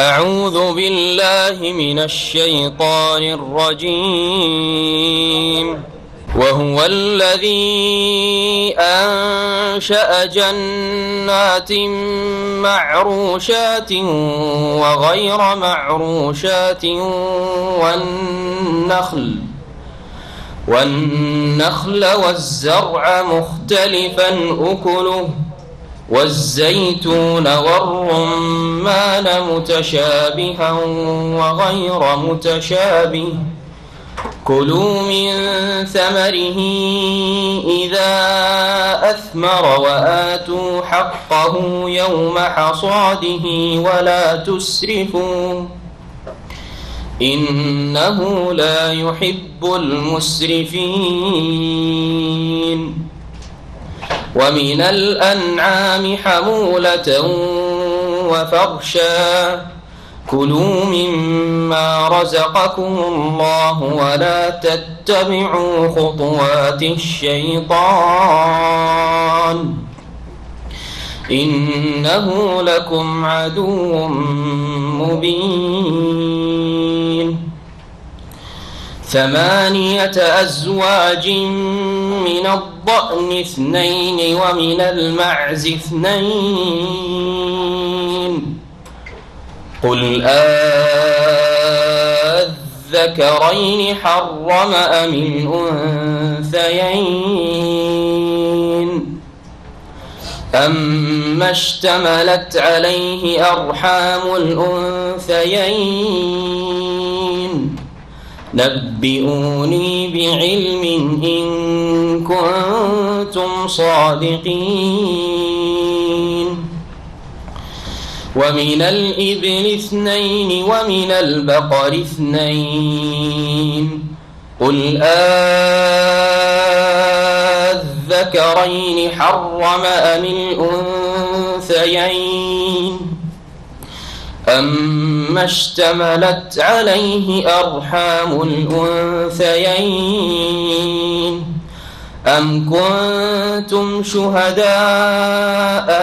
أعوذ بالله من الشيطان الرجيم وهو الذي أنشأ جنات معروشات وغير معروشات والنخل والنخل والزرع مختلفا أكله والزيتون والرمان متشابها وغير متشابه كلوا من ثمره إذا أثمر وآتوا حقه يوم حصاده ولا تسرفوا إنه لا يحب المسرفين ومن الأنعام حمولة وفرشا كلوا مما رزقكم الله ولا تتبعوا خطوات الشيطان إنه لكم عدو مبين ثمانية أزواج من الضأن اثنين ومن المعز اثنين قل أذكرين حرم أم الأنثيين أما اشتملت عليه أرحام الأنثيين نبئوني بعلم إن كنتم صادقين ومن الإبل اثنين ومن البقر اثنين قل أذكرين حرم أم الأنثيين أما اشتملت عليه أرحام الأنثيين أم كنتم شهداء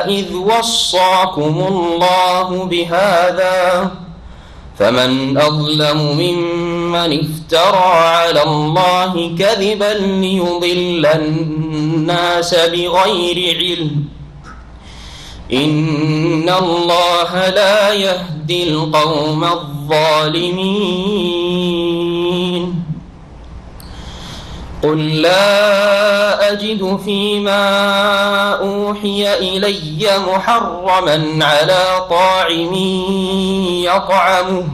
إذ وصاكم الله بهذا فمن أظلم ممن افترى على الله كذبا ليضل الناس بغير علم إن الله لا يهدي القوم الظالمين قل لا أجد فيما أوحي إلي محرما على طاعم يطعمه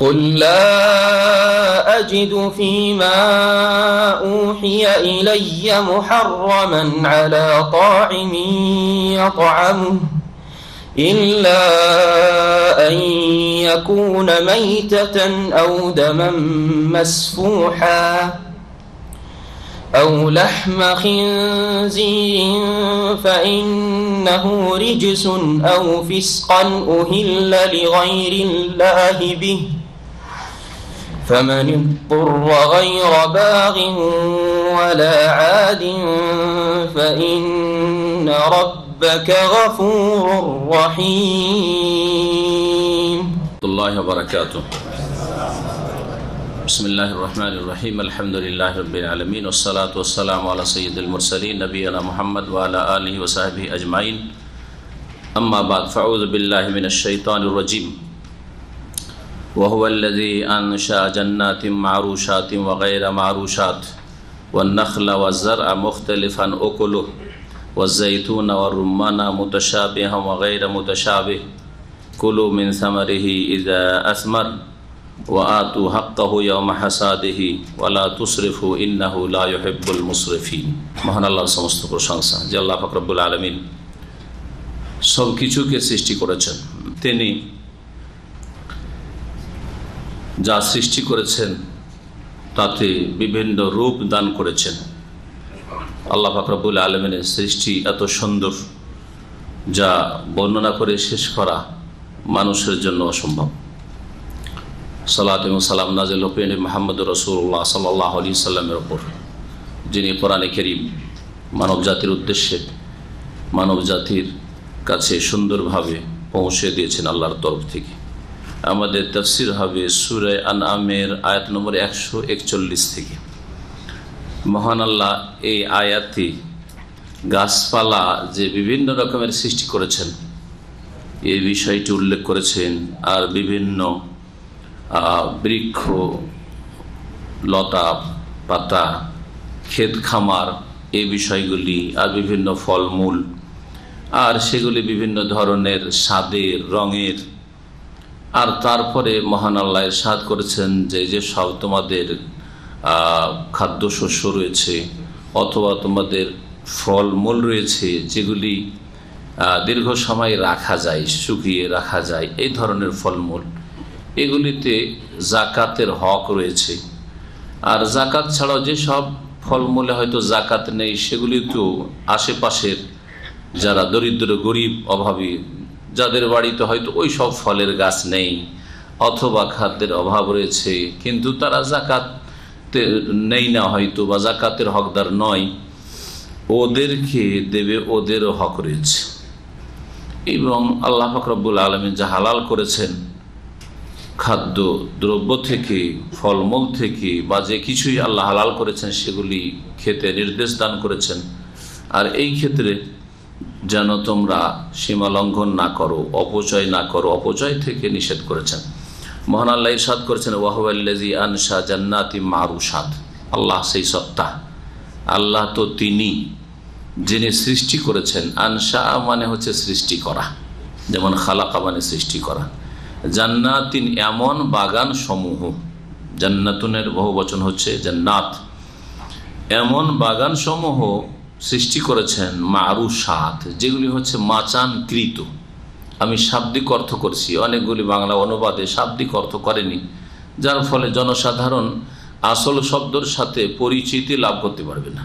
قل لا أجد فيما أوحي إلي محرما على طاعم يطعمه إلا أن يكون ميتة أو دما مسفوحا أو لحم خنزير فإنه رجس أو فسقا أهل لغير الله به فمن اضطر غير باغ ولا عاد فإن ربك غفور رحيم الله وبركاته بسم الله الرحمن الرحيم الحمد لله رب العالمين والصلاة والسلام على سيد المرسلين نبينا محمد وعلى آله وصحبه أجمعين أما بعد فأعوذ بالله من الشيطان الرجيم وهو الذي أنشأ جنات معروشات وغير معروشات والنخل والزرع مختلفا أكله والزيتون والرمان متشابها وغير متشابه كلوا من ثمره إذا أثمر وآتوا حقه يوم حساده ولا تصرفوا إنه لا يحب المصرفين المسرفين الله আল্লাহর সমস্ত প্রশংসা الله আল্লাহ العالمين سب সব কিছুকে সৃষ্টি করেছেন তিনি যা সৃষ্টি করেছেন তাতে বিভিন্ন রূপ দান করেছেন আল্লাহ ফাকরাবুল আলমিনের সৃষ্টি এত সুন্দর যা বর্ণনা করে শেষ করা মানুষের জন্য অসম্ভব সালাত এবং সালাম নাজিল হোপেন মাহমুদ রসুল্লাহ সাল্লাহ আলি সাল্লামের ওপর যিনি কোরআনে কেরিম মানব জাতির উদ্দেশ্যে মানব জাতির কাছে সুন্দরভাবে পৌঁছে দিয়েছেন আল্লাহর তরফ থেকে আমাদের তফসির হবে সুরায় আন আমের আয়াত নম্বর একশো একচল্লিশ থেকে মহান আল্লাহ এই আয়াতি গাছপালা যে বিভিন্ন রকমের সৃষ্টি করেছেন এই বিষয়টি উল্লেখ করেছেন আর বিভিন্ন বৃক্ষ লতা পাতা ক্ষেত খামার এই বিষয়গুলি আর বিভিন্ন ফলমূল আর সেগুলি বিভিন্ন ধরনের স্বাদের রঙের আর তারপরে মহান আল্লাহ সাদ করেছেন যে যে সব তোমাদের খাদ্যশস্য রয়েছে অথবা তোমাদের ফলমূল রয়েছে যেগুলি দীর্ঘ সময় রাখা যায় শুকিয়ে রাখা যায় এই ধরনের ফলমূল এগুলিতে জাকাতের হক রয়েছে আর জাকাত ছাড়াও যেসব ফলমূলে হয়তো জাকাত নেই সেগুলি তো আশেপাশের যারা দরিদ্র গরিব অভাবী যাদের বাড়িতে হয়তো ওই সব ফলের গাছ নেই অথবা খাদ্যের অভাব রয়েছে কিন্তু তারা জাকাত নেই না হয়তো বা জাকাতের হকদার নয় ওদেরকে দেবে ওদেরও হক রয়েছে এবং আল্লাহ ফকরবুল আলমী যা হালাল করেছেন খাদ্য দ্রব্য থেকে ফলমূল থেকে বা যে কিছুই আল্লাহ হালাল করেছেন সেগুলি খেতে নির্দেশ দান করেছেন আর এই ক্ষেত্রে যেন তোমরা সীমা লঙ্ঘন না করো অপচয় না করো অপচয় থেকে নিষেধ করেছেন মহান আল্লাহ ইরশাদ করেছেন ওয়াহি আনসা জান্নাতি মারুসাদ আল্লাহ সেই সত্তা আল্লাহ তো তিনি যিনি সৃষ্টি করেছেন আনসা মানে হচ্ছে সৃষ্টি করা যেমন খালাকা মানে সৃষ্টি করা জান্নাতিন এমন বাগান সমূহ জান্নাতুনের বহু বচন হচ্ছে জান্নাত এমন বাগান সমূহ সৃষ্টি করেছেন মারু সাত যেগুলি হচ্ছে মাচান কৃত আমি শাব্দিক অর্থ করছি অনেকগুলি বাংলা অনুবাদে শাব্দিক অর্থ করেনি যার ফলে জনসাধারণ আসল শব্দর সাথে পরিচিতি লাভ করতে পারবে না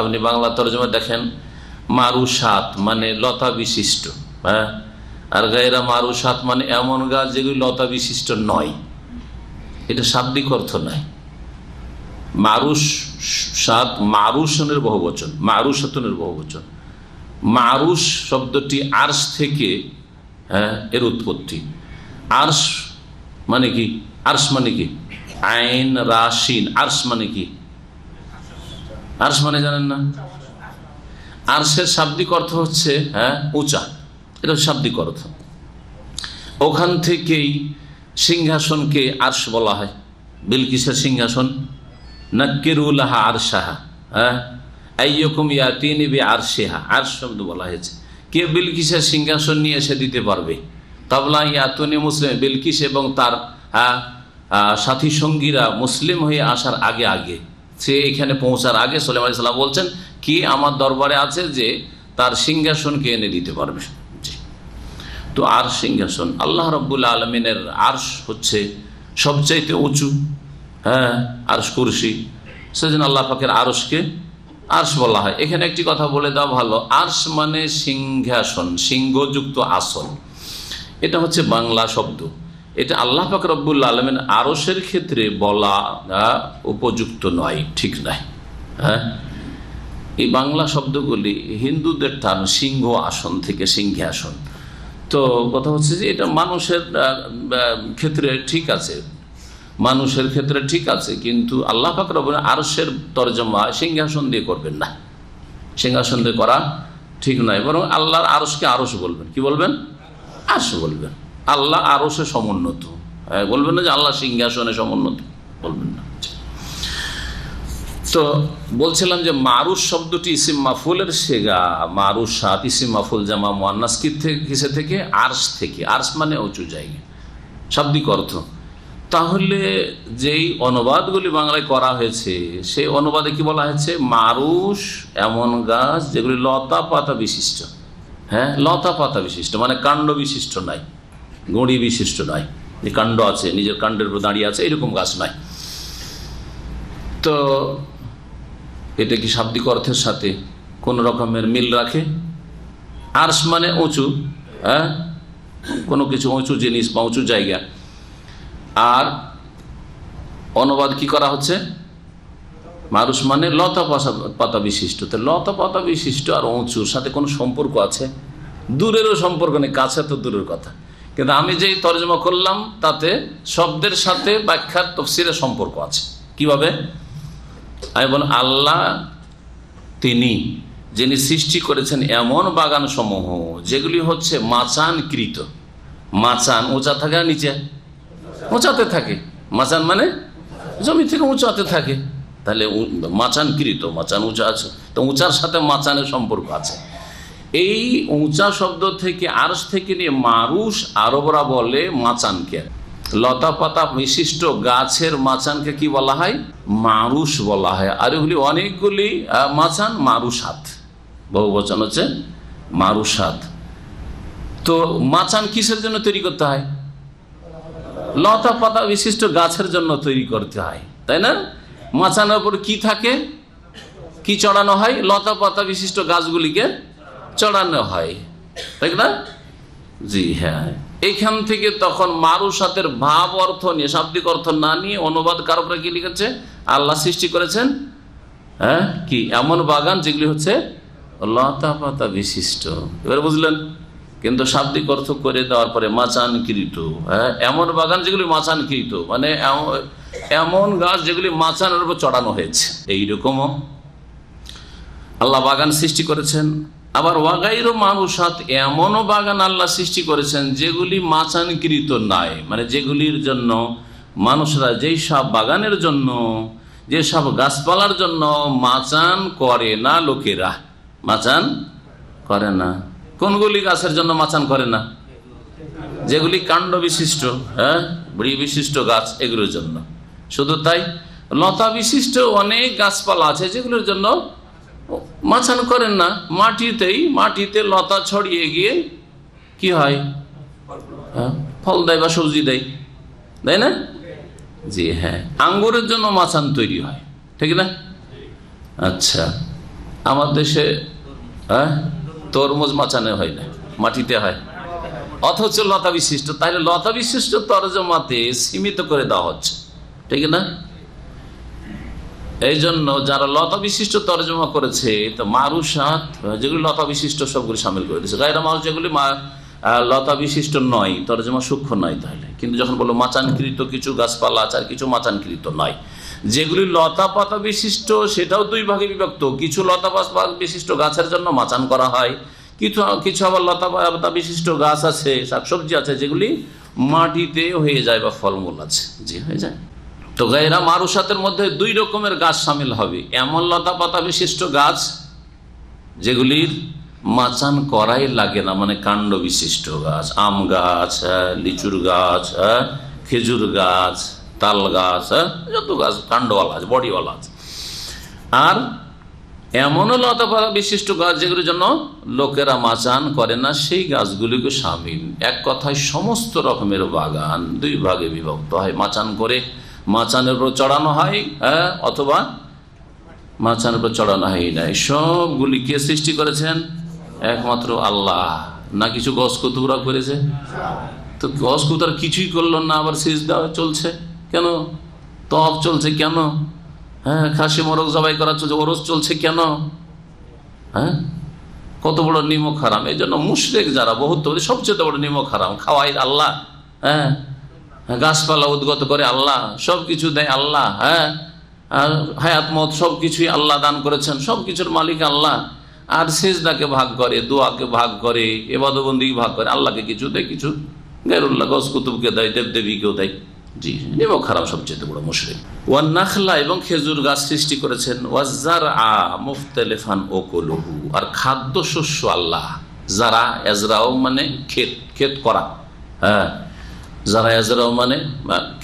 আপনি বাংলা তর্জমা দেখেন মারু সাত মানে লতা বিশিষ্ট হ্যাঁ আর গায়েরা মারু সাত মানে এমন গাছ যেগুলি লতা বিশিষ্ট নয় এটা শাব্দিক অর্থ নয় মারুস সাত মারুসনের বহুবচন মারুসাতনের বহুবচন মারুস শব্দটি আর্স থেকে হ্যাঁ এর উৎপত্তি আর্স মানে কি আর্স মানে কি আইন রাশিন আর্স মানে কি আর্স মানে জানেন না আর্সের শাব্দিক অর্থ হচ্ছে হ্যাঁ উঁচা এটা শাব্দিক অর্থ ওখান থেকেই সিংহাসনকে আর্স বলা হয় বিলকিসের সিংহাসন নাক্কিরুলাহা আরশাহা হ্যাঁ আইয়কুম ইয়াতিনি বি আরশিহা আর শব্দ বলা হয়েছে কে বিলকিসের সিংহাসন নিয়ে এসে দিতে পারবে তবলা ইয়াতুনি মুসলিম বিলকিস এবং তার হ্যাঁ, সাথী সঙ্গীরা মুসলিম হয়ে আসার আগে আগে সে এখানে পৌঁছার আগে সোলেম আলি বলছেন কি আমার দরবারে আছে যে তার সিংহাসনকে এনে দিতে পারবে তো আর সিংহাসন আল্লাহ রব্বুল আলমিনের আর্শ হচ্ছে সবচাইতে উঁচু হ্যাঁ আরস কুরসি সেজন্য আল্লাহ পাকের আরসকে আর্স বলা হয় এখানে একটি কথা বলে দেওয়া ভালো আর্স মানে সিংহাসন সিংহযুক্ত আসন এটা হচ্ছে বাংলা শব্দ এটা আল্লাহ পাক রব্বুল্লা আলমেন আরসের ক্ষেত্রে বলা উপযুক্ত নয় ঠিক নয় হ্যাঁ এই বাংলা শব্দগুলি হিন্দুদের টান সিংহ আসন থেকে সিংহাসন তো কথা হচ্ছে যে এটা মানুষের ক্ষেত্রে ঠিক আছে মানুষের ক্ষেত্রে ঠিক আছে কিন্তু আল্লাহ ফাকর আরসের তর্জমা সিংহাসন দিয়ে করবেন না সিংহাসন দিয়ে করা ঠিক নয় বরং আল্লাহর আরসকে আরস বলবেন কি বলবেন আরস বলবেন আল্লাহ আরসে সমুন্নত হ্যাঁ, বলবেন না যে আল্লাহ সিংহাসনে সমুন্নত বলবেন না তো বলছিলাম যে মারুস শব্দটি ইসিম মাফুলের সেগা মারুস সাত ইসিম মাফুল জামা মোয়ান্নাস থেকে কিসে থেকে আর্স থেকে আর্স মানে উঁচু জায়গা শাব্দিক অর্থ তাহলে যেই অনুবাদগুলি বাংলায় করা হয়েছে সেই অনুবাদে কি বলা হয়েছে মারুষ এমন গাছ যেগুলি লতা পাতা বিশিষ্ট হ্যাঁ লতা পাতা বিশিষ্ট মানে কাণ্ড বিশিষ্ট নাই গড়ি বিশিষ্ট নয় যে কাণ্ড আছে নিজের কাণ্ডের উপর দাঁড়িয়ে আছে এরকম গাছ নয় তো এটা কি শাব্দিক অর্থের সাথে কোন রকমের মিল রাখে আর্স মানে উঁচু হ্যাঁ কোনো কিছু উঁচু জিনিস বা উঁচু জায়গা আর অনুবাদ কি করা হচ্ছে মানুষ মানে লতা পাতা বিশিষ্ট তো লতা পাতা বিশিষ্ট আর উঁচুর সাথে কোনো সম্পর্ক আছে দূরেরও সম্পর্ক নেই কাছে তো দূরের কথা কিন্তু আমি যেই তর্জমা করলাম তাতে শব্দের সাথে ব্যাখ্যার তফসিরের সম্পর্ক আছে কিভাবে আমি বল আল্লাহ তিনি যিনি সৃষ্টি করেছেন এমন বাগান সমূহ যেগুলি হচ্ছে মাচানকৃত মাচান উঁচা থাকে নিচে উঁচাতে থাকে মাচান মানে জমি থেকে উঁচাতে থাকে তাহলে মাচানকৃত মাচান উঁচা আছে তো উঁচার সাথে মাচানের সম্পর্ক আছে এই উঁচা শব্দ থেকে আরস থেকে নিয়ে মারুষ আরবরা বলে মাচানকে লতা পাতা বিশিষ্ট গাছের মাচানকে কি বলা হয় মারুষ বলা হয় আর এগুলি অনেকগুলি মাচান মারুসাত বহু বচন হচ্ছে মারুসাত তো মাচান কিসের জন্য তৈরি করতে হয় লতা পাতা বিশিষ্ট গাছের জন্য তৈরি করতে হয় তাই না মাচানোর উপর কি থাকে কি চড়ানো হয় লতা পাতা বিশিষ্ট গাছগুলিকে চড়ানো হয় তাই না জি হ্যাঁ এইখান থেকে তখন মারুসাতের ভাব অর্থ নিয়ে শাব্দিক অর্থ না নিয়ে অনুবাদ কারকরা কি লিখেছে আল্লাহ সৃষ্টি করেছেন হ্যাঁ কি এমন বাগান যেগুলি হচ্ছে লতা পাতা বিশিষ্ট এবার বুঝলেন কিন্তু শাব্দিক অর্থ করে দেওয়ার পরে মাচানকৃত হ্যাঁ এমন বাগান যেগুলি মাচানকৃত মানে এমন গাছ যেগুলি মাচানের উপর চড়ানো হয়েছে রকমও আল্লাহ বাগান সৃষ্টি করেছেন আবার ওয়াগাইর মানুষাত এমনও বাগান আল্লাহ সৃষ্টি করেছেন যেগুলি মাচানকৃত নাই মানে যেগুলির জন্য মানুষরা যেই সব বাগানের জন্য যেসব গাছপালার জন্য মাচান করে না লোকেরা মাচান করে না কোনগুলি গাছের জন্য মাচান করে না যেগুলি কাণ্ড বিশিষ্ট হ্যাঁ ভি বিশিষ্ট গাছ এগুলোর জন্য শুধু তাই লতা বিশিষ্ট অনেক গাছপালা আছে যেগুলোর জন্য মাছান করেন না মাটিতেই মাটিতে লতা ছড়িয়ে গিয়ে কি হয় হ্যাঁ? ফল দেয় বা সবজি দেয় তাই না জি হ্যাঁ আঙ্গুরের জন্য মাছান তৈরি হয় ঠিক না আচ্ছা আমার দেশে হ্যাঁ তরমুজ মাচানো হয় না মাটিতে হয় অথচ লতা বিশিষ্ট তাহলে লতা বিশিষ্ট তরজমাতে সীমিত করে দেওয়া হচ্ছে ঠিক না এই জন্য যারা লতা বিশিষ্ট তরজমা করেছে তো মারুসাত যেগুলি লতা বিশিষ্ট সবগুলি সামিল করে দিয়েছে গায়রা মারুস যেগুলি লতা বিশিষ্ট নয় তরজমা সূক্ষ্ম নয় তাহলে কিন্তু যখন বলো মাচানকৃত কিছু গাছপালা আছে আর কিছু মাচানকৃত নয় যেগুলি লতা পাতা বিশিষ্ট সেটাও দুই ভাগে বিভক্ত কিছু লতা পাতা বিশিষ্ট গাছের জন্য মাচান করা হয় কিছু কিছু আবার লতা পাতা বিশিষ্ট গাছ আছে শাকসবজি আছে যেগুলি মাটিতে হয়ে যায় বা ফলমূল আছে যে হয়ে যায় তো গাইরা মারুসাতের মধ্যে দুই রকমের গাছ সামিল হবে এমন লতা পাতা বিশিষ্ট গাছ যেগুলির মাচান করাই লাগে না মানে কাণ্ড বিশিষ্ট গাছ আম গাছ হ্যাঁ, লিচুর গাছ হ্যাঁ, খেজুর গাছ তাল গাছ হ্যাঁ? যত গাছ কাণ্ডওয়ালা আছে বডিওয়ালা আছে আর এমনও লতা বিশিষ্ট গাছ যেগুলির জন্য লোকেরা মাচান করে না সেই গাছগুলিকে সামিল এক কথায় সমস্ত রকমের বাগান দুই ভাগে বিভক্ত হয় মাচান করে মাচানের উপর চড়ানো হয় হ্যাঁ? অথবা মাচানের উপর চড়ানো হয় না সবগুলি কে সৃষ্টি করেছেন একমাত্র আল্লাহ না কিছু গস কুতুরা করেছে তো গস কুতার কিছুই করলো না আবার সিজ দেওয়া চলছে কেন তফ চলছে কেন হ্যাঁ খাসি মরক জবাই করা চলছে ওরস চলছে কেন হ্যাঁ কত বড় নিমক হারাম এই জন্য মুশরেক যারা বহুত সবচেয়ে বড় নিমক হারাম খাওয়াই আল্লাহ হ্যাঁ? হ্যাঁ গাছপালা উদ্গত করে আল্লাহ সব কিছু দেয় আল্লাহ হ্যাঁ আর হায়াত মত সব কিছুই আল্লাহ দান করেছেন সব কিছুর মালিক আল্লাহ আর সেজদাকে ভাগ করে দোয়াকে ভাগ করে এবাদবন্দিকে ভাগ করে আল্লাহকে কিছু দেয় কিছু গেরুল্লাহ গসকুতুবকে কুতুবকে দেয় দেবদেবীকেও দেয় জি নেব খারাপ সবচেয়ে বড় মুশরিক ওয়ান নাখলা এবং খেজুর গাছ সৃষ্টি করেছেন ওয়াজার আ মুফতালেফান ওকলহু আর খাদ্য শস্য আল্লাহ যারা এজরাও মানে ক্ষেত ক্ষেত করা হ্যাঁ যারা এজরাও মানে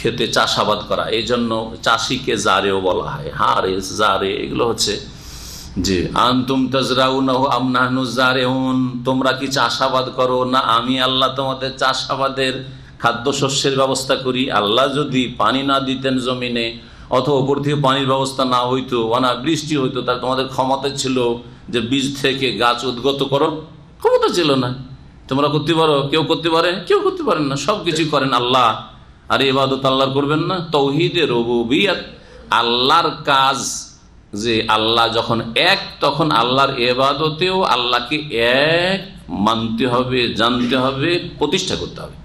খেতে চাষাবাদ করা এই জন্য চাষিকে জারেও বলা হয় হারে জারে এগুলো হচ্ছে যে আন্তুম তাজরাউন আমনাহনু জারেউন তোমরা কি চাষাবাদ করো না আমি আল্লাহ তোমাদের চাষাবাদের খাদ্যশস্যের ব্যবস্থা করি আল্লাহ যদি পানি না দিতেন জমিনে অথবা ওপর থেকে পানির ব্যবস্থা না হইতো অনা বৃষ্টি হইতো তাহলে তোমাদের ক্ষমতা ছিল যে বীজ থেকে গাছ উদ্গত করো ক্ষমতা ছিল না তোমরা করতে পারো কেউ করতে পারে কেউ করতে পারেন না সব কিছু করেন আল্লাহ আর এবাদত আল্লাহর করবেন না তৌহিদে রবিয়াত আল্লাহর কাজ যে আল্লাহ যখন এক তখন আল্লাহর এবাদতেও আল্লাহকে এক মানতে হবে জানতে হবে প্রতিষ্ঠা করতে হবে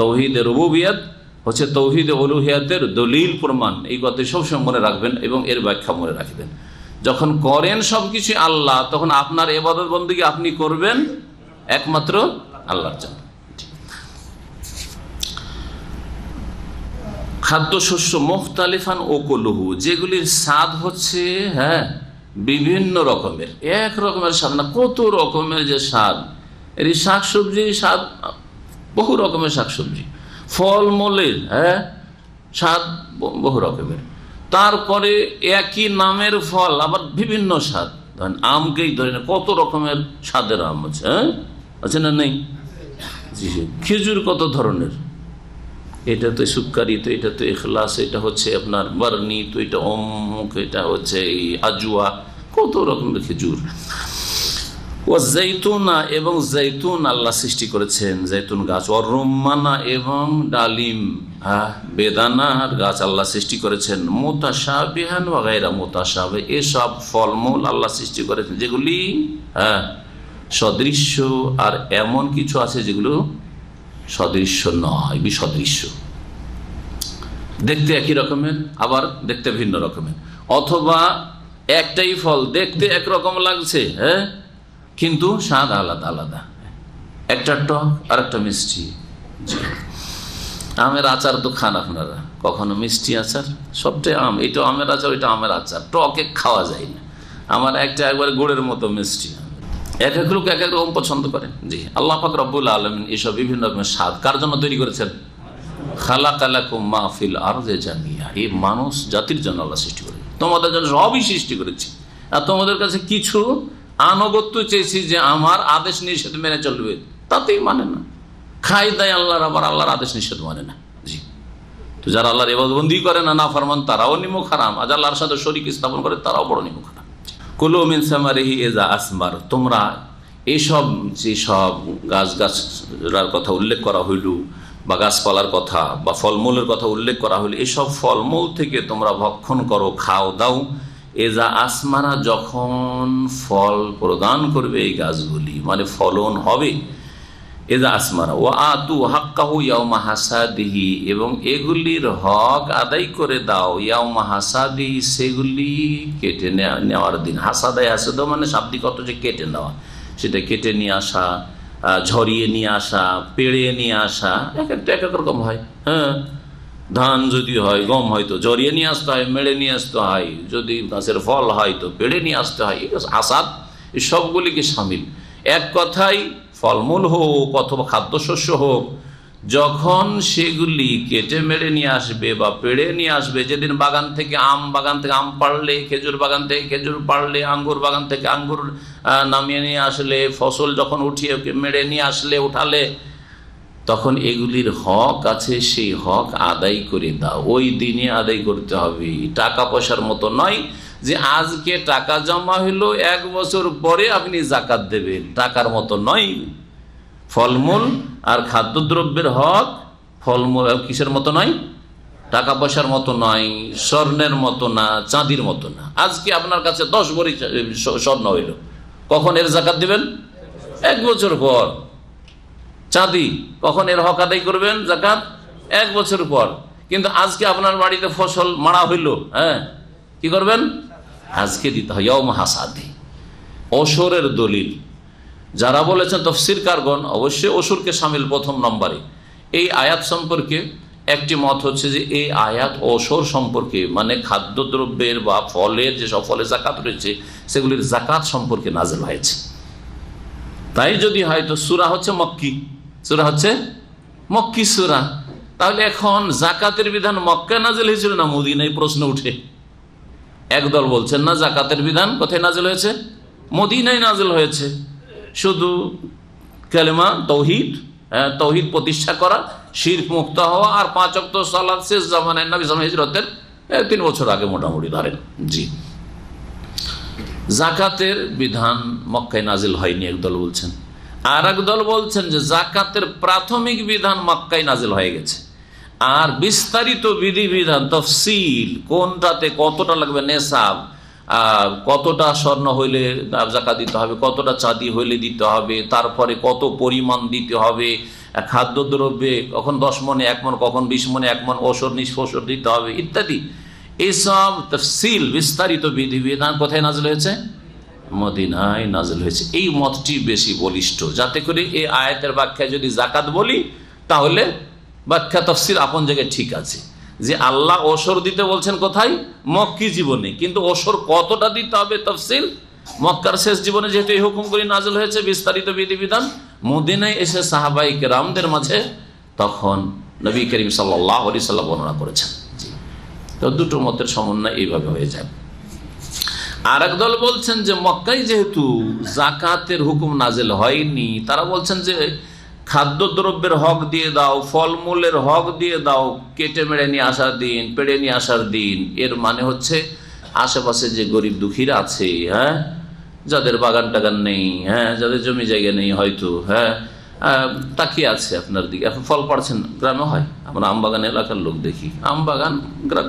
তৌহিদ রুবুবিয়াত হচ্ছে তৌহিদ অলুহিয়াতের দলিল প্রমাণ এই কথা সবসময় মনে রাখবেন এবং এর ব্যাখ্যা মনে রাখবেন যখন করেন সবকিছু আল্লাহ তখন আপনার এবাদত বন্দীকে আপনি করবেন একমাত্র আল্লাহর জন্য খাদ্যশস্য ও ওকলহু যেগুলির স্বাদ হচ্ছে হ্যাঁ বিভিন্ন রকমের এক রকমের স্বাদ না কত রকমের যে স্বাদ শাক শাকসবজির স্বাদ বহু রকমের শাকসবজি ফল মূলের হ্যাঁ স্বাদ বহু রকমের তারপরে একই নামের ফল আবার বিভিন্ন স্বাদ ধরেন আমকেই ধরেন কত রকমের স্বাদের আম আছে হ্যাঁ আছে না নেই খেজুর কত ধরনের এটা তো সুকারি তো এটা তো এখলাস এটা হচ্ছে আপনার বার্নি তো এটা অমুক এটা হচ্ছে এই আজুয়া কত রকমের খেজুর ও জৈতুনা এবং জৈতুন আল্লাহ সৃষ্টি করেছেন জৈতুন গাছ ও রোমানা এবং ডালিম হ্যাঁ বেদানার গাছ আল্লাহ সৃষ্টি করেছেন মোতাশা বিহান ওগাইরা মোতাশাবে এসব ফলমূল আল্লাহ সৃষ্টি করেছেন যেগুলি হ্যাঁ সদৃশ্য আর এমন কিছু আছে যেগুলো সদৃশ্য নয় বিসদৃশ্য দেখতে একই রকমের আবার দেখতে ভিন্ন রকমের অথবা একটাই ফল দেখতে একরকম লাগছে হ্যাঁ কিন্তু স্বাদ আলাদা আলাদা একটা টক আর একটা মিষ্টি আমের আচার তো খান আপনারা কখনো মিষ্টি আচার সবটাই আম এটা আমের আচার ওইটা আমের আচার টকে খাওয়া যায় না আমার একটা একবার গোড়ের মতো মিষ্টি এক এক লোক এক এক রকম পছন্দ করে জি আল্লাহ পাক রব্বুল আলমিন এসব বিভিন্ন রকমের স্বাদ কার জন্য তৈরি করেছেন খালা কালাকু মাহফিল আর যে জামিয়া এই মানুষ জাতির জন্য আল্লাহ সৃষ্টি করে তোমাদের জন্য সবই সৃষ্টি করেছে আর তোমাদের কাছে কিছু আনুগত্য চেয়েছি যে আমার আদেশ নিষেধ মেনে চলবে তাতেই মানে না খাই দায় আল্লাহর আবার আল্লাহর আদেশ নিষেধ মানে না জি তো যারা আল্লাহর এবাদবন্দি করে না না ফরমান তারাও নিমুখ হারাম আজ আল্লাহর সাথে শরিক স্থাপন করে তারাও বড় নিমুখ হারাম কুলোমিন সামারিহি এজা আসমার তোমরা এইসব যেসব গাছ গাছরার কথা উল্লেখ করা হইল বা গাছপালার কথা বা ফলমূলের কথা উল্লেখ করা হইল এসব ফলমূল থেকে তোমরা ভক্ষণ করো খাও দাও এজা আসমারা যখন ফল প্রদান করবে এই গাছগুলি মানে ফলন হবে এজা আসমারা ও আতু হাক্কাহু ইয়াউমা হাসাদিহি এবং এগুলির হক আদায় করে দাও ইয়াউমা হাসাদিহি সেগুলি কেটে নেওয়ার দিন হাসাদাই হাসাদ মানে শাব্দিক অত যে কেটে নেওয়া সেটা কেটে নিয়ে আসা ঝরিয়ে নিয়ে আসা পেড়ে নিয়ে আসা এক একটা এক এক রকম হয় হ্যাঁ ধান যদি হয় গম হয় তো জড়িয়ে নিয়ে আসতে হয় মেড়ে নিয়ে আসতে হয় যদি গাছের ফল হয় তো পেড়ে নিয়ে আসতে হয় আসাদ এই সবগুলিকে সামিল এক কথাই ফলমূল হোক অথবা খাদ্যশস্য হোক যখন সেগুলি কেটে মেরে নিয়ে আসবে বা পেড়ে নিয়ে আসবে যেদিন বাগান থেকে আম বাগান থেকে আম পাড়লে খেজুর বাগান থেকে খেজুর পাড়লে আঙ্গুর বাগান থেকে আঙ্গুর নামিয়ে নিয়ে আসলে ফসল যখন উঠিয়ে মেরে নিয়ে আসলে উঠালে তখন এগুলির হক আছে সেই হক আদায় করে দাও ওই দিনে আদায় করতে হবে টাকা পয়সার মতো নয় যে আজকে টাকা জমা হলো এক বছর পরে আপনি জাকাত দেবেন টাকার মতো নয় ফলমূল আর খাদ্যদ্রব্যের হক ফলমূল কিসের মতো নয় টাকা পয়সার মতো নয় স্বর্ণের মতো না চাঁদির মতো না আজকে আপনার কাছে দশ বড়ি স্বর্ণ হইল কখন এর জাকাত দেবেন এক বছর পর চাঁদি কখন এর হক আদায় করবেন জাকাত এক বছর পর কিন্তু আজকে আপনার বাড়িতে ফসল মারা হইল হ্যাঁ কি করবেন আজকে দিতে হয় হাসাদি অসরের দলিল যারা বলেছেন তফসির কারগণ অবশ্যই অসুরকে সামিল প্রথম নম্বরে এই আয়াত সম্পর্কে একটি মত হচ্ছে যে এই আয়াত অসর সম্পর্কে মানে খাদ্যদ্রব্যের বা ফলের যে ফলে জাকাত রয়েছে সেগুলির জাকাত সম্পর্কে নাজেল হয়েছে তাই যদি হয় তো সুরা হচ্ছে মক্কি সুরা হচ্ছে মক্কি সুরা তাহলে এখন জাকাতের বিধান মক্কা নাজেল হয়েছিল না মদিনায় প্রশ্ন উঠে একদল বলছেন না জাকাতের বিধান কোথায় নাজেল হয়েছে মদিনায় নাজেল হয়েছে শুধু কালেমা তৌহিদ হ্যাঁ, তৌহিদ প্রতিষ্ঠা করা শির মুক্ত হওয়া আর পাঁচ অক্ট সালাদ শেষ জামান নবী হিজরতের তিন বছর আগে মোটামুটি ধরেন জি জাকাতের বিধান মক্কায় নাজিল হয়নি একদল বলছেন আর দল বলছেন যে জাকাতের প্রাথমিক বিধান মক্কায় নাজিল হয়ে গেছে আর বিস্তারিত বিধিবিধান তফসিল কোনটাতে কতটা লাগবে নেশাব কতটা স্বর্ণ হইলে জাকা দিতে হবে কতটা চাঁদি হইলে দিতে হবে তারপরে কত পরিমাণ দিতে হবে খাদ্যদ্রব্যে কখন দশ মনে এক মন কখন বিশ মনে এক মন ওষর নিষ্পসর দিতে হবে ইত্যাদি এইসব তফসিল বিস্তারিত বিধিবিধান কোথায় নাজিল হয়েছে মদিনায় নাজল হয়েছে এই মতটি বেশি বলিষ্ঠ যাতে করে এই আয়াতের ব্যাখ্যা যদি জাকাত বলি তাহলে ব্যাখ্যা তফসির আপন জায়গায় ঠিক আছে যে আল্লাহ ওসর দিতে বলছেন কোথায় মক্কি জীবনে কিন্তু ওসর কতটা দিতে হবে তফসিল মক্কার শেষ জীবনে যেহেতু এই হুকুম করে নাজল হয়েছে বিস্তারিত বিধিবিধান মদিনায় এসে সাহাবাইক রামদের মাঝে তখন নবী করিম সাল্লাহ আলি সাল্লাহ বর্ণনা করেছেন তো দুটো মতের সমন্বয় এইভাবে হয়ে যায় আর দল বলছেন যে মক্কাই যেহেতু জাকাতের হুকুম নাজেল হয়নি তারা বলছেন যে খাদ্যদ্রব্যের হক দিয়ে দাও ফলমূলের হক দিয়ে দাও কেটে মেরে নিয়ে আসার দিন পেড়ে নিয়ে আসার দিন এর মানে হচ্ছে আশেপাশে যে গরিব দুঃখীরা আছে হ্যাঁ যাদের বাগান টাগান নেই হ্যাঁ যাদের জমি জায়গা নেই হয়তো হ্যাঁ তাকিয়ে আছে আপনার দিকে এখন ফল পাড়ছেন গ্রামে হয় আমরা আমবাগান এলাকার লোক দেখি আমবাগান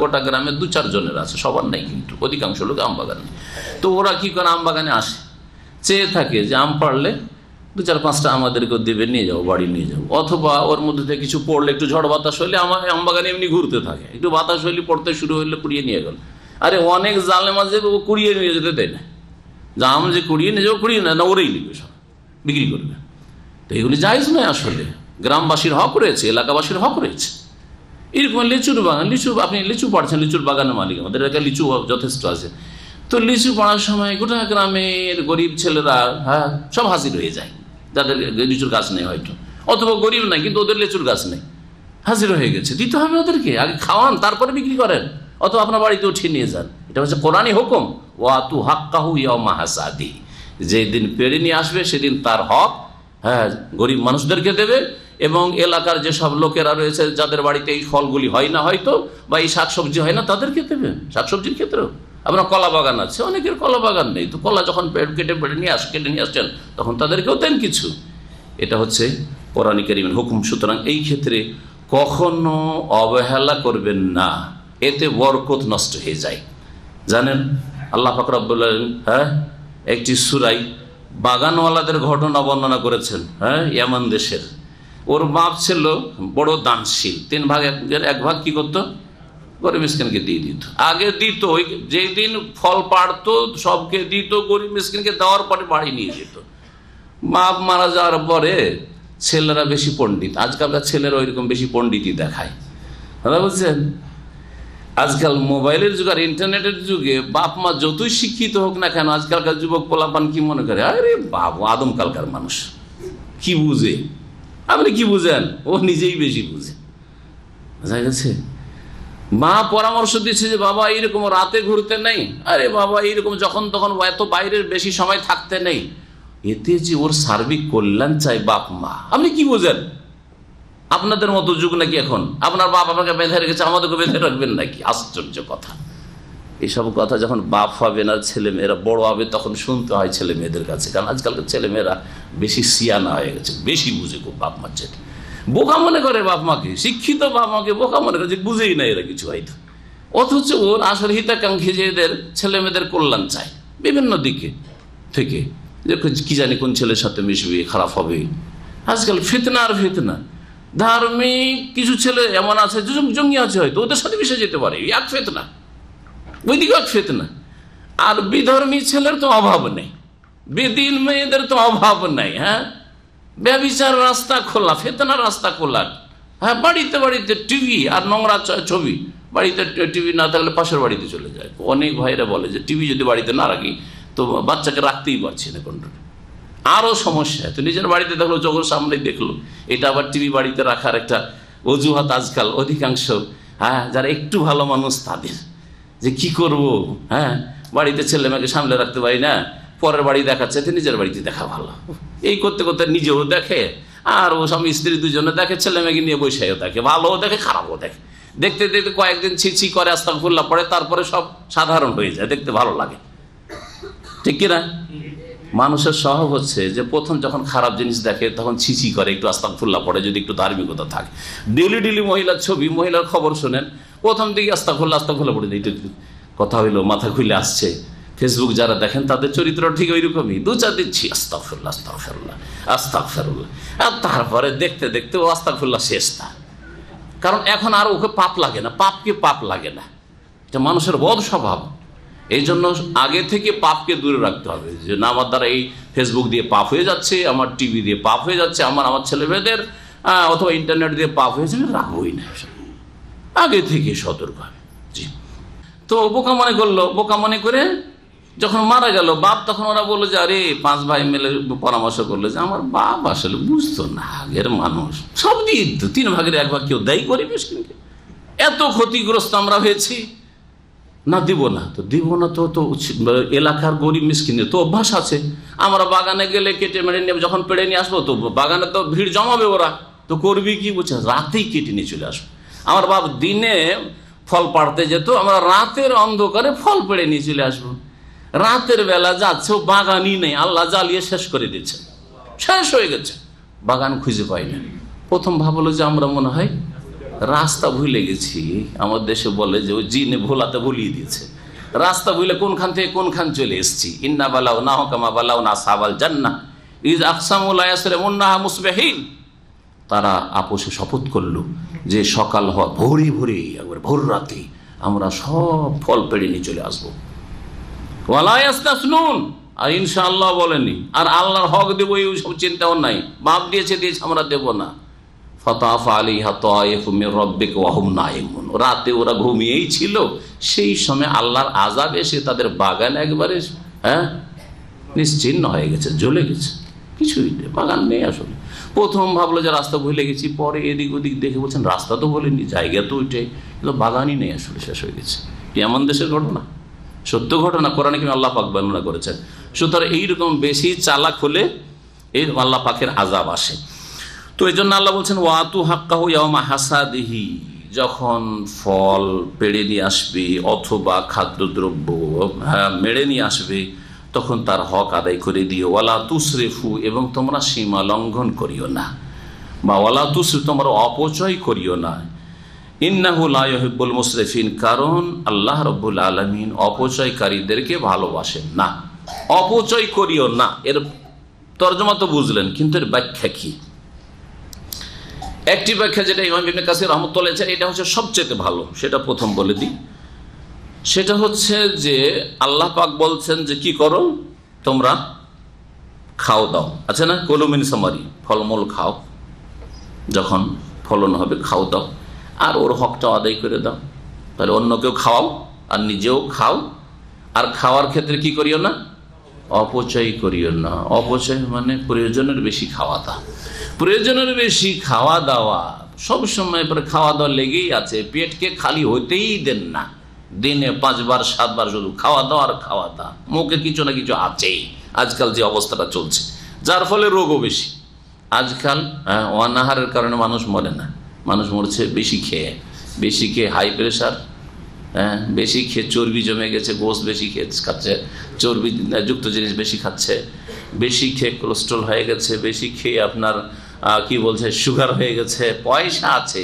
গোটা গ্রামে দু চারজনের আছে সবার নাই কিন্তু অধিকাংশ লোক আমবাগান তো ওরা কি করে আমবাগানে আসে চেয়ে থাকে যে আম পাড়লে দু চার পাঁচটা আমাদেরকে দেবে নিয়ে যাও বাড়ি নিয়ে যাও অথবা ওর মধ্যে থেকে কিছু পড়লে একটু ঝড় বাতাস হলে আমার আমবাগানে এমনি ঘুরতে থাকে একটু বাতাস হইলে পড়তে শুরু হইলে কুড়িয়ে নিয়ে গেল আরে অনেক জালে মাঝে ও কুড়িয়ে নিয়ে যেতে দেয় না যে আম যে কুড়িয়ে নিয়ে যাবো কুড়িয়ে না ওরেই নিবে সব বিক্রি করবে তো এগুলি জায়জ নয় আসলে গ্রামবাসীর হক রয়েছে এলাকাবাসীর হক রয়েছে এরকম লিচুর বাগান লিচু আপনি লিচু পাড়ছেন লিচুর বাগানের মালিক আমাদের এলাকায় লিচু যথেষ্ট আছে তো লিচু পাড়ার সময় গোটা গ্রামের গরিব ছেলেরা হ্যাঁ সব হাজির হয়ে যায় যাদের লিচুর গাছ নেই হয়তো অথবা গরিব নাই কিন্তু ওদের লিচুর গাছ নেই হাজির হয়ে গেছে দিতে হবে ওদেরকে আগে খাওয়ান তারপরে বিক্রি করেন অথবা আপনার বাড়িতে উঠিয়ে নিয়ে যান এটা হচ্ছে কোরআনই হুকুম ওয়া তু হাক্কাহু ইয়া মাহাসাদি যেদিন পেড়ে নিয়ে আসবে সেদিন তার হক হ্যাঁ গরিব মানুষদেরকে দেবে এবং এলাকার যে সব লোকেরা রয়েছে যাদের বাড়িতে এই ফলগুলি হয় না হয়তো বা এই শাকসবজি হয় না তাদেরকে দেবে শাকসবজির ক্ষেত্রেও আপনার কলা বাগান আছে অনেকের কলা বাগান নেই তো কলা যখন পেট কেটে পেটে নিয়ে আস কেটে নিয়ে আসছেন তখন তাদেরকেও দেন কিছু এটা হচ্ছে কোরআনিক হুকুম সুতরাং এই ক্ষেত্রে কখনো অবহেলা করবেন না এতে বরকত নষ্ট হয়ে যায় জানেন আল্লাহ ফাকরাবুল্লাহ হ্যাঁ একটি সুরাই বাগানওয়ালাদের ঘটনা বর্ণনা করেছেন হ্যাঁ এমন দেশের ওর বাপ ছিল বড় দানশীল তিন ভাগ এক ভাগ কি করতো গরিব মিসকিনকে দিয়ে দিত আগে দিত ওই যেদিন ফল পাড়তো সবকে দিত গরিব মিসকিনকে দেওয়ার পরে বাড়ি নিয়ে যেত বাপ মারা যাওয়ার পরে ছেলেরা বেশি পণ্ডিত আজকালকার ছেলেরা ওইরকম বেশি পণ্ডিতই দেখায় দাদা বলছেন আজকাল মোবাইলের যুগ আর ইন্টারনেটের যুগে বাপ মা যতই শিক্ষিত হোক না কেন আজকালকার যুবক পোলাপান কি মনে করে আরে বাবু আদমকালকার মানুষ কি বুঝে আপনি কি বুঝেন ও নিজেই বেশি বুঝে বোঝা গেছে মা পরামর্শ দিচ্ছে যে বাবা এইরকম রাতে ঘুরতে নেই আরে বাবা এইরকম যখন তখন এত বাইরের বেশি সময় থাকতে নেই এতে যে ওর সার্বিক কল্যাণ চাই বাপ মা আপনি কি বোঝেন আপনাদের মতো যুগ নাকি এখন আপনার বাপ আপনাকে বেঁধে রেখেছে আমাদেরকে বেঁধে রাখবেন নাকি আশ্চর্য কথা এইসব কথা যখন বাপ হবে আর ছেলে মেয়েরা বড় হবে তখন শুনতে হয় ছেলে মেয়েদের কাছে কারণ আজকালকার ছেলে মেয়েরা বেশি সিয়ানা হয়ে গেছে বেশি বুঝে খুব বাপ মার ছেলে বোকা মনে করে বাপ মাকে শিক্ষিত বাপ মাকে বোকা মনে করে যে বুঝেই না এরা কিছু হয়তো অথচ ওর আসল হিতাকাঙ্ক্ষী যে এদের ছেলে মেয়েদের কল্যাণ চায় বিভিন্ন দিকে থেকে যে কি জানি কোন ছেলের সাথে মিশবে খারাপ হবে আজকাল ফিতনা আর ফিতনা ধার্মিক কিছু ছেলে এমন আছে জঙ্গি আছে হয়তো ওদের সাথে মিশে যেতে পারে এক ফেতনা ওইদিকে এক ফেতনা আর বিধর্মী ছেলের তো অভাব নেই বেদিন মেয়েদের তো অভাব নাই হ্যাঁ ব্যবচার রাস্তা খোলা ফেতনা রাস্তা খোলা হ্যাঁ বাড়িতে বাড়িতে টিভি আর নোংরা ছবি বাড়িতে টিভি না থাকলে পাশের বাড়িতে চলে যায় অনেক ভাইরা বলে যে টিভি যদি বাড়িতে না রাখি তো বাচ্চাকে রাখতেই পারছি না কন্ট্রোলে আরও সমস্যা তো নিজের বাড়িতে দেখলো চোখের সামনে দেখলো এটা আবার টিভি বাড়িতে রাখার একটা অজুহাত আজকাল অধিকাংশ হ্যাঁ যারা একটু ভালো মানুষ তাদের যে কি করব হ্যাঁ বাড়িতে ছেলে মেয়েকে সামলে রাখতে পারি না পরের বাড়ি দেখাচ্ছে তো নিজের বাড়িতে দেখা ভালো এই করতে করতে নিজেও দেখে আর ও স্বামী স্ত্রী দুজনে দেখে ছেলে মেয়েকে নিয়ে বৈশাখও দেখে ভালোও দেখে খারাপও দেখে দেখতে দেখতে কয়েকদিন ছিছি করে আস্তা ফুল্লা পড়ে তারপরে সব সাধারণ হয়ে যায় দেখতে ভালো লাগে ঠিক কিনা মানুষের স্বভাব হচ্ছে যে প্রথম যখন খারাপ জিনিস দেখে তখন ছিচি করে একটু আস্তাকফুল্লা পড়ে যদি একটু ধার্মিকতা থাকে ডেলি ডেলি মহিলার ছবি মহিলার খবর শোনেন প্রথম দিকে আস্তাকফুল্লা আস্তাকফুল্লা পড়ে এইটা কথা হইলো মাথা খুলে আসছে ফেসবুক যারা দেখেন তাদের চরিত্র ঠিক ওই রকমই দু চার দিচ্ছি আস্তাকফুল্লা আস্তাকফেরুল্লাহ আস্তাকফেরুল্লাহ আর তারপরে দেখতে দেখতে ও আস্তাকফুল্লা শেষ না কারণ এখন আর ওকে পাপ লাগে না পাপকে পাপ লাগে না এটা মানুষের বদ স্বভাব এই জন্য আগে থেকে পাপকে দূরে রাখতে হবে যে না আমার দ্বারা এই ফেসবুক দিয়ে পাপ হয়ে যাচ্ছে আমার টিভি দিয়ে পাপ হয়ে যাচ্ছে আমার আমার ছেলে মেয়েদের অথবা ইন্টারনেট দিয়ে পাপ হয়েছে রাখবোই না আগে থেকে সতর্ক হবে জি তো বোকা মনে করলো বোকা মনে করে যখন মারা গেল বাপ তখন ওরা বললো যে আরে পাঁচ ভাই মিলে পরামর্শ করলো যে আমার বাপ আসলে বুঝতো না আগের মানুষ সব দিয়ে তিন ভাগের এক ভাগ কেউ দায়ী করি মুশকিলকে এত ক্ষতিগ্রস্ত আমরা হয়েছি না দিব না তো দিব না তো তো এলাকার গরিব মিসকিনে তো অভ্যাস আছে আমরা বাগানে গেলে কেটে মেরে নিয়ে যখন পেড়ে নিয়ে আসবো তো বাগানে তো ভিড় জমাবে ওরা তো করবি কি বলছে রাতেই কেটে নিয়ে চলে আসবো আমার বাপ দিনে ফল পাড়তে যেত আমরা রাতের অন্ধকারে ফল পেড়ে নিয়ে চলে আসবো রাতের বেলা যাচ্ছে ও বাগানই নেই আল্লাহ জ্বালিয়ে শেষ করে দিচ্ছে শেষ হয়ে গেছে বাগান খুঁজে পাই না প্রথম ভাবলো যে আমরা মনে হয় রাস্তা ভুলে গেছি আমার দেশে বলে যে ওই জিনে ভোলাতে ভুলিয়ে দিয়েছে রাস্তা ভুলে কোনখান থেকে কোনখান চলে এসছি ইন্না বালাও না হকামা বালাও না সাবাল না ইজ আকসামুল্লাহরে মুন্নাহা মুসবেহীন তারা আপোষে শপথ করল যে সকাল হওয়া ভোরে ভোরে একবার ভোর রাতে আমরা সব ফল পেড়ে নিয়ে চলে আসবো ওয়ালায়াস্তা শুনুন আর ইনশাআল্লাহ বলেনি আর আল্লাহর হক দেবো এই সব চিন্তাও নাই বাপ দিয়েছে দিয়েছে আমরা দেব না ফতাফ আলী হাতিক ওয়াহুম নাইমুন রাতে ওরা ঘুমিয়েই ছিল সেই সময় আল্লাহর আজাব এসে তাদের বাগান একবারে হ্যাঁ নিশ্চিন্ন হয়ে গেছে জ্বলে গেছে কিছুই বাগান নেই আসলে প্রথম ভাবলো যে রাস্তা ভুলে গেছি পরে এদিক ওদিক দেখে বলছেন রাস্তা তো বলেনি জায়গা তো উঠে কিন্তু বাগানই নেই আসলে শেষ হয়ে গেছে এমন দেশের ঘটনা সত্য ঘটনা কোরআনে কিন্তু আল্লাহ পাক বর্ণনা করেছেন সুতরাং এইরকম বেশি চালাক হলে এই আল্লাহ পাকের আজাব আসে তো এই জন্য আল্লাহ বলছেন ওয়াতু হাক্কাহু ইয়ামা হাসাদিহি যখন ফল পেড়ে নিয়ে আসবে অথবা খাদ্যদ্রব্য হ্যাঁ, মেড়ে নিয়ে আসবে তখন তার হক আদায় করে দিও ওয়ালা তুসরেফু এবং তোমরা সীমা লঙ্ঘন করিও না বা ওয়ালা তুসরে তোমরা অপচয় করিও না ইন্নাহুল মুসরেফিন কারণ আল্লাহ রব্বুল আলমিন অপচয়কারীদেরকে ভালোবাসেন না অপচয় করিও না এর তর্জমা তো বুঝলেন কিন্তু এর ব্যাখ্যা কী একটি ব্যাখ্যা যেটা ইমাম ইবনে কাসির রহমতুল্লাহ এটা হচ্ছে সবচেয়ে ভালো সেটা প্রথম বলে দিই সেটা হচ্ছে যে আল্লাহ পাক বলছেন যে কি করো তোমরা খাও দাও আছে না কলুমিন সামারি ফলমূল খাও যখন ফলন হবে খাও দাও আর ওর হকটা আদায় করে দাও তাহলে অন্যকেও খাওয়াও আর নিজেও খাও আর খাওয়ার ক্ষেত্রে কি করিও না অপচয় করিও না অপচয় মানে প্রয়োজনের বেশি খাওয়া দাওয়া প্রয়োজনের বেশি খাওয়া দাওয়া সব সময় পরে খাওয়া দাওয়া লেগেই আছে পেটকে খালি হইতেই দেন না দিনে পাঁচবার সাতবার শুধু খাওয়া দাওয়া আর খাওয়া দাওয়া মুখে কিছু না কিছু আছেই আজকাল যে অবস্থাটা চলছে যার ফলে রোগও বেশি আজকাল হ্যাঁ, অনাহারের কারণে মানুষ মরে না মানুষ মরছে বেশি খেয়ে বেশি খেয়ে হাই প্রেশার হ্যাঁ বেশি খেয়ে চর্বি জমে গেছে গোস বেশি খেয়ে খাচ্ছে চর্বি যুক্ত জিনিস বেশি খাচ্ছে বেশি খেয়ে কোলেস্ট্রল হয়ে গেছে বেশি খেয়ে আপনার কি বলছে সুগার হয়ে গেছে পয়সা আছে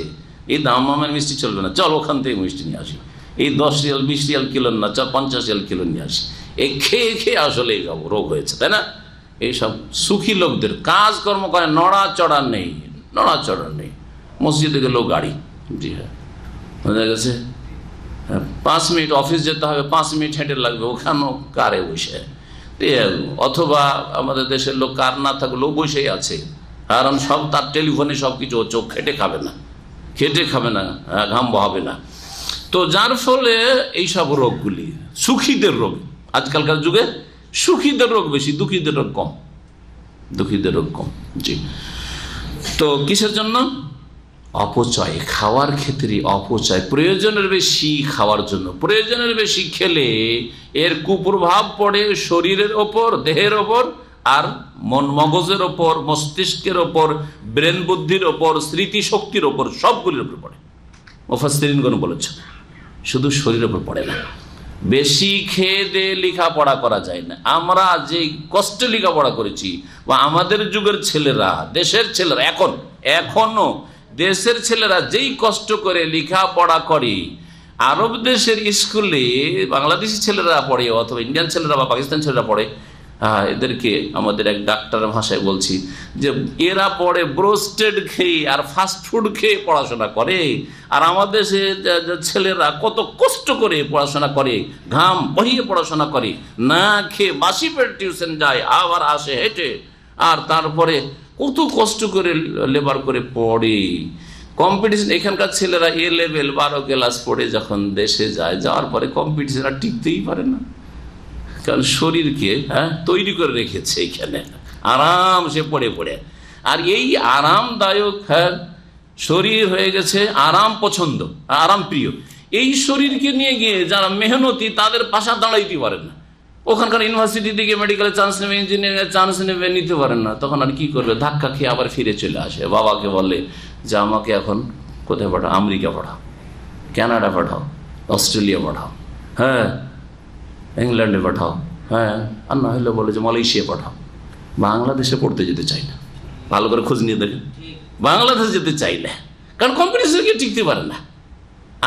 এই দাম আমার মিষ্টি চলবে না চল ওখান থেকে মিষ্টি নিয়ে আসি এই দশ রিয়াল বিশ রিয়াল কিলো না চল পঞ্চাশ রিয়াল কিলো নিয়ে আসি এই খেয়ে খেয়ে আসলে এই রোগ হয়েছে তাই না এইসব সুখী লোকদের কাজকর্ম করে নড়া চড়ার নেই নড়া চড়ার নেই মসজিদে গেলেও গাড়ি জি হ্যাঁ বোঝা গেছে পাঁচ মিনিট অফিস যেতে হবে পাঁচ মিনিট হেঁটে লাগবে ওখানেও কারে বসে অথবা আমাদের দেশের লোক কার না থাকলেও বসেই আছে কারণ সব তার টেলিফোনে সব কিছু চোখ খেটে খাবে না খেটে খাবে না হ্যাঁ, ঘাম বহাবে না তো যার ফলে এইসব রোগগুলি সুখীদের রোগ আজকালকার যুগে সুখীদের রোগ বেশি দুঃখীদের রোগ কম দুঃখীদের রোগ কম জি তো কিসের জন্য অপচয় খাওয়ার ক্ষেত্রে অপচয় প্রয়োজনের বেশি খাওয়ার জন্য প্রয়োজনের বেশি খেলে এর কুপ্রভাব পড়ে শরীরের ওপর দেহের ওপর আর মন মগজের ওপর মস্তিষ্কের ওপর ব্রেন বুদ্ধির ওপর স্মৃতিশক্তির ওপর সবগুলির ওপর পড়ে মুফাসরিনগণ বলেছেন শুধু শরীরের ওপর পড়ে না বেশি খেয়ে দিয়ে লেখাপড়া করা যায় না আমরা যে কষ্টে লেখাপড়া করেছি বা আমাদের যুগের ছেলেরা দেশের ছেলেরা এখন এখনো দেশের ছেলেরা যেই কষ্ট করে লেখা পড়া করে আরব দেশের স্কুলে বাংলাদেশি ছেলেরা পড়ে অথবা ইন্ডিয়ান ছেলেরা বা পাকিস্তান ছেলেরা পড়ে এদেরকে আমাদের এক ডাক্তারের ভাষায় বলছি যে এরা পড়ে ব্রোস্টেড খেয়ে আর ফাস্ট ফুড খেয়ে পড়াশোনা করে আর আমাদের সে ছেলেরা কত কষ্ট করে পড়াশোনা করে ঘাম বহিয়ে পড়াশোনা করে না খেয়ে বাসি পেট টিউশন যায় আবার আসে হেঁটে আর তারপরে কত কষ্ট করে লেবার করে পড়ে কম্পিটিশন এখানকার ছেলেরা এ লেভেল বারো ক্লাস পড়ে যখন দেশে যায় যাওয়ার পরে কম্পিটিশন আর টিকতেই পারে না কারণ শরীরকে হ্যাঁ তৈরি করে রেখেছে এখানে আরাম সে পড়ে পড়ে আর এই আরামদায়ক হ্যাঁ শরীর হয়ে গেছে আরাম পছন্দ আরাম প্রিয় এই শরীরকে নিয়ে গিয়ে যারা মেহনতি তাদের পাশা দাঁড়াইতে পারে না ওখানকার ইউনিভার্সিটি থেকে মেডিকেলে চান্স নেবে ইঞ্জিনিয়ারিং চান্স নেবে নিতে পারেন না তখন আর কি করবে ধাক্কা খেয়ে আবার ফিরে চলে আসে বাবাকে বলে যে আমাকে এখন কোথায় পাঠাও আমেরিকা পাঠাও কানাডা পাঠাও অস্ট্রেলিয়া পাঠাও হ্যাঁ ইংল্যান্ডে পাঠাও হ্যাঁ আর না হলে বলে যে মালয়েশিয়া পাঠাও বাংলাদেশে পড়তে যেতে চাই না ভালো করে খোঁজ নিয়ে দেখেন বাংলাদেশে যেতে চাই না কারণ কম্পিটিশনকে টিকতে পারে না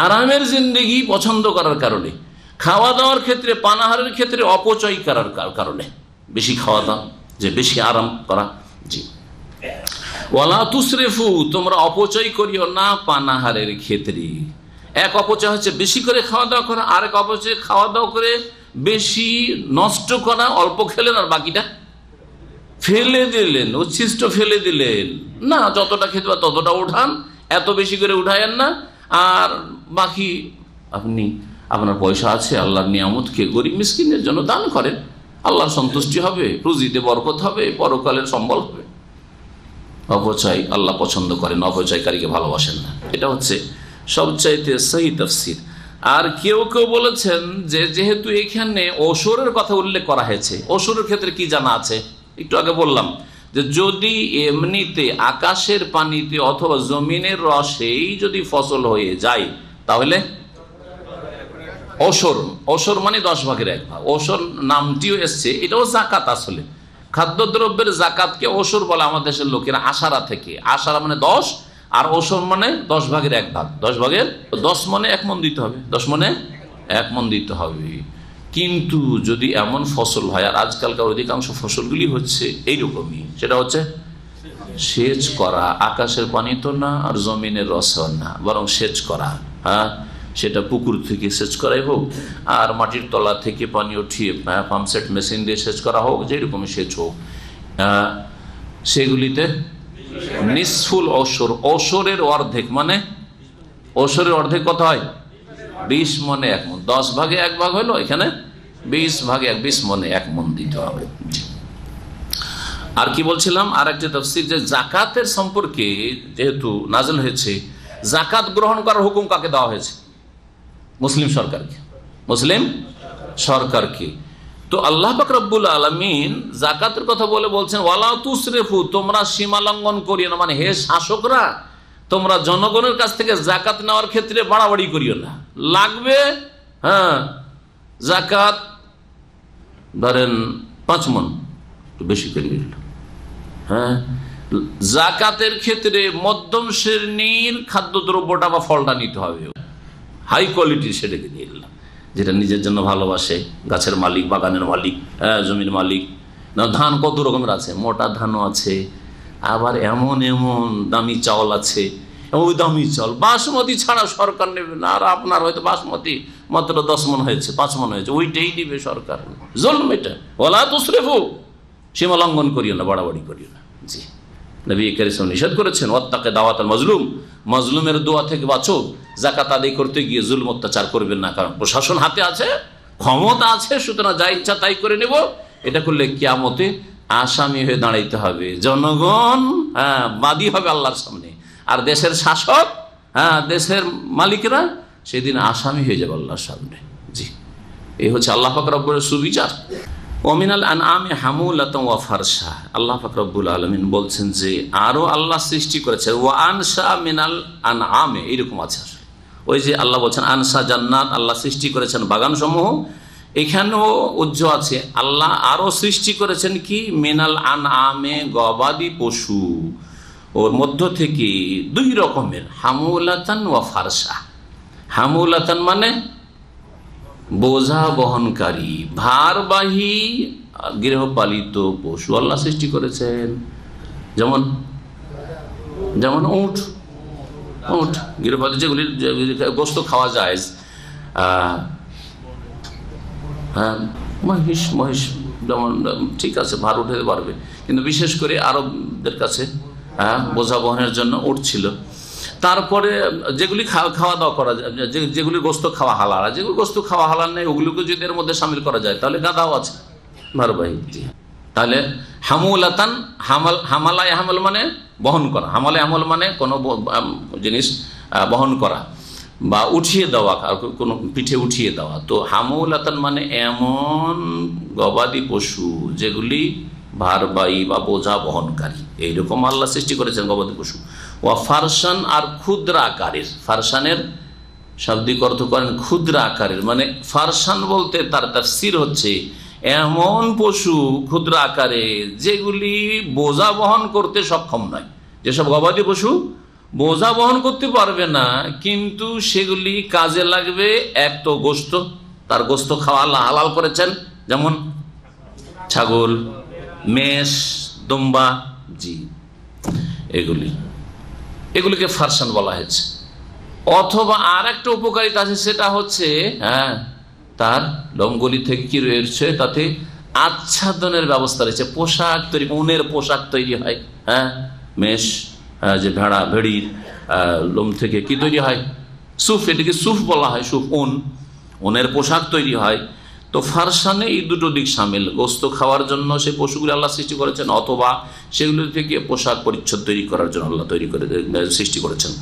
আরামের জিন্দগি পছন্দ করার কারণে খাওয়া দাওয়ার ক্ষেত্রে পানাহারের ক্ষেত্রে অপচয় করার কারণে বেশি খাওয়া দাওয়া যে বেশি আরাম করা জি ওয়ালা তুসরেফু তোমরা অপচয় করিও না পানাহারের ক্ষেত্রে এক অপচয় হচ্ছে বেশি করে খাওয়া দাওয়া করা আরেক অপচয় খাওয়া দাওয়া করে বেশি নষ্ট করা অল্প খেলেন আর বাকিটা ফেলে দিলেন উচ্ছিষ্ট ফেলে দিলেন না যতটা খেতে ততটা উঠান এত বেশি করে উঠায়েন না আর বাকি আপনি আপনার পয়সা আছে আল্লাহর নিয়ামতকে গরিব মিসকিনের জন্য দান করেন আল্লাহর সন্তুষ্টি হবে রুজিতে বরকত হবে পরকালের সম্বল হবে অপচয় আল্লাহ পছন্দ করেন অপচয়কারীকে ভালোবাসেন না এটা হচ্ছে সবচাইতে সহি তফসির আর কেউ কেউ বলেছেন যে যেহেতু এখানে অসুরের কথা উল্লেখ করা হয়েছে অসুরের ক্ষেত্রে কি জানা আছে একটু আগে বললাম যে যদি এমনিতে আকাশের পানিতে অথবা জমিনের রসেই যদি ফসল হয়ে যায় তাহলে অসর অসর মানে দশ ভাগের এক ভাগ অসর নামটিও এসছে এটাও জাকাত আসলে খাদ্যদ্রব্যের জাকাতকে অসর বলে আমাদের দেশের লোকের আশারা থেকে আশারা মানে দশ আর অসর মানে দশ ভাগের এক ভাগ দশ ভাগের দশ মনে এক মন দিতে হবে দশ মনে এক মন দিতে হবে কিন্তু যদি এমন ফসল হয় আর আজকালকার অধিকাংশ ফসলগুলি হচ্ছে এইরকমই সেটা হচ্ছে সেচ করা আকাশের পানি তো না আর জমিনের রসও না বরং সেচ করা হ্যাঁ সেটা পুকুর থেকে সেচ করাই হোক আর মাটির তলা থেকে পানি উঠিয়ে পাম্পসেট মেশিন দিয়ে সেচ করা হোক যেরকমই সেচ হোক সেগুলিতে নিষ্ফুল অসর অসরের অর্ধেক মানে অসরের অর্ধেক কত হয় বিশ মনে এক মন দশ ভাগে এক ভাগ হলো এখানে বিশ ভাগে এক বিশ মনে এক মন দিতে হবে আর কি বলছিলাম আর একটা তফসিল যে জাকাতের সম্পর্কে যেহেতু নাজল হয়েছে জাকাত গ্রহণ করার হুকুম কাকে দেওয়া হয়েছে মুসলিম সরকারকে মুসলিম সরকারকে তো আল্লাহ রব্বুল আলমিন জাকাতের কথা বলে বলছেন ওয়ালা তুসরেফু তোমরা সীমালঙ্ঘন করিও না মানে হে শাসকরা তোমরা জনগণের কাছ থেকে জাকাত নেওয়ার ক্ষেত্রে বাড়াবাড়ি করিও না লাগবে হ্যাঁ জাকাত ধরেন পাঁচ মন একটু বেশি করে হ্যাঁ জাকাতের ক্ষেত্রে মধ্যম শ্রেণীর খাদ্যদ্রব্যটা বা ফলটা নিতে হবে হাই কোয়ালিটি সেটাকে নিয়ে এলাম যেটা নিজের জন্য ভালোবাসে গাছের মালিক বাগানের মালিক হ্যাঁ, জমির মালিক না ধান কত রকমের আছে মোটা ধানও আছে আবার এমন এমন দামি চাউল আছে ওই দামি চাল বাসমতি ছাড়া সরকার নেবে না আর আপনার হয়তো বাসমতি মাত্র দশ মন হয়েছে পাঁচ মন হয়েছে ওইটাই দিবে সরকার জন্য এটা বলা তো সীমা লঙ্ঘন করিও না বাড়াবাড়ি করিও না জি নবী কারিসম নিষেধ করেছেন অত্তাকে দাওয়াত মজলুম মজলুমের দোয়া থেকে বাঁচো জাকাত আদায় করতে গিয়ে জুলম অত্যাচার করবেন না কারণ প্রশাসন হাতে আছে ক্ষমতা আছে সুতরাং যা ইচ্ছা তাই করে নেব এটা করলে কেয়ামতে আসামি হয়ে দাঁড়াইতে হবে জনগণ হ্যাঁ বাদী হবে আল্লাহর সামনে আর দেশের শাসক হ্যাঁ দেশের মালিকরা সেদিন আসামি হয়ে যাবে আল্লাহর সামনে জি এই হচ্ছে আল্লাহ ফাকর সুবিচার অমিনাল আনআমে হামুলাত ওয়া ফারসা আল্লাহ ফাকরাবুল আলমিন বলছেন যে আরও আল্লাহ সৃষ্টি করেছে ওয়া আনসা মিনাল আন আনআমে এইরকম আছে ওই যে আল্লাহ বলছেন আনসা জান্নাত আল্লাহ সৃষ্টি করেছেন বাগানসমূহ এখানেও উজ্জ আছে আল্লাহ আরও সৃষ্টি করেছেন কি মিনাল আন আমে গবাদি পশু ওর মধ্য থেকে দুই রকমের হামুলাতান ওয়া ফারসা হামুলাতান মানে বোঝা বহনকারী ভারবাহী গৃহপালিত পশু আল্লাহ সৃষ্টি করেছেন যেমন যেমন উঠ উঠ গৃহপালিত যেগুলি গোস্ত খাওয়া যায় হ্যাঁ মহিষ মহিষ যেমন ঠিক আছে ভার উঠে পারবে কিন্তু বিশেষ করে আরবদের কাছে হ্যাঁ বোঝা বহনের জন্য উঠছিল তারপরে যেগুলি খাওয়া দাওয়া করা যায় যেগুলি গোস্ত খাওয়া হালার আর যেগুলি গোস্ত খাওয়া হালার নেই ওগুলিকে যদি এর মধ্যে সামিল করা যায় তাহলে গাদাও আছে ভারবাহী তাহলে হামুলাতান হামাল হামালাই হামল মানে বহন করা হামালাই হামল মানে কোনো জিনিস বহন করা বা উঠিয়ে দেওয়া কোনো পিঠে উঠিয়ে দেওয়া তো হামুলাতান মানে এমন গবাদি পশু যেগুলি ভারবাহী বা বোঝা বহনকারী এইরকম আল্লাহ সৃষ্টি করেছেন গবাদি পশু ওয়া ফারসান আর ক্ষুদ্র আকারের ফারসানের শাব্দিক অর্থ করেন ক্ষুদ্র আকারের মানে ফারসান বলতে তার স্থির হচ্ছে এমন পশু ক্ষুদ্র আকারে যেগুলি বোঝা বহন করতে সক্ষম নয় যেসব গবাদি পশু বোঝা বহন করতে পারবে না কিন্তু সেগুলি কাজে লাগবে এক তো গোস্ত তার গোস্ত খাওয়া আল্লাহ হালাল করেছেন যেমন ছাগল মেষ দম্বা জি এগুলি এগুলিকে ফারসান বলা হয়েছে অথবা আর একটা উপকারিতা আছে সেটা হচ্ছে হ্যাঁ তার লঙ্গলি থেকে কি রয়েছে তাতে আচ্ছাদনের ব্যবস্থা রয়েছে পোশাক তৈরি উনের পোশাক তৈরি হয় হ্যাঁ মেষ হ্যাঁ, যে ভেড়া ভেড়ির লোম থেকে কি তৈরি হয় সুফ এটিকে সুফ বলা হয় সুফ উন উনের পোশাক তৈরি হয় তো ফারসানে এই দুটো দিক সামিল গোস্ত খাওয়ার জন্য সে পশুগুলি আল্লাহ সৃষ্টি করেছেন অথবা সেগুলি থেকে পোশাক পরিচ্ছদ তৈরি করার জন্য আল্লাহ তৈরি করে সৃষ্টি করেছেন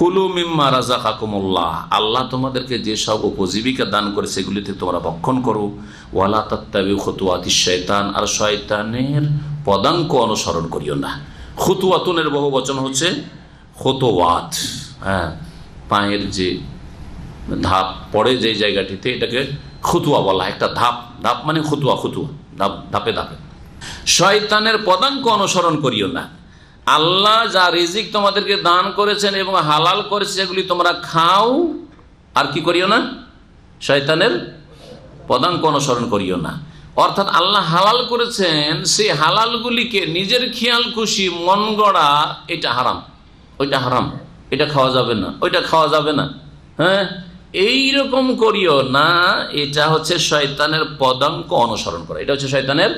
কুলু মিম্মা রাজা কাকুমুল্লাহ আল্লাহ তোমাদেরকে যেসব উপজীবিকা দান করে সেগুলি থেকে তোমরা ভক্ষণ করো ওয়ালা তত্তাবি খতুয়াতি শয়তান আর শয়তানের পদাঙ্ক অনুসরণ করিও না খতুয়াতুনের বহু বচন হচ্ছে খতোয়াত হ্যাঁ পায়ের যে ধাপ পড়ে যে জায়গাটিতে এটাকে খুতুয়া বলা একটা ধাপ ধাপ মানে খুতুয়া খুতুয়া ধাপ ধাপে ধাপে শয়তানের পদাঙ্ক অনুসরণ করিও না আল্লাহ যা রিজিক তোমাদেরকে দান করেছেন এবং হালাল করেছে সেগুলি তোমরা খাও আর কি করিও না শয়তানের পদাঙ্ক অনুসরণ করিও না অর্থাৎ আল্লাহ হালাল করেছেন সেই হালালগুলিকে নিজের খেয়াল খুশি মন গড়া এটা হারাম ওইটা হারাম এটা খাওয়া যাবে না ওইটা খাওয়া যাবে না হ্যাঁ এই রকম করিও না এটা হচ্ছে শয়তানের পদাঙ্ক অনুসরণ করা এটা হচ্ছে শয়তানের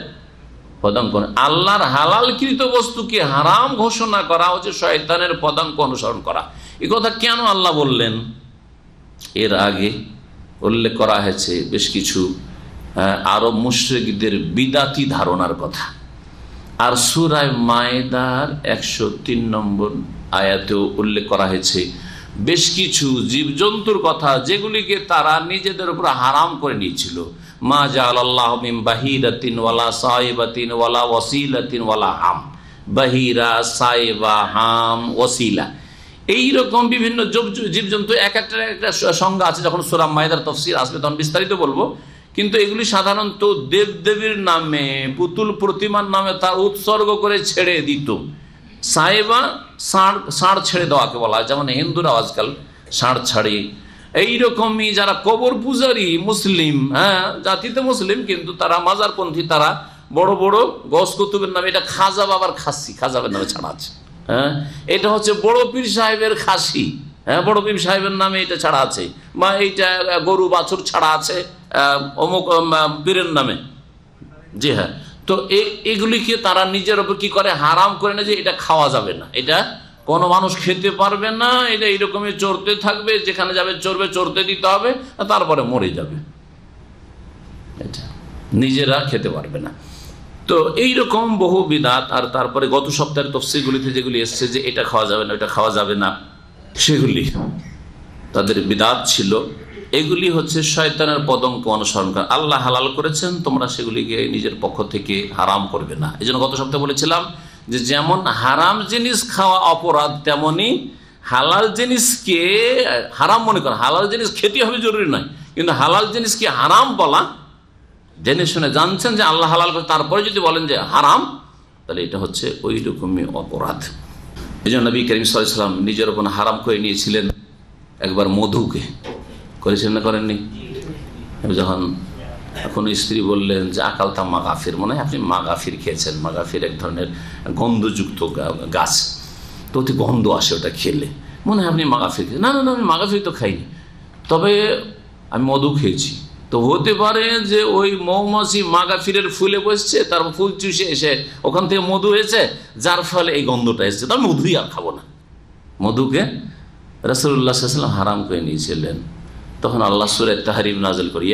পদাঙ্ক আল্লাহর হালালকৃত বস্তুকে হারাম ঘোষণা করা হচ্ছে শয়তানের পদাঙ্ক অনুসরণ করা এ কথা কেন আল্লাহ বললেন এর আগে উল্লেখ করা হয়েছে বেশ কিছু হ্যাঁ, আরব মুশ্রিকদের বিদাতি ধারণার কথা আর সুরায় মায়েদার একশো তিন নম্বর আয়াতেও উল্লেখ করা হয়েছে বেশ কিছু জীবজন্তুর কথা যেগুলিকে তারা নিজেদের উপর হারাম করে নিয়েছিল মা জাল আল্লাহ বাহিরাতিন ওয়ালা সাহেবাতিন ওয়ালা ওয়াসিলাতিন ওয়ালা হাম বাহিরা সাহেবা হাম ওয়াসিলা এইরকম বিভিন্ন জীবজন্তু এক একটা একটা সংজ্ঞা আছে যখন সুরাম মায়েদার তফসির আসবে তখন বিস্তারিত বলবো কিন্তু এগুলি সাধারণত দেবদেবীর নামে পুতুল প্রতিমার নামে তার উৎসর্গ করে ছেড়ে দিত সাহেবা ষাঁড় ষাঁড় ছেড়ে দেওয়াকে বলা হয় যেমন হিন্দুরা আজকাল ষাঁড় ছাড়ে এইরকমই যারা কবর পূজারি মুসলিম হ্যাঁ জাতিতে মুসলিম কিন্তু তারা মাজারপন্থী তারা বড় বড় গস কুতুবের নামে এটা খাজা বাবার খাসি খাজাবের নামে ছাড়া আছে হ্যাঁ এটা হচ্ছে বড় পীর সাহেবের খাসি হ্যাঁ বড় পীর সাহেবের নামে এটা ছাড়া আছে বা এইটা গরু বাছুর ছাড়া আছে অমুক পীরের নামে জি হ্যাঁ তো এগুলিকে তারা নিজের ওপর কি করে হারাম করে না যে এটা খাওয়া যাবে না এটা কোনো মানুষ খেতে পারবে না এটা এরকমই চড়তে থাকবে যেখানে যাবে চড়বে চড়তে দিতে হবে তারপরে মরে যাবে এটা নিজেরা খেতে পারবে না তো এইরকম বহু বিদাত আর তারপরে গত সপ্তাহের তফসিলগুলিতে যেগুলি এসছে যে এটা খাওয়া যাবে না এটা খাওয়া যাবে না সেগুলি তাদের বিদাত ছিল এগুলি হচ্ছে শয়তানের পদঙ্ক অনুসরণ করা আল্লাহ হালাল করেছেন তোমরা সেগুলিকে নিজের পক্ষ থেকে হারাম করবে না এই জন্য গত সপ্তাহে বলেছিলাম যে যেমন হারাম জিনিস খাওয়া অপরাধ তেমনি হালাল জিনিসকে হারাম মনে করা হালাল জিনিস খেতে হবে জরুরি নয় কিন্তু হালাল জিনিসকে হারাম বলা জেনে শুনে জানছেন যে আল্লাহ হালাল করে তারপরে যদি বলেন যে হারাম তাহলে এটা হচ্ছে ওই রকমই অপরাধ এই জন্য নবী করিম সাল্লাম নিজের ওপর হারাম করে নিয়েছিলেন একবার মধুকে করেছেন না করেননি যখন এখন স্ত্রী বললেন যে আকালতা মাগাফির হয় আপনি মা গাফির খেয়েছেন মা গাফির এক ধরনের গন্ধযুক্ত গাছ তো অতি গন্ধ আসে ওটা খেলে মনে হয় আপনি মাগাফির খেয়ে না না না আমি মাগাফির তো খাইনি তবে আমি মধু খেয়েছি তো হতে পারে যে ওই মৌমাছি মা গাফিরের ফুলে বসছে তার ফুল চুষে এসে ওখান থেকে মধু হয়েছে যার ফলে এই গন্ধটা এসছে তো আমি মধুই আর খাবো না মধুকে রসুল্লাহ হারাম করে নিয়েছিলেন তখন আল্লাহ সুরে তাহারিম নাজল করি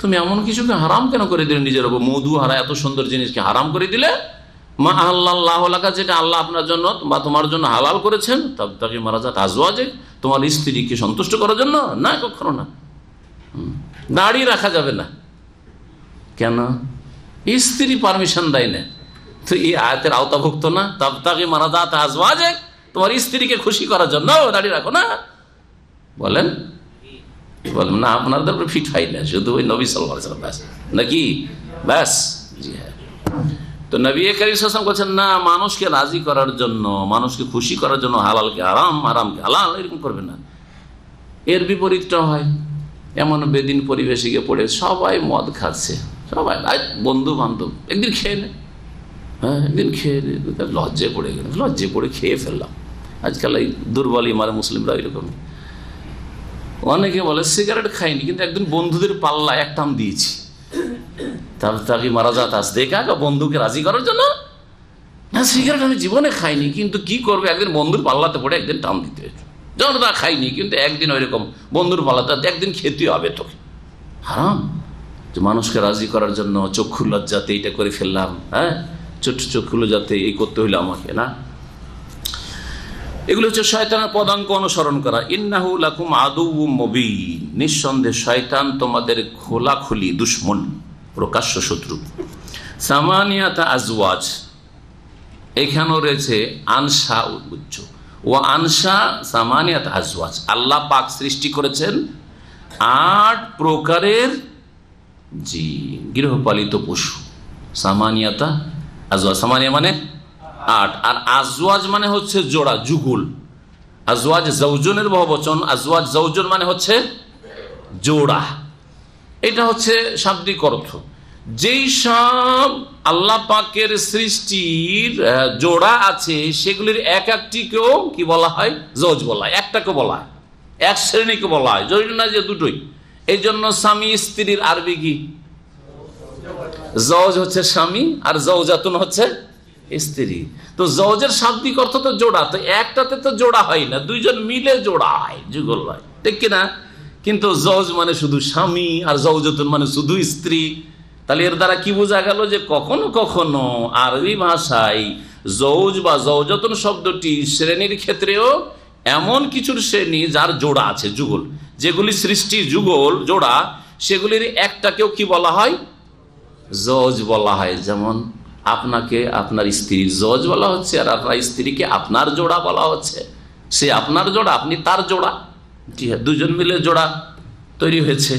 তুমি এমন কিছুকে হারাম কেন করে দিলে নিজের ওপর মধু হারা এত সুন্দর জিনিসকে হারাম করে দিলে মা আল্লাহ যেটা আল্লাহ আপনার জন্য বা তোমার জন্য হালাল করেছেন তাবতাকি মারাজাত আজওয়াজে তোমার স্ত্রীকে সন্তুষ্ট করার জন্য না কখনো না দাঁড়িয়ে রাখা যাবে না কেন স্ত্রী পারমিশন দেয় না তো এই আয়াতের আওতাভুক্ত না তাবতাকি মারাজাত আজওয়াজে তোমার স্ত্রীকে খুশি করার জন্য দাঁড়িয়ে রাখো না বলেন বলেন না আপনাদের উপরে ফিট হয় না শুধু ওই নবী সাল ব্যাস নাকি ব্যাস জি হ্যাঁ তো নবী কারিম বলছেন না মানুষকে রাজি করার জন্য মানুষকে খুশি করার জন্য হালালকে আরাম আরামকে হালাল এরকম করবে না এর বিপরীতটা হয় এমন বেদিন পরিবেশে গিয়ে পড়ে সবাই মদ খাচ্ছে সবাই বন্ধু বান্ধব একদিন খেয়ে নেয় হ্যাঁ একদিন খেয়ে লজ্জে পড়ে গেলাম লজ্জে পড়ে খেয়ে ফেললাম আজকাল এই দুর্বল ইমারে মুসলিমরা এরকম অনেকে বলে সিগারেট খাইনি কিন্তু একদিন বন্ধুদের পাল্লা একটাম দিয়েছি তারপর তাকে মারা যা তাস দেখা বন্ধুকে রাজি করার জন্য না সিগারেট আমি জীবনে খাইনি কিন্তু কি করবে একদিন বন্ধুর পাল্লাতে পড়ে একদিন টান দিতে জনতা খাইনি কিন্তু একদিন ওইরকম বন্ধুর পাল্লাতে একদিন খেতে হবে তোকে হারাম যে মানুষকে রাজি করার জন্য চক্ষু লজ্জাতে এইটা করে ফেললাম হ্যাঁ ছোট চোখগুলো যাতে এই করতে হইলে আমাকে না এগুলো হচ্ছে শয়তানের পদাঙ্ক অনুসরণ করা ইন্নাহু লাকুম আদৌ মবিন শয়তান তোমাদের খোলাখুলি দুশ্মন প্রকাশ্য শত্রু সামানিয়াতা আজওয়াজ এখানেও রয়েছে আনসা উচ্চ ও আনসা সামানিয়াত আজওয়াজ আল্লাহ পাক সৃষ্টি করেছেন আট প্রকারের জি গৃহপালিত পশু সামানিয়াতা আজওয়াজ সামানিয়া মানে আট আর আজওয়াজ মানে হচ্ছে জোড়া যুগুল আজওয়াজ জৌজনের বহবচন আজওয়াজ জৌজন মানে হচ্ছে জোড়া এটা হচ্ছে শাব্দিক অর্থ যেই সব আল্লাহ পাকের সৃষ্টির জোড়া আছে সেগুলির এক একটিকেও কি বলা হয় জজ বলা একটাকে বলা এক শ্রেণীকে বলা হয় জরুরি না যে দুটোই এই জন্য স্বামী স্ত্রীর আরবি কি জজ হচ্ছে স্বামী আর জওজাতুন হচ্ছে স্ত্রী তো জজের শাব্দিক অর্থ তো জোড়া তো একটাতে তো জোড়া হয় না দুইজন মিলে জোড়া হয় যুগল হয় ঠিক কিনা কিন্তু জজ মানে শুধু স্বামী আর জওজাতুন মানে শুধু স্ত্রী তাহলে এর দ্বারা কি বোঝা গেল যে কখনো কখনো আরবি ভাষায় জৌজ বা জৌজতন শব্দটি শ্রেণীর ক্ষেত্রেও এমন কিছুর শ্রেণী যার জোড়া আছে যুগল যেগুলি সৃষ্টি যুগল জোড়া সেগুলির একটাকেও কি বলা হয় জজ বলা হয় যেমন আপনাকে আপনার স্ত্রী জজ বলা হচ্ছে আর আপনার স্ত্রীকে আপনার জোড়া বলা হচ্ছে সে আপনার জোড়া আপনি তার জোড়া জি হ্যাঁ দুজন মিলে জোড়া তৈরি হয়েছে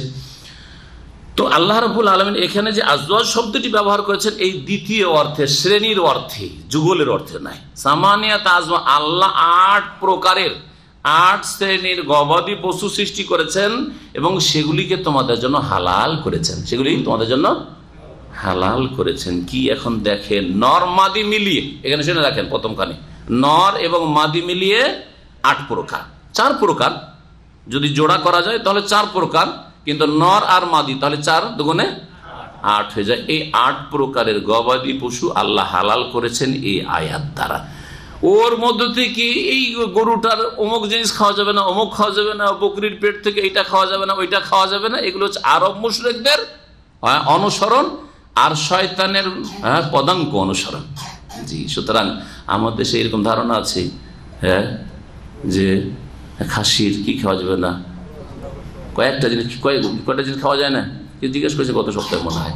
তো আল্লাহ রবুল আলমিন এখানে যে আজওয়াজ শব্দটি ব্যবহার করেছেন এই দ্বিতীয় অর্থে শ্রেণীর অর্থে যুগলের অর্থে নাই সামানিয়া আজমা আল্লাহ আট প্রকারের আট শ্রেণীর গবাদি পশু সৃষ্টি করেছেন এবং সেগুলিকে তোমাদের জন্য হালাল করেছেন সেগুলি তোমাদের জন্য হালাল করেছেন কি এখন দেখেন নর মাদি মিলিয়ে এখানে শুনে রাখেন প্রথম কানে নর এবং মাদি মিলিয়ে আট প্রকার চার প্রকার যদি জোড়া করা যায় তাহলে চার প্রকার কিন্তু নর আর মাদি তাহলে চার দুগুণে আট হয়ে যায় এই আট প্রকারের গবাদি পশু আল্লাহ হালাল করেছেন এই আয়াত দ্বারা ওর মধ্য থেকে এই গরুটার অমুক জিনিস খাওয়া যাবে না অমুক খাওয়া যাবে না বকরির পেট থেকে এইটা খাওয়া যাবে না ওইটা খাওয়া যাবে না এগুলো হচ্ছে আরব মুশরেকদের হ্যাঁ, অনুসরণ আর শয়তানের হ্যাঁ, পদাঙ্ক অনুসরণ জি সুতরাং আমার দেশে এরকম ধারণা আছে হ্যাঁ যে খাসির কি খাওয়া যাবে না কয়েকটা জিনিস কয়েক কয়েকটা জিনিস খাওয়া যায় না কেউ জিজ্ঞেস করেছে গত সপ্তাহে মনে হয়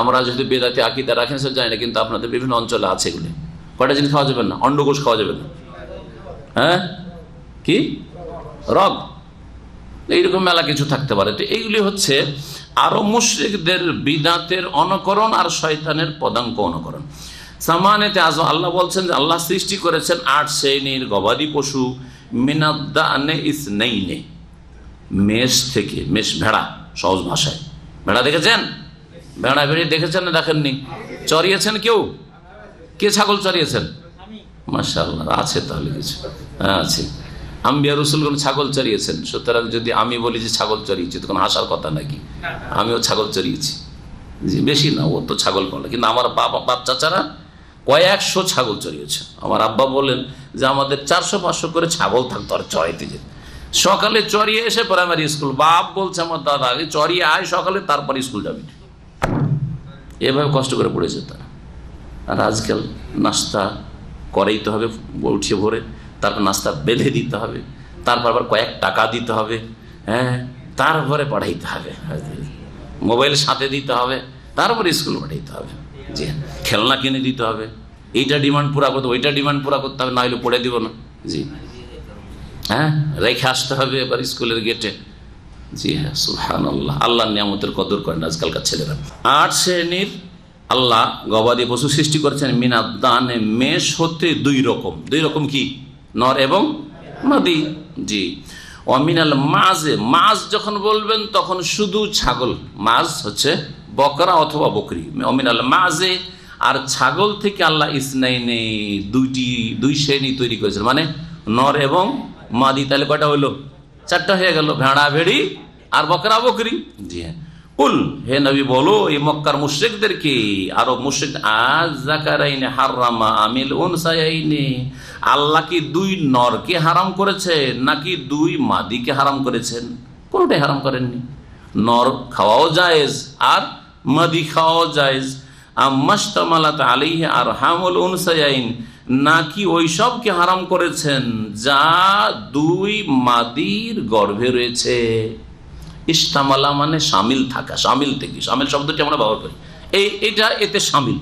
আমরা যদি বেদাতে আকিদা রাখেন সে যায় না কিন্তু আপনাদের বিভিন্ন অঞ্চলে আছে এগুলি কয়টা জিনিস খাওয়া যাবে না অন্ডকোষ খাওয়া যাবে না হ্যাঁ কি রগ এইরকম মেলা কিছু থাকতে পারে তো এইগুলি হচ্ছে আরো মুশ্রিকদের বিদাতের অনুকরণ আর শয়তানের পদাঙ্ক অনুকরণ সামানেতে আজ আল্লাহ বলছেন যে আল্লাহ সৃষ্টি করেছেন আট শ্রেণীর গবাদি পশু মিনাদ্দানে ইসনাইনে মেষ থেকে মেষ ভেড়া সহজ ভাষায় ভেড়া দেখেছেন ভেড়া ভেড়ি দেখেছেন না দেখেননি চড়িয়েছেন কেউ কে ছাগল চড়িয়েছেন মাসা আল্লাহ আছে তাহলে কিছু হ্যাঁ আছে আম্বিয়া রসুলগুলো ছাগল চড়িয়েছেন সুতরাং যদি আমি বলি যে ছাগল চড়িয়েছি তখন হাসার কথা নাকি আমিও ছাগল চড়িয়েছি যে বেশি না ও তো ছাগল পালা কিন্তু আমার বাবা বাপ চাচারা কয়েকশো ছাগল চড়িয়েছে আমার আব্বা বলেন যে আমাদের চারশো পাঁচশো করে ছাগল থাকতো আর চড়াইতে যেত সকালে চড়িয়ে এসে প্রাইমারি স্কুল বাপ বলছে আমার দাদা আগে চড়িয়ে আয় সকালে তারপর স্কুল যাবি এভাবে কষ্ট করে পড়েছে তারা আর আজকাল নাস্তা করেই তো হবে উঠিয়ে ভোরে তারপর নাস্তা বেঁধে দিতে হবে তারপর আবার কয়েক টাকা দিতে হবে হ্যাঁ তারপরে পাঠাইতে হবে মোবাইল সাথে দিতে হবে তারপরে স্কুল পাঠাইতে হবে যে হ্যাঁ, খেলনা কিনে দিতে হবে এইটা ডিমান্ড পুরা করতে ওইটা ডিমান্ড পুরা করতে হবে না হলে পড়ে দিব না জি হ্যাঁ রেখে আসতে হবে এবার স্কুলের গেটে জি হ্যাঁ সুহান আল্লাহ আল্লাহ নিয়ামতের কদর করেন আজকালকার ছেলেরা আট শ্রেণীর আল্লাহ গবাদি পশু সৃষ্টি করেছেন মিনা দানে মেষ হতে দুই রকম দুই রকম কি নর এবং নদী জি অমিনাল মাঝে মাছ যখন বলবেন তখন শুধু ছাগল মাছ হচ্ছে বকরা অথবা বকরি অমিনাল মাঝে আর ছাগল থেকে আল্লাহ ইসনাইনে দুইটি দুই শ্রেণী তৈরি করেছেন মানে নর এবং মাদি তাহলে কটা হইলো চারটা হয়ে গেল ভেড়া ভেড়ি আর বকরা বকরি জি হ্যাঁ কুল হে নবী বলো এই মক্কার আরো আমিল আল্লাহ কি দুই নরকে হারাম করেছেন নাকি দুই মাদিকে হারাম করেছেন কোনটাই হারাম করেননি নর খাওয়াও জায়েজ আর মাদি খাওয়াও জায়েজ আমাস্তামালাত আলিহ আর হামল উনসাইন নাকি ওইসবকে হারাম করেছেন যা দুই মাদির গর্ভে রয়েছে ইস্তামালা মানে সামিল থাকা সামিল থেকে সামিল শব্দটি আমরা ব্যবহার করি এই এটা এতে সামিল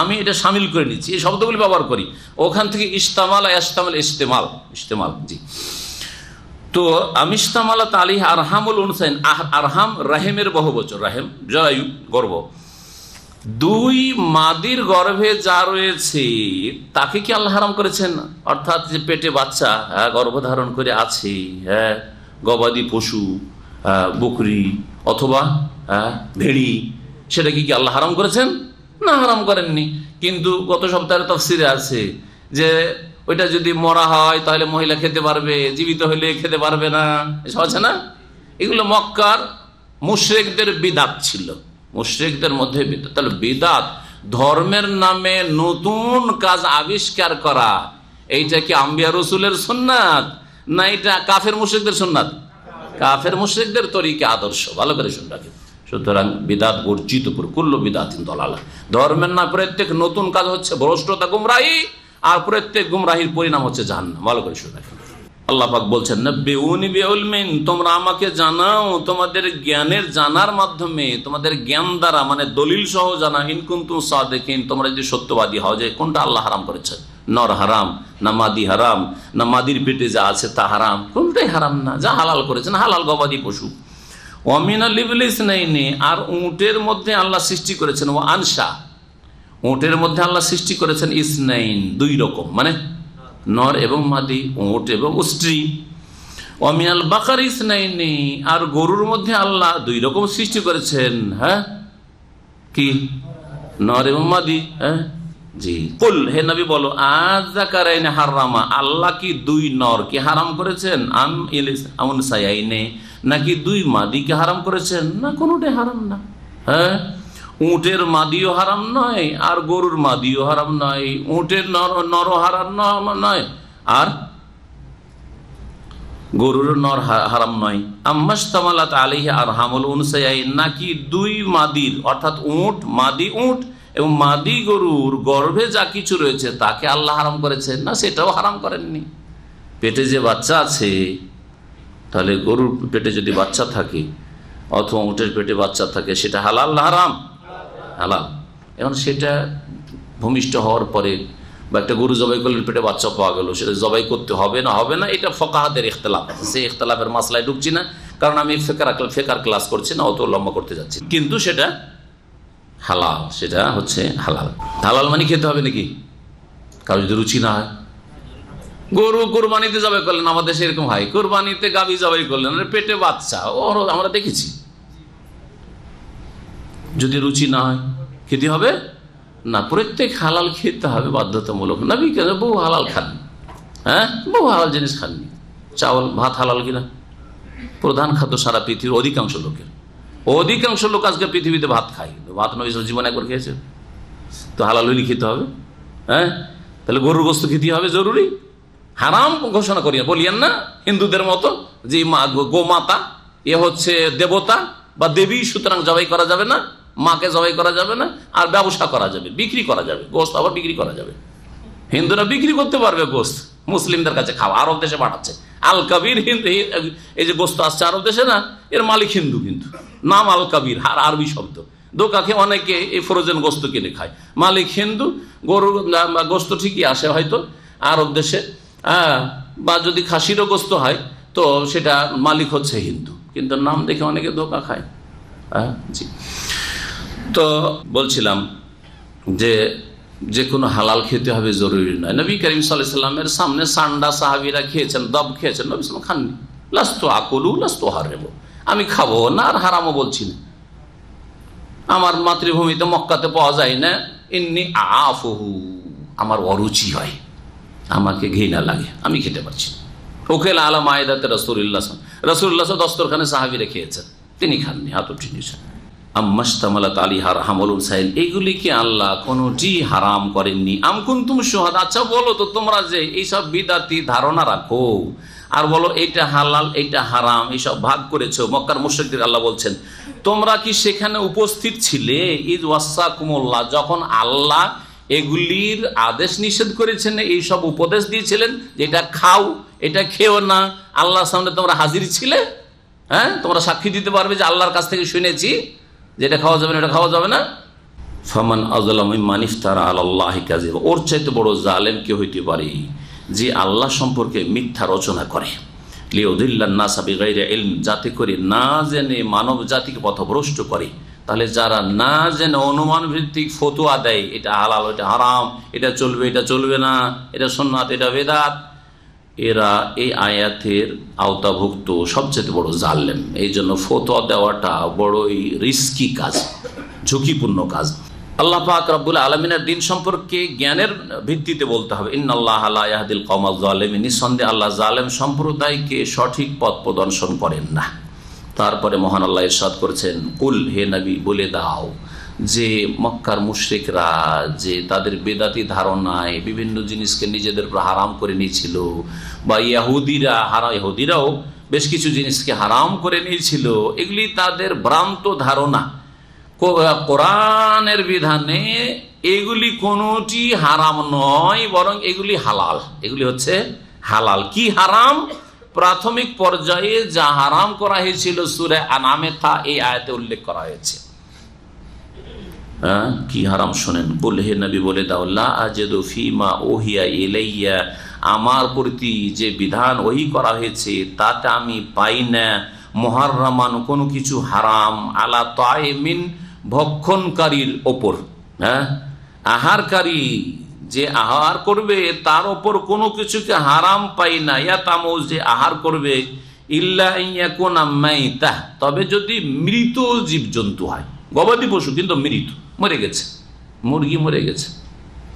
আমি এটা সামিল করে নিচ্ছি এই শব্দগুলি ব্যবহার করি ওখান থেকে ইস্তামালা ইস্তামাল ইস্তেমাল ইস্তেমাল জি তো আমিস্তামালা তালিহ আরহামুল উনসাইন আরহাম রাহেমের বহু বছর রাহেম জরায়ু গর্ব দুই মাদির গর্ভে যা রয়েছে তাকে কি আল্লাহ হারাম করেছেন অর্থাৎ যে পেটে বাচ্চা হ্যাঁ, গর্ভধারণ করে আছে হ্যাঁ গবাদি পশু বকরি অথবা ভেড়ি সেটা কি কি আল্লাহ হারাম করেছেন না হারাম করেননি কিন্তু গত সপ্তাহের তফসিরে আছে যে ওইটা যদি মরা হয় তাহলে মহিলা খেতে পারবে জীবিত হলে খেতে পারবে না এসব আছে না এগুলো মক্কার মুশ্রেকদের বিদাত ছিল মুশ্রেকদের মধ্যে বিদাত তাহলে বিদাত ধর্মের নামে নতুন কাজ আবিষ্কার করা এইটা কি আম্বিয়া রসুলের সোননাথ না এটা কাফের মুশ্রেকদের সোননাথ কাফের মুশ্রিকদের তরিকে আদর্শ ভালো করে শুনে রাখেন সুতরাং বিদাত বর্জিত কুল্ল বিদাতিন দলালা ধর্মের না প্রত্যেক নতুন কাজ হচ্ছে ভ্রষ্টতা গুমরাহি আর প্রত্যেক গুমরাহির পরিণাম হচ্ছে জাহান্নাম ভালো করে শুনে রাখেন আল্লাপাক বলছেন না বেউনি বেউলমিন তোমরা আমাকে জানাও তোমাদের জ্ঞানের জানার মাধ্যমে তোমাদের জ্ঞান দ্বারা মানে দলিল সহ জানা ইনকুন্তু সাদেকিন তোমরা যদি সত্যবাদী হও যে কোনটা আল্লাহ হারাম করেছেন নর হারাম না মাদি হারাম না মাদির পেটে যা আছে তা হারাম কোনটাই হারাম না যা হালাল করেছেন হালাল গবাদি পশু অমিনা লিবলিস নেইনি আর উঁটের মধ্যে আল্লাহ সৃষ্টি করেছেন ও আনসা উঁটের মধ্যে আল্লাহ সৃষ্টি করেছেন ইসনাইন দুই রকম মানে নর এবং মাদি উঁট এবং স্ত্রী অমিনাল বাকার ইসনাইনি আর গরুর মধ্যে আল্লাহ দুই রকম সৃষ্টি করেছেন হ্যাঁ কি নর এবং মাদি হ্যাঁ জি নর হারাম হ্যাঁ? উটের মাদিও হারাম নয় আর গরুর মাদিও হারাম নয় উটের নর নর হারাম নয় আর গরুর নর হারাম নয় আম্মাস্তামালাত আলিহা আর হামল উনসাই নাকি দুই মাদির অর্থাৎ উঁট মাদি উঁট এবং মাদি গরুর গর্ভে যা কিছু রয়েছে তাকে আল্লাহ হারাম করেছেন না সেটাও হারাম করেননি পেটে যে বাচ্চা আছে তাহলে গরুর পেটে যদি বাচ্চা থাকে অথবা উটের পেটে বাচ্চা থাকে সেটা হালাল হারাম হালাল এখন সেটা ভূমিষ্ঠ হওয়ার পরে বা একটা গরু জবাই করলে পেটে বাচ্চা পাওয়া গেল সেটা জবাই করতে হবে না হবে না এটা ফকাহাদের ইখতলাফ আছে সেই ইখতলাফের মাসলায় ঢুকছি না কারণ আমি ফেকার ফেকার ক্লাস করছি না অত লম্বা করতে যাচ্ছি কিন্তু সেটা হালাল সেটা হচ্ছে হালাল হালাল মানে খেতে হবে নাকি কারো যদি রুচি না হয় গরু কোরবানিতে জবাই করলেন আমাদের সেরকম হয় কোরবানিতে গাবি জবাই করলেন মানে পেটে বাচ্চা ওর আমরা দেখেছি যদি রুচি না হয় খেতে হবে না প্রত্যেক হালাল খেতে হবে বাধ্যতামূলক না কেন বহু হালাল খাননি হ্যাঁ বহু হালাল জিনিস খাননি চাউল ভাত হালাল কিনা প্রধান খাদ্য সারা পৃথিবীর অধিকাংশ লোকের অধিকাংশ লোক আজকে পৃথিবীতে ভাত খায় ভাত নবী জীবন একবার খেয়েছে তো হালাল হইলে খেতে হবে হ্যাঁ তাহলে গরুর গোস্ত খেতে হবে জরুরি হারাম ঘোষণা করি বলিয়েন না হিন্দুদের মতো যে গোমাতা এ হচ্ছে দেবতা বা দেবী সুতরাং জবাই করা যাবে না মাকে জবাই করা যাবে না আর ব্যবসা করা যাবে বিক্রি করা যাবে গোস্ত আবার বিক্রি করা যাবে হিন্দুরা বিক্রি করতে পারবে গোস্ত মুসলিমদের কাছে খাওয়া আরব দেশে পাঠাচ্ছে আল কাবির হিন্দু এই যে গোস্ত আসছে আরব দেশে না এর মালিক হিন্দু কিন্তু নাম আল কাবির আর আরবি শব্দ দোকাকে অনেকে এই ফ্রোজেন গোস্ত কিনে খায় মালিক হিন্দু গরুর গোস্ত ঠিকই আসে হয়তো আরব দেশে বা যদি খাসিরও গোস্ত হয় তো সেটা মালিক হচ্ছে হিন্দু কিন্তু নাম দেখে অনেকে ধোকা খায় হ্যাঁ জি তো বলছিলাম যে যে কোনো হালাল খেতে হবে জরুরি নয় নবী করিম সাল্লামের সামনে সান্ডা সাহাবিরা খেয়েছেন দব খেয়েছেন নবী সালাম খাননি লাস্ত আকলু লাস্ত হারেব আমি খাবো না আর হারামও বলছি না আমার মাতৃভূমিতে মক্কাতে পাওয়া যায় না এমনি আফহু আমার অরুচি হয় আমাকে ঘৃণা লাগে আমি খেতে পারছি ওকে আলম আয়দাতে রসুল্লাহ রসুল্লাহ দস্তরখানে সাহাবিরা খেয়েছেন তিনি খাননি হাত উঠিয়েছেন আলী আল্লাহ হারাম করেননি আমকুন আচ্ছা বলো তো তোমরা যে এইসব ধারণা রাখো আর বলো হালাল হারাম এইসব ভাগ করেছো মক্কার আল্লাহ বলছেন তোমরা কি সেখানে উপস্থিত ছিলে ঈদ ওয়াসা কুমল্লা যখন আল্লাহ এগুলির আদেশ নিষেধ করেছেন এইসব উপদেশ দিয়েছিলেন এটা খাও এটা খেও না আল্লাহর সামনে তোমরা হাজির ছিলে হ্যাঁ তোমরা সাক্ষী দিতে পারবে যে আল্লাহর কাছ থেকে শুনেছি যেটা খাওয়া যাবে না এটা খাওয়া যাবে না ফমান আজলাম মানিফ তারা আল্লাহ কাজে ওর চাইতে বড় জালেম কে হইতে পারে যে আল্লাহ সম্পর্কে মিথ্যা রচনা করে যাতে করে না জেনে মানব জাতিকে পথভ্রষ্ট করে তাহলে যারা না জেনে অনুমান ভিত্তিক ফতুয়া দেয় এটা হালাল এটা হারাম এটা চলবে এটা চলবে না এটা সন্ন্যাত এটা বেদাত এরা এই আয়াতের আওতাভুক্ত সবচেয়ে বড় জালেম এই জন্য ফতোয়া দেওয়াটা বড়ই রিস্কি কাজ ঝুঁকিপূর্ণ কাজ আল্লাহ পাক রাবুল আলমিনের দিন সম্পর্কে জ্ঞানের ভিত্তিতে বলতে হবে ইন্নআল্লাহ আলাহাদিল কমাল জালেম নিঃসন্দেহ আল্লাহ জালেম সম্প্রদায়কে সঠিক পথ প্রদর্শন করেন না তারপরে মহান আল্লাহ ইরশাদ করেছেন কুল হে নবী বলে দাও যে মক্কার মুশ্রিকরা যে তাদের বেদাতি ধারণায় বিভিন্ন জিনিসকে নিজেদের উপর হারাম করে নিয়েছিল বা ইয়াহুদিরা হারা ইহুদিরাও বেশ কিছু জিনিসকে হারাম করে নিয়েছিল এগুলি তাদের ভ্রান্ত ধারণা কোরআনের বিধানে এগুলি কোনোটি হারাম নয় বরং এগুলি হালাল এগুলি হচ্ছে হালাল কি হারাম প্রাথমিক পর্যায়ে যা হারাম করা হয়েছিল সুরে আনামে তা এই আয়াতে উল্লেখ করা হয়েছে হ্যাঁ? কি হারাম শোনেন বল হে নবী বলে দাও ফিমা ওহিয়া ইলাইয়া আমার প্রতি যে বিধান ওহি করা হয়েছে তাতে আমি পাই না মহারামান কোনো কিছু হারাম আলা তায়েমিন ভক্ষণকারীর ওপর হ্যাঁ আহারকারী যে আহার করবে তার ওপর কোনো কিছুকে হারাম পাই না ইয়া তামো যে আহার করবে ইল্লা ইয়া কোন তবে যদি মৃত জীবজন্তু হয় গবাদি পশু কিন্তু মৃত মরে গেছে মুরগি মরে গেছে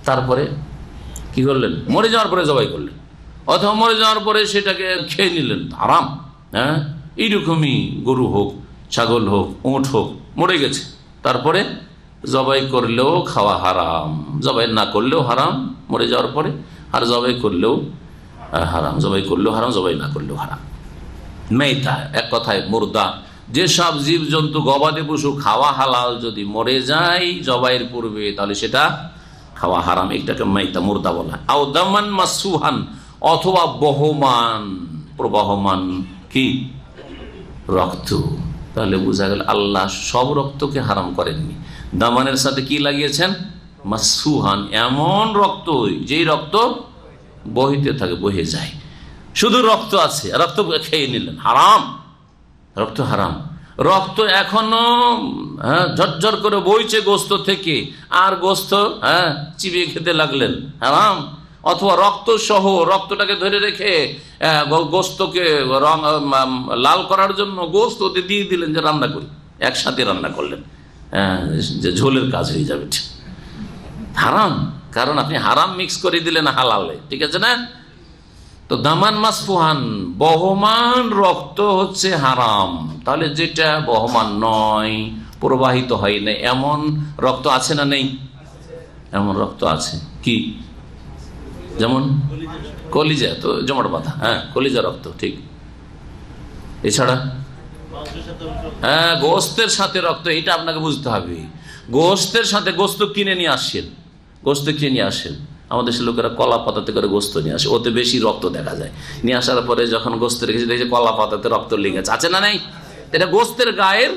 তারপরে কি করলেন মরে যাওয়ার পরে জবাই করলেন অথবা মরে যাওয়ার পরে সেটাকে খেয়ে নিলেন আরাম হ্যাঁ এইরকমই গরু হোক ছাগল হোক উঁট হোক মরে গেছে তারপরে জবাই করলেও খাওয়া হারাম জবাই না করলেও হারাম মরে যাওয়ার পরে আর জবাই করলেও হারাম জবাই করলেও হারাম জবাই না করলেও হারাম মেয়েটা এক কথায় মুরদা যেসব জীবজন্তু গবাদি পশু খাওয়া হালাল যদি মরে যায় জবাইয়ের পূর্বে তাহলে সেটা খাওয়া হারাম এটাকে মাইতা মুর্দা বলা আউদামান মাসুহান অথবা বহমান প্রবাহমান কি রক্ত তাহলে বোঝা গেল আল্লাহ সব রক্তকে হারাম করেননি দামানের সাথে কি লাগিয়েছেন মাসুহান এমন রক্ত যেই রক্ত বহিতে থাকে বহে যায় শুধু রক্ত আছে রক্ত খেয়ে নিলেন হারাম রক্ত হারাম রক্ত এখনো হ্যাঁ, ঝরঝর করে বইছে গোস্ত থেকে আর গোস্ত হ্যাঁ চিবিয়ে খেতে লাগলেন হারাম অথবা রক্ত সহ রক্তটাকে ধরে রেখে গোস্তকে রং লাল করার জন্য গোস্ত দিয়ে দিলেন যে রান্না করি একসাথে রান্না করলেন হ্যাঁ, যে ঝোলের কাজ হয়ে যাবে হারাম কারণ আপনি হারাম মিক্স করে দিলেন হালালে ঠিক আছে না তো দামান মাসফুহান বহমান রক্ত হচ্ছে হারাম তাহলে যেটা বহমান নয় প্রবাহিত হয় না এমন রক্ত আছে না নেই এমন রক্ত আছে কি যেমন কলিজা তো জমাট বাঁধা হ্যাঁ কলিজা রক্ত ঠিক এছাড়া হ্যাঁ গোস্তের সাথে রক্ত এটা আপনাকে বুঝতে হবে গোস্তের সাথে গোস্ত কিনে নিয়ে আসছেন গোস্ত কিনে নিয়ে আসেন আমাদের দেশের লোকেরা কলা পাতাতে করে গোস্ত নিয়ে আসে ওতে বেশি রক্ত দেখা যায় নিয়ে আসার পরে যখন গোস্ত রেখেছে দেখেছে কলা পাতাতে রক্ত লেগে আছে না নাই এটা গোস্তের গায়ের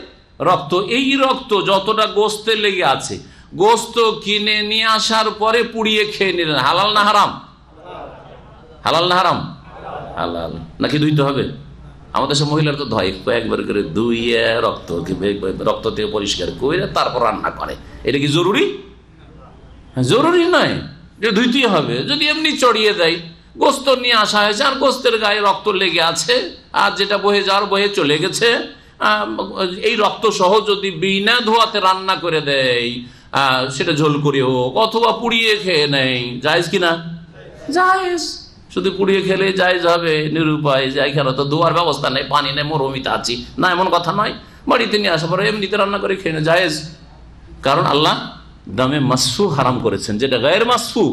রক্ত এই রক্ত যতটা গোস্তে লেগে আছে গোস্ত কিনে নিয়ে আসার পরে পুড়িয়ে খেয়ে নিলেন হালাল না হারাম হালাল না হারাম হালাল নাকি ধুইতে হবে আমাদের দেশের মহিলার তো ধয় একবার করে ধুইয়ে রক্ত রক্ত থেকে পরিষ্কার করে তারপর রান্না করে এটা কি জরুরি হ্যাঁ, জরুরি নয় যে ধুইতে হবে যদি এমনি চড়িয়ে দেয় গোস্ত নিয়ে আসা হয়েছে আর গোস্তের গায়ে রক্ত লেগে আছে আর যেটা বহে যাওয়ার বহে চলে গেছে এই রক্ত সহ যদি বিনা ধোয়াতে রান্না করে দেয় সেটা ঝোল করে হোক অথবা পুড়িয়ে খেয়ে নেয় যাইজ কিনা যাইজ শুধু পুড়িয়ে খেলে যাইজ হবে নিরুপায় যাই খেলা তো ধোয়ার ব্যবস্থা নেই পানি নেই মরমিতে আছি না এমন কথা নয় বাড়িতে নিয়ে আসার পরে এমনিতে রান্না করে খেয়ে নেয় যাইজ কারণ আল্লাহ দামে মাসু হারাম করেছেন যেটা গায়ের মাসু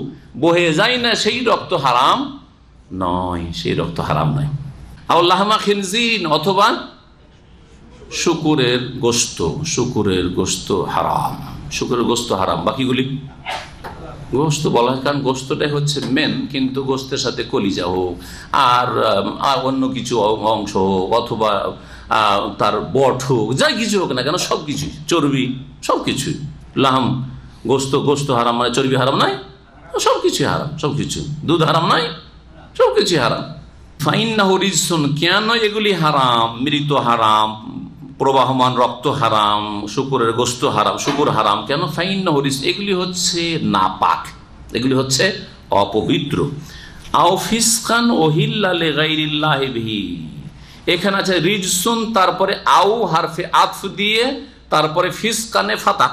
বহে যায় না সেই রক্ত হারাম নয় সেই রক্ত হারাম নয় আল্লাহমা খিনজিন অথবা শুকুরের গোস্ত শুকুরের গোস্ত হারাম শুকুরের গোস্ত হারাম বাকিগুলি গোস্ত বলা কারণ গোস্তটাই হচ্ছে মেন কিন্তু গোস্তের সাথে কলিজা হোক আর অন্য কিছু অংশ হোক অথবা তার বট হোক যা কিছু হোক না কেন সব কিছুই চর্বি সব কিছুই লাহাম গোস্ত গোস্ত হারাম মানে চর্বি হারাম নাই সব কিছু হারাম সব কিছু দুধ হারাম নাই সব কিছু হারাম ফাইন্না হরিসুন কেন এগুলি হারাম মৃত হারাম প্রবাহমান রক্ত হারাম শুকুরের গোস্ত হারাম শুকুর হারাম কেন ফাইন্না হরিস এগুলি হচ্ছে নাপাক এগুলি হচ্ছে অপবিত্র আউফিসকান ওহিল্লালে গাইরিল্লাহি এখানে আছে রিজসুন তারপরে আউ হারফে আফ দিয়ে তারপরে ফিসকানে ফাতাক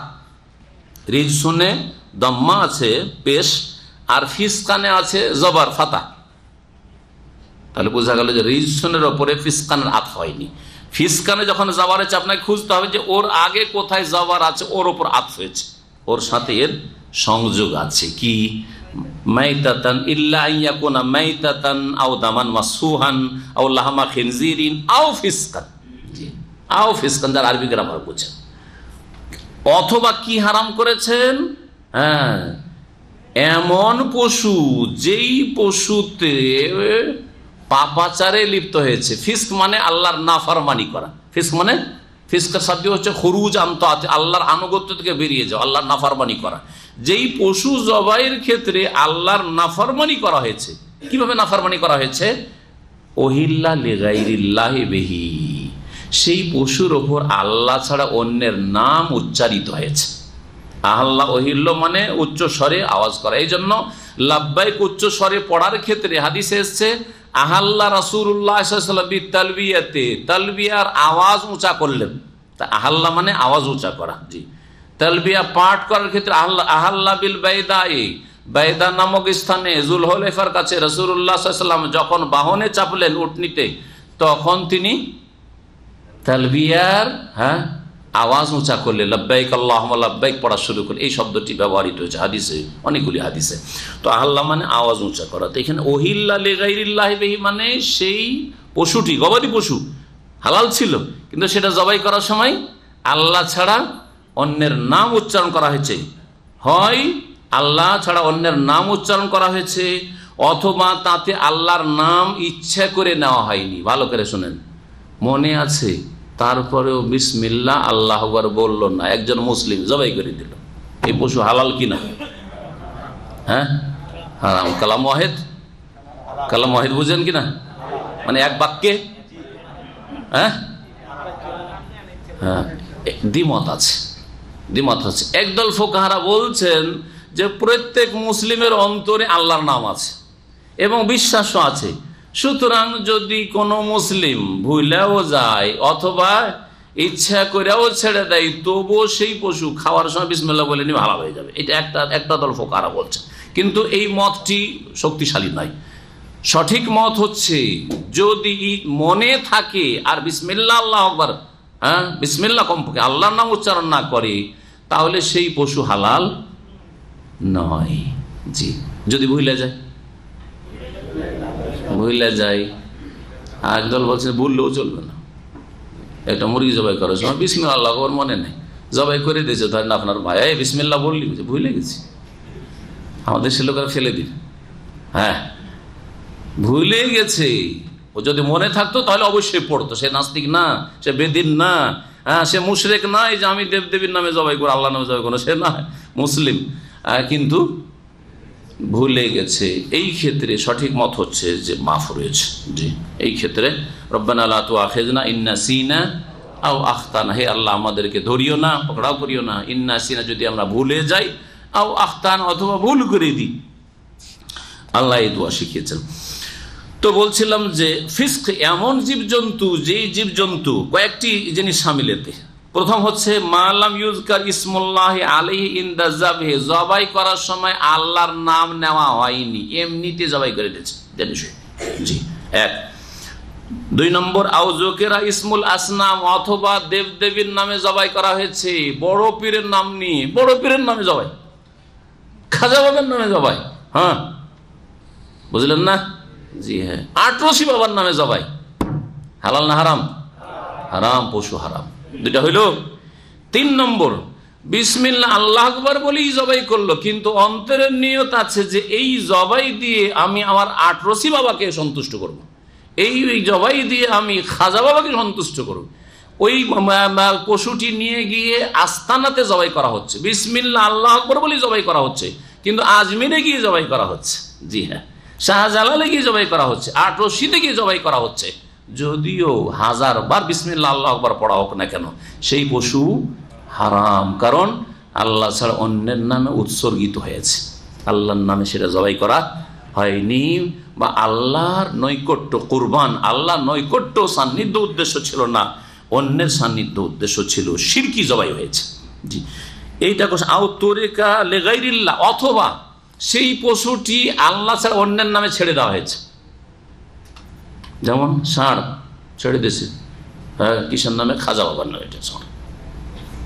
রিজসুনে দম্মা আছে পেশ আর ফিসকানে আছে জবার ফাতা তাহলে বোঝা গেল যে রিজসুনের ওপরে ফিসকানের আত হয়নি ফিসকানে যখন জবার আছে আপনাকে খুঁজতে হবে যে ওর আগে কোথায় জবার আছে ওর ওপর আত হয়েছে ওর সাথে এর সংযোগ আছে কি ইল্লা দামান আও আও আরবি গ্রামার বুঝেন অথবা কি হারাম করেছেন হ্যাঁ এমন পশু যেই পশুতে পাপাচারে লিপ্ত হয়েছে ফিস্ক মানে আল্লাহর নাফারমানি করা ফিস্ক মানে ফিস্কের শব্দ হচ্ছে হরুজ আন্ত আল্লাহর আনুগত্য থেকে বেরিয়ে যাও আল্লাহর নাফারমানি করা যেই পশু জবাইয়ের ক্ষেত্রে আল্লাহর নাফারমানি করা হয়েছে কিভাবে নাফারমানি করা হয়েছে ওহিল্লা লেগাইরিল্লাহে বেহি সেই পশুর ওপর আল্লাহ ছাড়া অন্যের নাম উচ্চারিত হয়েছে আহ্লা অহিল্য মানে উচ্চ স্বরে আওয়াজ করা এই জন্য লাভবাহিক উচ্চ স্বরে পড়ার ক্ষেত্রে হাদিসে এসছে আহাল্লা রাসুল্লাহাবি তালবিয়াতে তালবিয়ার আওয়াজ উঁচা করলেন তা আহাল্লা মানে আওয়াজ উঁচা করা জি তালবিয়া পাঠ করার ক্ষেত্রে আহ্লা আহাল্লা বিল বাইদাই বাইদা নামক স্থানে হলেফার কাছে রসুল্লাহাম যখন বাহনে চাপলেন উটনিতে তখন তিনি তালবিয়ার হ্যাঁ আওয়াজ উঁচা করলে লব্বাইক আল্লাহ লব্বাইক পড়া শুরু করলে এই শব্দটি ব্যবহৃত হয়েছে হাদিসে অনেকগুলি হাদিসে তো আল্লাহ মানে আওয়াজ উঁচা করা তো এখানে ওহিল্লা বেহি মানে সেই পশুটি গবাদি পশু হালাল ছিল কিন্তু সেটা জবাই করার সময় আল্লাহ ছাড়া অন্যের নাম উচ্চারণ করা হয়েছে হয় আল্লাহ ছাড়া অন্যের নাম উচ্চারণ করা হয়েছে অথবা তাতে আল্লাহর নাম ইচ্ছা করে নেওয়া হয়নি ভালো করে শোনেন মনে আছে তারপরেও বিসমিল্লা আল্লাহ বলল না একজন মুসলিম জবাই করে দিল এই পশু হালাল কিনা হ্যাঁ হারাম কালাম ওয়াহেদ কালাম ওয়াহেদ বুঝেন কিনা মানে এক বাক্যে হ্যাঁ হ্যাঁ দ্বিমত আছে দ্বিমত আছে একদল ফোকাহারা বলছেন যে প্রত্যেক মুসলিমের অন্তরে আল্লাহর নাম আছে এবং বিশ্বাসও আছে সুতরাং যদি কোনো মুসলিম ভুলেও যায় অথবা ইচ্ছা করেও ছেড়ে দেয় তবুও সেই পশু খাওয়ার সময় বিসমিল্লা বলে নি ভালো হয়ে যাবে এটা একটা একটা দল ফোকারা বলছে কিন্তু এই মতটি শক্তিশালী নয় সঠিক মত হচ্ছে যদি মনে থাকে আর বিসমিল্লা আল্লাহ আকবর হ্যাঁ বিসমিল্লা কমপক্ষে আল্লাহর নাম উচ্চারণ না করে তাহলে সেই পশু হালাল নয় জি যদি ভুলে যায় ভুলে যাই আর একদল বলছে ভুললেও চলবে না একটা মুরগি জবাই করার সময় বিসমিল্লা আল্লাহ ওর মনে নেই জবাই করে দিয়েছে না আপনার ভাই এই বিসমিল্লা বললি ভুলে গেছি আমাদের সে লোকেরা ফেলে দিন হ্যাঁ ভুলে গেছে ও যদি মনে থাকতো তাহলে অবশ্যই পড়তো সে নাস্তিক না সে বেদিন না হ্যাঁ সে মুশরেক নয় যে আমি দেবদেবীর নামে জবাই করে আল্লাহ নামে জবাই করো সে না মুসলিম কিন্তু ভুলে গেছে এই ক্ষেত্রে সঠিক মত হচ্ছে যে মাফ রয়েছে জি এই ক্ষেত্রে রব্বানা আল্লাহ তো আখেজনা ইন্না সিনা আও আখতানা হে আল্লাহ আমাদেরকে ধরিও না পকড়াও করিও না ইন্না সিনা যদি আমরা ভুলে যাই আও আখতান অথবা ভুল করে দিই আল্লাহ এই দোয়া শিখিয়েছেন তো বলছিলাম যে ফিস্ক এমন জীবজন্তু যেই জীবজন্তু কয়েকটি জিনিস সামিলেতে প্রথম হচ্ছে মালাম ইউজকার ইসমুল্লাহ আলী ইন্দা জাবহে জবাই করার সময় আল্লাহর নাম নেওয়া হয়নি এমনিতে জবাই করে দিয়েছে জি এক দুই নম্বর আও আউজোকেরা ইসমুল আসনাম অথবা দেবদেবীর নামে জবাই করা হয়েছে বড় পীরের নাম নিয়ে বড় পীরের নামে জবাই খাজা বাবার নামে জবাই হ্যাঁ বুঝলেন না জি হ্যাঁ আটরসি বাবার নামে জবাই হালাল না হারাম হারাম পশু হারাম দুটা হইল তিন নম্বর বিসমিল্লা আল্লাহ আকবর বলেই জবাই করলো কিন্তু অন্তরের নিয়ত আছে যে এই জবাই দিয়ে আমি আমার আটরসি বাবাকে সন্তুষ্ট করব। এই জবাই দিয়ে আমি খাজা বাবাকে সন্তুষ্ট করব ওই পশুটি নিয়ে গিয়ে আস্তানাতে জবাই করা হচ্ছে বিসমিল্লা আল্লাহ আকবর বলেই জবাই করা হচ্ছে কিন্তু আজমিরে গিয়ে জবাই করা হচ্ছে জি হ্যাঁ শাহজালালে গিয়ে জবাই করা হচ্ছে আটরসিতে গিয়ে জবাই করা হচ্ছে যদিও হাজার বার বিসমিল্লা আল্লাহ আকবার পড়া হোক না কেন সেই পশু হারাম কারণ আল্লাহ ছাড়া অন্যের নামে উৎসর্গিত হয়েছে আল্লাহর নামে সেটা জবাই করা হয়নি বা আল্লাহর নৈকট্য কোরবান আল্লাহ নৈকট্য সান্নিধ্য উদ্দেশ্য ছিল না অন্যের সান্নিধ্য উদ্দেশ্য ছিল সিরকি জবাই হয়েছে জি এইটা আও তোরেকা লেগাইরিল্লা অথবা সেই পশুটি আল্লাহ ছাড়া অন্যের নামে ছেড়ে দেওয়া হয়েছে যেমন ষাঁড় ছেড়ে দিয়েছে হ্যাঁ কিসের নামে খাজা বাবার নামে এটা ষাঁড়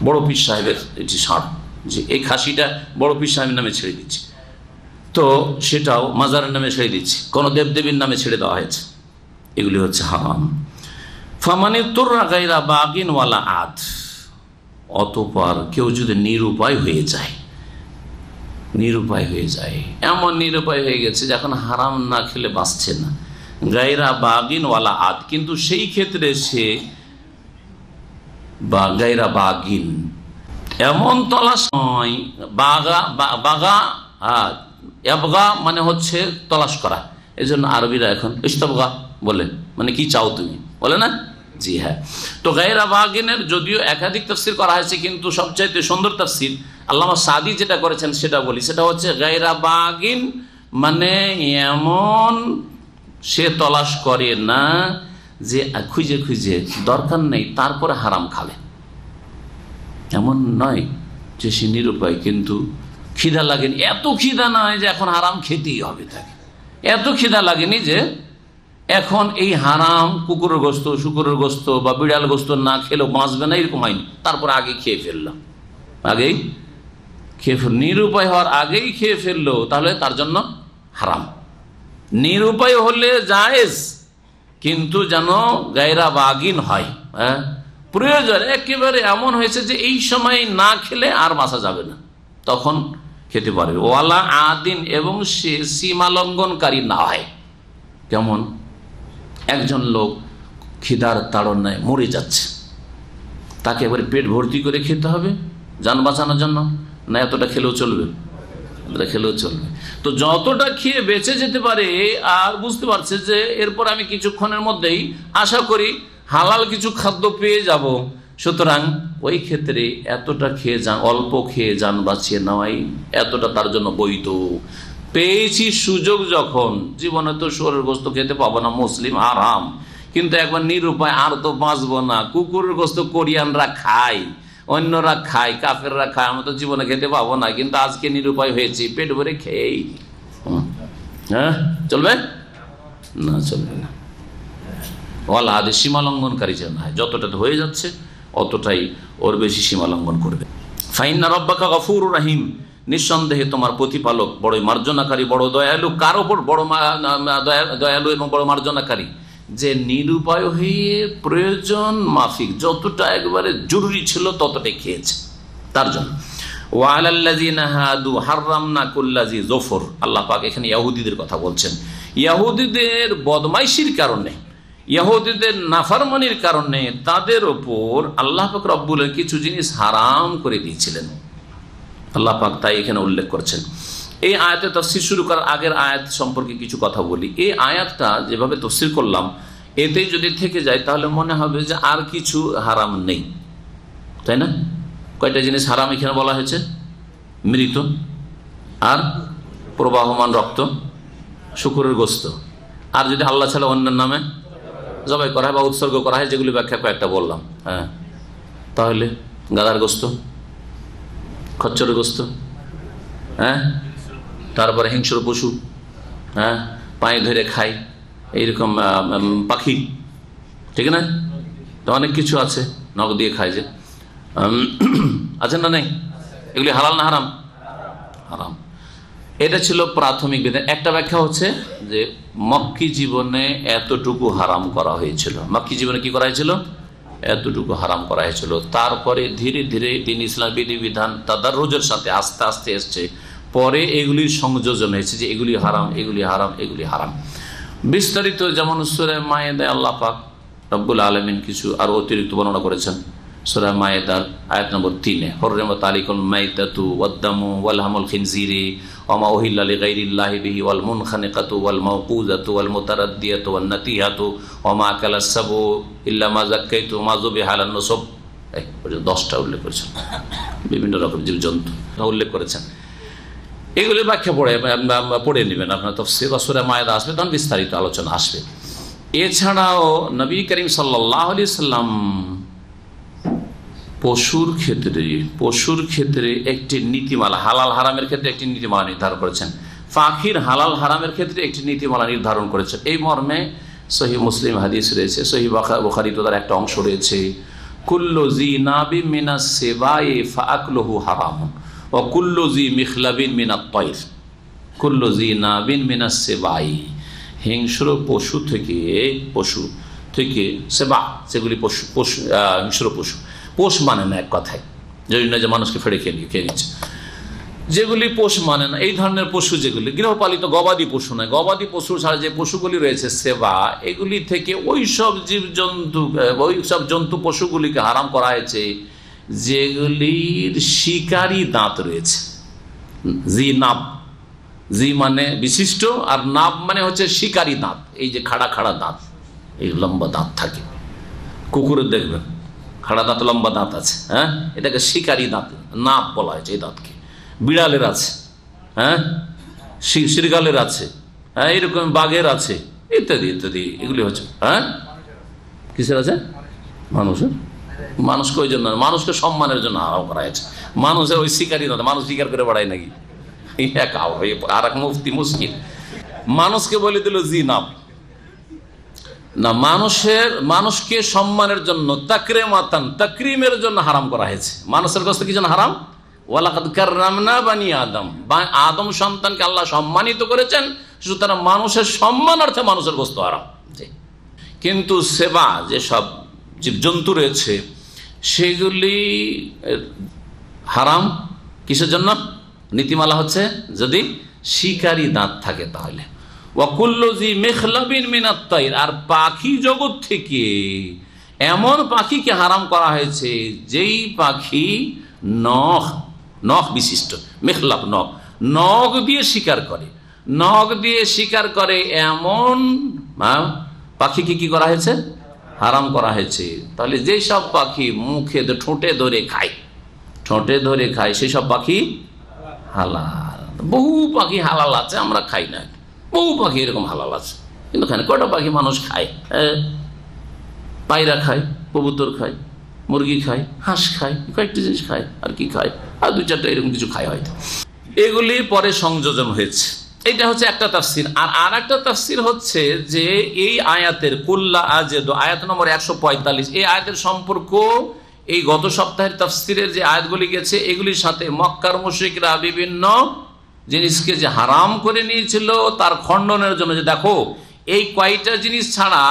বড় পীর সাহেবের এটি ষাঁড় যে এই খাসিটা বড় পীর সাহেবের নামে ছেড়ে দিচ্ছে তো সেটাও মাজারের নামে ছেড়ে দিচ্ছে কোনো দেবদেবীর নামে ছেড়ে দেওয়া হয়েছে এগুলি হচ্ছে হারাম ফামানি তোররা গাইরা বাগিনওয়ালা আদ অতপর কেউ যদি নিরুপায় হয়ে যায় নিরুপায় হয়ে যায় এমন নিরুপায় হয়ে গেছে যে এখন হারাম না খেলে বাঁচছে না গায়রা বাগিন ওয়ালা আদ কিন্তু সেই ক্ষেত্রে সে বা গায়রা বাগিন এমন তলাশ নয় বাগা বাগা আদ এবগা মানে হচ্ছে তলাশ করা এই জন্য আরবিরা এখন ইস্তবগা বলে মানে কি চাও তুমি বলে না জি হ্যাঁ তো গাইরা বাগিনের যদিও একাধিক তফসির করা হয়েছে কিন্তু সবচাইতে সুন্দর তফসির আল্লাহ সাদি যেটা করেছেন সেটা বলি সেটা হচ্ছে গাইরা বাগিন মানে এমন সে তলাশ করে না যে খুঁজে খুঁজে দরকার নেই তারপরে হারাম খাবে এমন নয় যে সে নিরুপায় কিন্তু খিদা লাগেনি এত খিদা নয় যে এখন হারাম খেতেই হবে তাকে এত খিদা লাগেনি যে এখন এই হারাম কুকুরের গোস্ত শুকুরের গোস্ত বা বিড়াল গোস্ত না খেলেও বাঁচবে না এরকম হয়নি তারপর আগে খেয়ে ফেললো আগেই খেয়ে নিরুপায় হওয়ার আগেই খেয়ে ফেললো তাহলে তার জন্য হারাম নিরুপায় হলে জায়েজ কিন্তু যেন গায়রা বাগিন হয় হ্যাঁ প্রয়োজন একেবারে এমন হয়েছে যে এই সময় না খেলে আর বাসা যাবে না তখন খেতে পারবে ওয়ালা আদিন এবং সে সীমালঙ্ঘনকারী না হয় কেমন একজন লোক খিদার তাড়নায় মরে যাচ্ছে তাকে এবারে পেট ভর্তি করে খেতে হবে যান বাঁচানোর জন্য না এতটা খেলেও চলবে খেলেও চলবে তো যতটা খেয়ে বেঁচে যেতে পারে আর বুঝতে পারছে যে এরপর আমি কিছুক্ষণের মধ্যেই আশা করি হালাল কিছু খাদ্য পেয়ে যাব সুতরাং ওই ক্ষেত্রে এতটা খেয়ে যান অল্প খেয়ে যান বাঁচিয়ে নেওয়াই এতটা তার জন্য বৈধ পেয়েছি সুযোগ যখন জীবনে তো সরের গোস্ত খেতে পাবো না মুসলিম আরাম কিন্তু একবার নিরুপায় আর তো বাঁচবো না কুকুরের গোস্ত কোরিয়ানরা খায় অন্যরা খায় কাফেররা খায় আমরা তো জীবনে খেতে পাবো না কিন্তু আজকে নিরুপায় হয়েছি পেট ভরে খেয়েই হ্যাঁ চলবে না চলবে না ওয়াল আদে সীমালঙ্ঘনকারী যেন হয় যতটাতে হয়ে যাচ্ছে অতটাই ওর বেশি সীমালঙ্ঘন করবে ফাইন্না রব্বাকা গফুর রাহিম নিঃসন্দেহে তোমার প্রতিপালক বড় মার্জনাকারী বড় দয়ালু কার ওপর বড় দয়ালু এবং বড় মার্জনাকারী যে নিরুপায় হয়ে প্রয়োজন মাফিক যতটা একবারে জরুরি ছিল ততটাই খেয়েছে তার জন্য আল্লাপাক এখানে ইয়াহুদিদের কথা বলছেন ইয়াহুদিদের বদমাইশির কারণে ইয়াহুদিদের নাফারমানির কারণে তাদের ওপর কিছু জিনিস করে দিয়েছিলেন তাই এখানে উল্লেখ করছেন এই আয়াতে তফসির শুরু করার আগের আয়াত সম্পর্কে কিছু কথা বলি এই আয়াতটা যেভাবে তফসির করলাম এতে যদি থেকে যায় তাহলে মনে হবে যে আর কিছু হারাম নেই তাই না কয়টা জিনিস হারাম এখানে বলা হয়েছে মৃত আর প্রবাহমান রক্ত শুকুরের গোস্ত আর যদি আল্লাহ ছাড়া অন্যের নামে জবাই করা হয় বা উৎসর্গ করা হয় যেগুলি ব্যাখ্যা কয়েকটা বললাম হ্যাঁ তাহলে গাদার গোস্ত খচ্চরের গোস্ত হ্যাঁ তারপরে হিংস্র পশু হ্যাঁ পায়ে ধরে খায় এইরকম পাখি ঠিক না তো অনেক কিছু আছে নখ দিয়ে খায় যে আছে না নেই এগুলি হারাল না হারাম হারাম এটা ছিল প্রাথমিক বিধান একটা ব্যাখ্যা হচ্ছে যে মক্কি জীবনে এতটুকু হারাম করা হয়েছিল মক্কি জীবনে কি করা হয়েছিল এতটুকু হারাম করা হয়েছিল তারপরে ধীরে ধীরে দিন ইসলাম বিধি বিধান তাদের রোজের সাথে আস্তে আস্তে এসছে পরে এগুলির সংযোজন হয়েছে যে এগুলি হারাম এগুলি হারাম এগুলি হারাম বিস্তারিত যেমন সুরায় মায়েদায় আল্লাহ পাক রব্বুল আলমিন কিছু আর অতিরিক্ত বর্ণনা করেছেন সুরা মায়েদার আয়াত নম্বর তিনে হরম তালিকুল মাইতাতু ওয়াদ্দামু ওয়াল হামুল খিনজিরি ওমা ওহিল্লা গাইরিল্লাহি বিহি ওয়াল মুনখানিকাতু ওয়াল মাওকুজাতু ওয়াল মুতারাদ্দিয়াতু ওয়ান নাতিহাতু ওমা আকালা সাবু ইল্লা মা যাক্কাইতু মা যুবিহালান নুসব এই পর্যন্ত দশটা উল্লেখ করেছেন বিভিন্ন রকম জীবজন্তু উল্লেখ করেছেন এগুলি ব্যাখ্যা পড়ে পড়ে নেবেন আপনার বা সুরে মায়েদা আসবে তখন বিস্তারিত আলোচনা আসবে এছাড়াও নবী করিম সাল্লাহ আলি সাল্লাম পশুর ক্ষেত্রে পশুর ক্ষেত্রে একটি নীতিমালা হালাল হারামের ক্ষেত্রে একটি নীতিমালা নির্ধারণ করেছেন পাখির হালাল হারামের ক্ষেত্রে একটি নীতিমালা নির্ধারণ করেছেন এই মর্মে সহি মুসলিম হাদিস রয়েছে সহি বখারিত তার একটা অংশ রয়েছে কুল্লো জি নাবি মিনা সেবায়ে ফাকলহু হারাম অকুল্লজি মিখলাবিন মিনা তয়েফ কুল্লজি নাবিন মিনা সেবাই হিংস্র পশু থেকে পশু থেকে সেবা সেগুলি পশু পশু হিংস্র পশু পোষ মানে না এক কথায় যদি না যে মানুষকে ফেড়ে খেয়ে নিয়ে খেয়ে নিচ্ছে যেগুলি পোষ মানে না এই ধরনের পশু যেগুলি গৃহপালিত গবাদি পশু নয় গবাদি পশু ছাড়া যে পশুগুলি রয়েছে সেবা এগুলি থেকে ওই সব জীব জন্তু ওই সব জন্তু পশুগুলিকে হারাম করা হয়েছে যেগুলির শিকারী দাঁত রয়েছে জি নাব জি মানে বিশিষ্ট আর নাব মানে হচ্ছে শিকারী দাঁত এই যে খাড়া খাড়া দাঁত এই লম্বা দাঁত থাকে কুকুরের দেখবেন খাড়া দাঁত লম্বা দাঁত আছে হ্যাঁ এটাকে শিকারী দাঁত নাপ বলা হয়েছে এই দাঁতকে বিড়ালের আছে হ্যাঁ শিরগালের আছে হ্যাঁ এরকম বাঘের আছে ইত্যাদি ইত্যাদি এগুলি হচ্ছে হ্যাঁ কিসের আছে মানুষের মানুষকে ওই জন্য মানুষকে সম্মানের জন্য আরাম করা হয়েছে মানুষের ওই শিকারই না মানুষ শিকার করে বেড়ায় নাকি আর এক মুফতি মুশকিল মানুষকে বলে দিল জি নাম না মানুষের মানুষকে সম্মানের জন্য তাকরে মাতান তাকরিমের জন্য হারাম করা হয়েছে মানুষের কাছ থেকে যেন হারাম ওয়ালাকাতকার রামনা বানি মানুষের সম্মানার্থে মানুষের গোস্ত হারাম কিন্তু সেবা যেসব জীবজন্তু রয়েছে সেগুলি হারাম কিসের জন্য নীতিমালা হচ্ছে যদি শিকারী দাঁত থাকে তাহলে ওয়াকুল্লজি মেখলাবিন মিনাত্তাইর আর পাখি জগৎ থেকে এমন পাখিকে হারাম করা হয়েছে যেই পাখি নখ নখ বিশিষ্ট মেখলাপ নখ নখ দিয়ে শিকার করে নখ দিয়ে শিকার করে এমন পাখিকে কি করা হয়েছে হারাম করা হয়েছে তাহলে যে সব পাখি মুখে ঠোঁটে ধরে খায় ঠোঁটে ধরে খায় সেই সব পাখি হালাল বহু পাখি হালাল আছে আমরা খাই না বহু পাখি এরকম হালাল আছে কিন্তু খায় কটা পাখি মানুষ খায় পায়রা খায় কবুতর খায় মুরগি খায় হাঁস খায় কয়েকটি জিনিস খায় আর কি খায় আর দু চারটা এরকম কিছু খায় হয়তো এগুলি পরে সংযোজন হয়েছে এটা হচ্ছে একটা তাফসির আর আর একটা তাফসির হচ্ছে যে এই আয়াতের কুল্লা আজেদ আয়াত নম্বর একশো পঁয়তাল্লিশ এই আয়াতের সম্পর্ক এই গত সপ্তাহের তাফসিরের যে আয়াতগুলি গেছে এগুলির সাথে মক্কার মুশিকরা বিভিন্ন জিনিসকে যে হারাম করে নিয়েছিল তার খণ্ডনের জন্য যে দেখো এই কয়টা জিনিস ছাড়া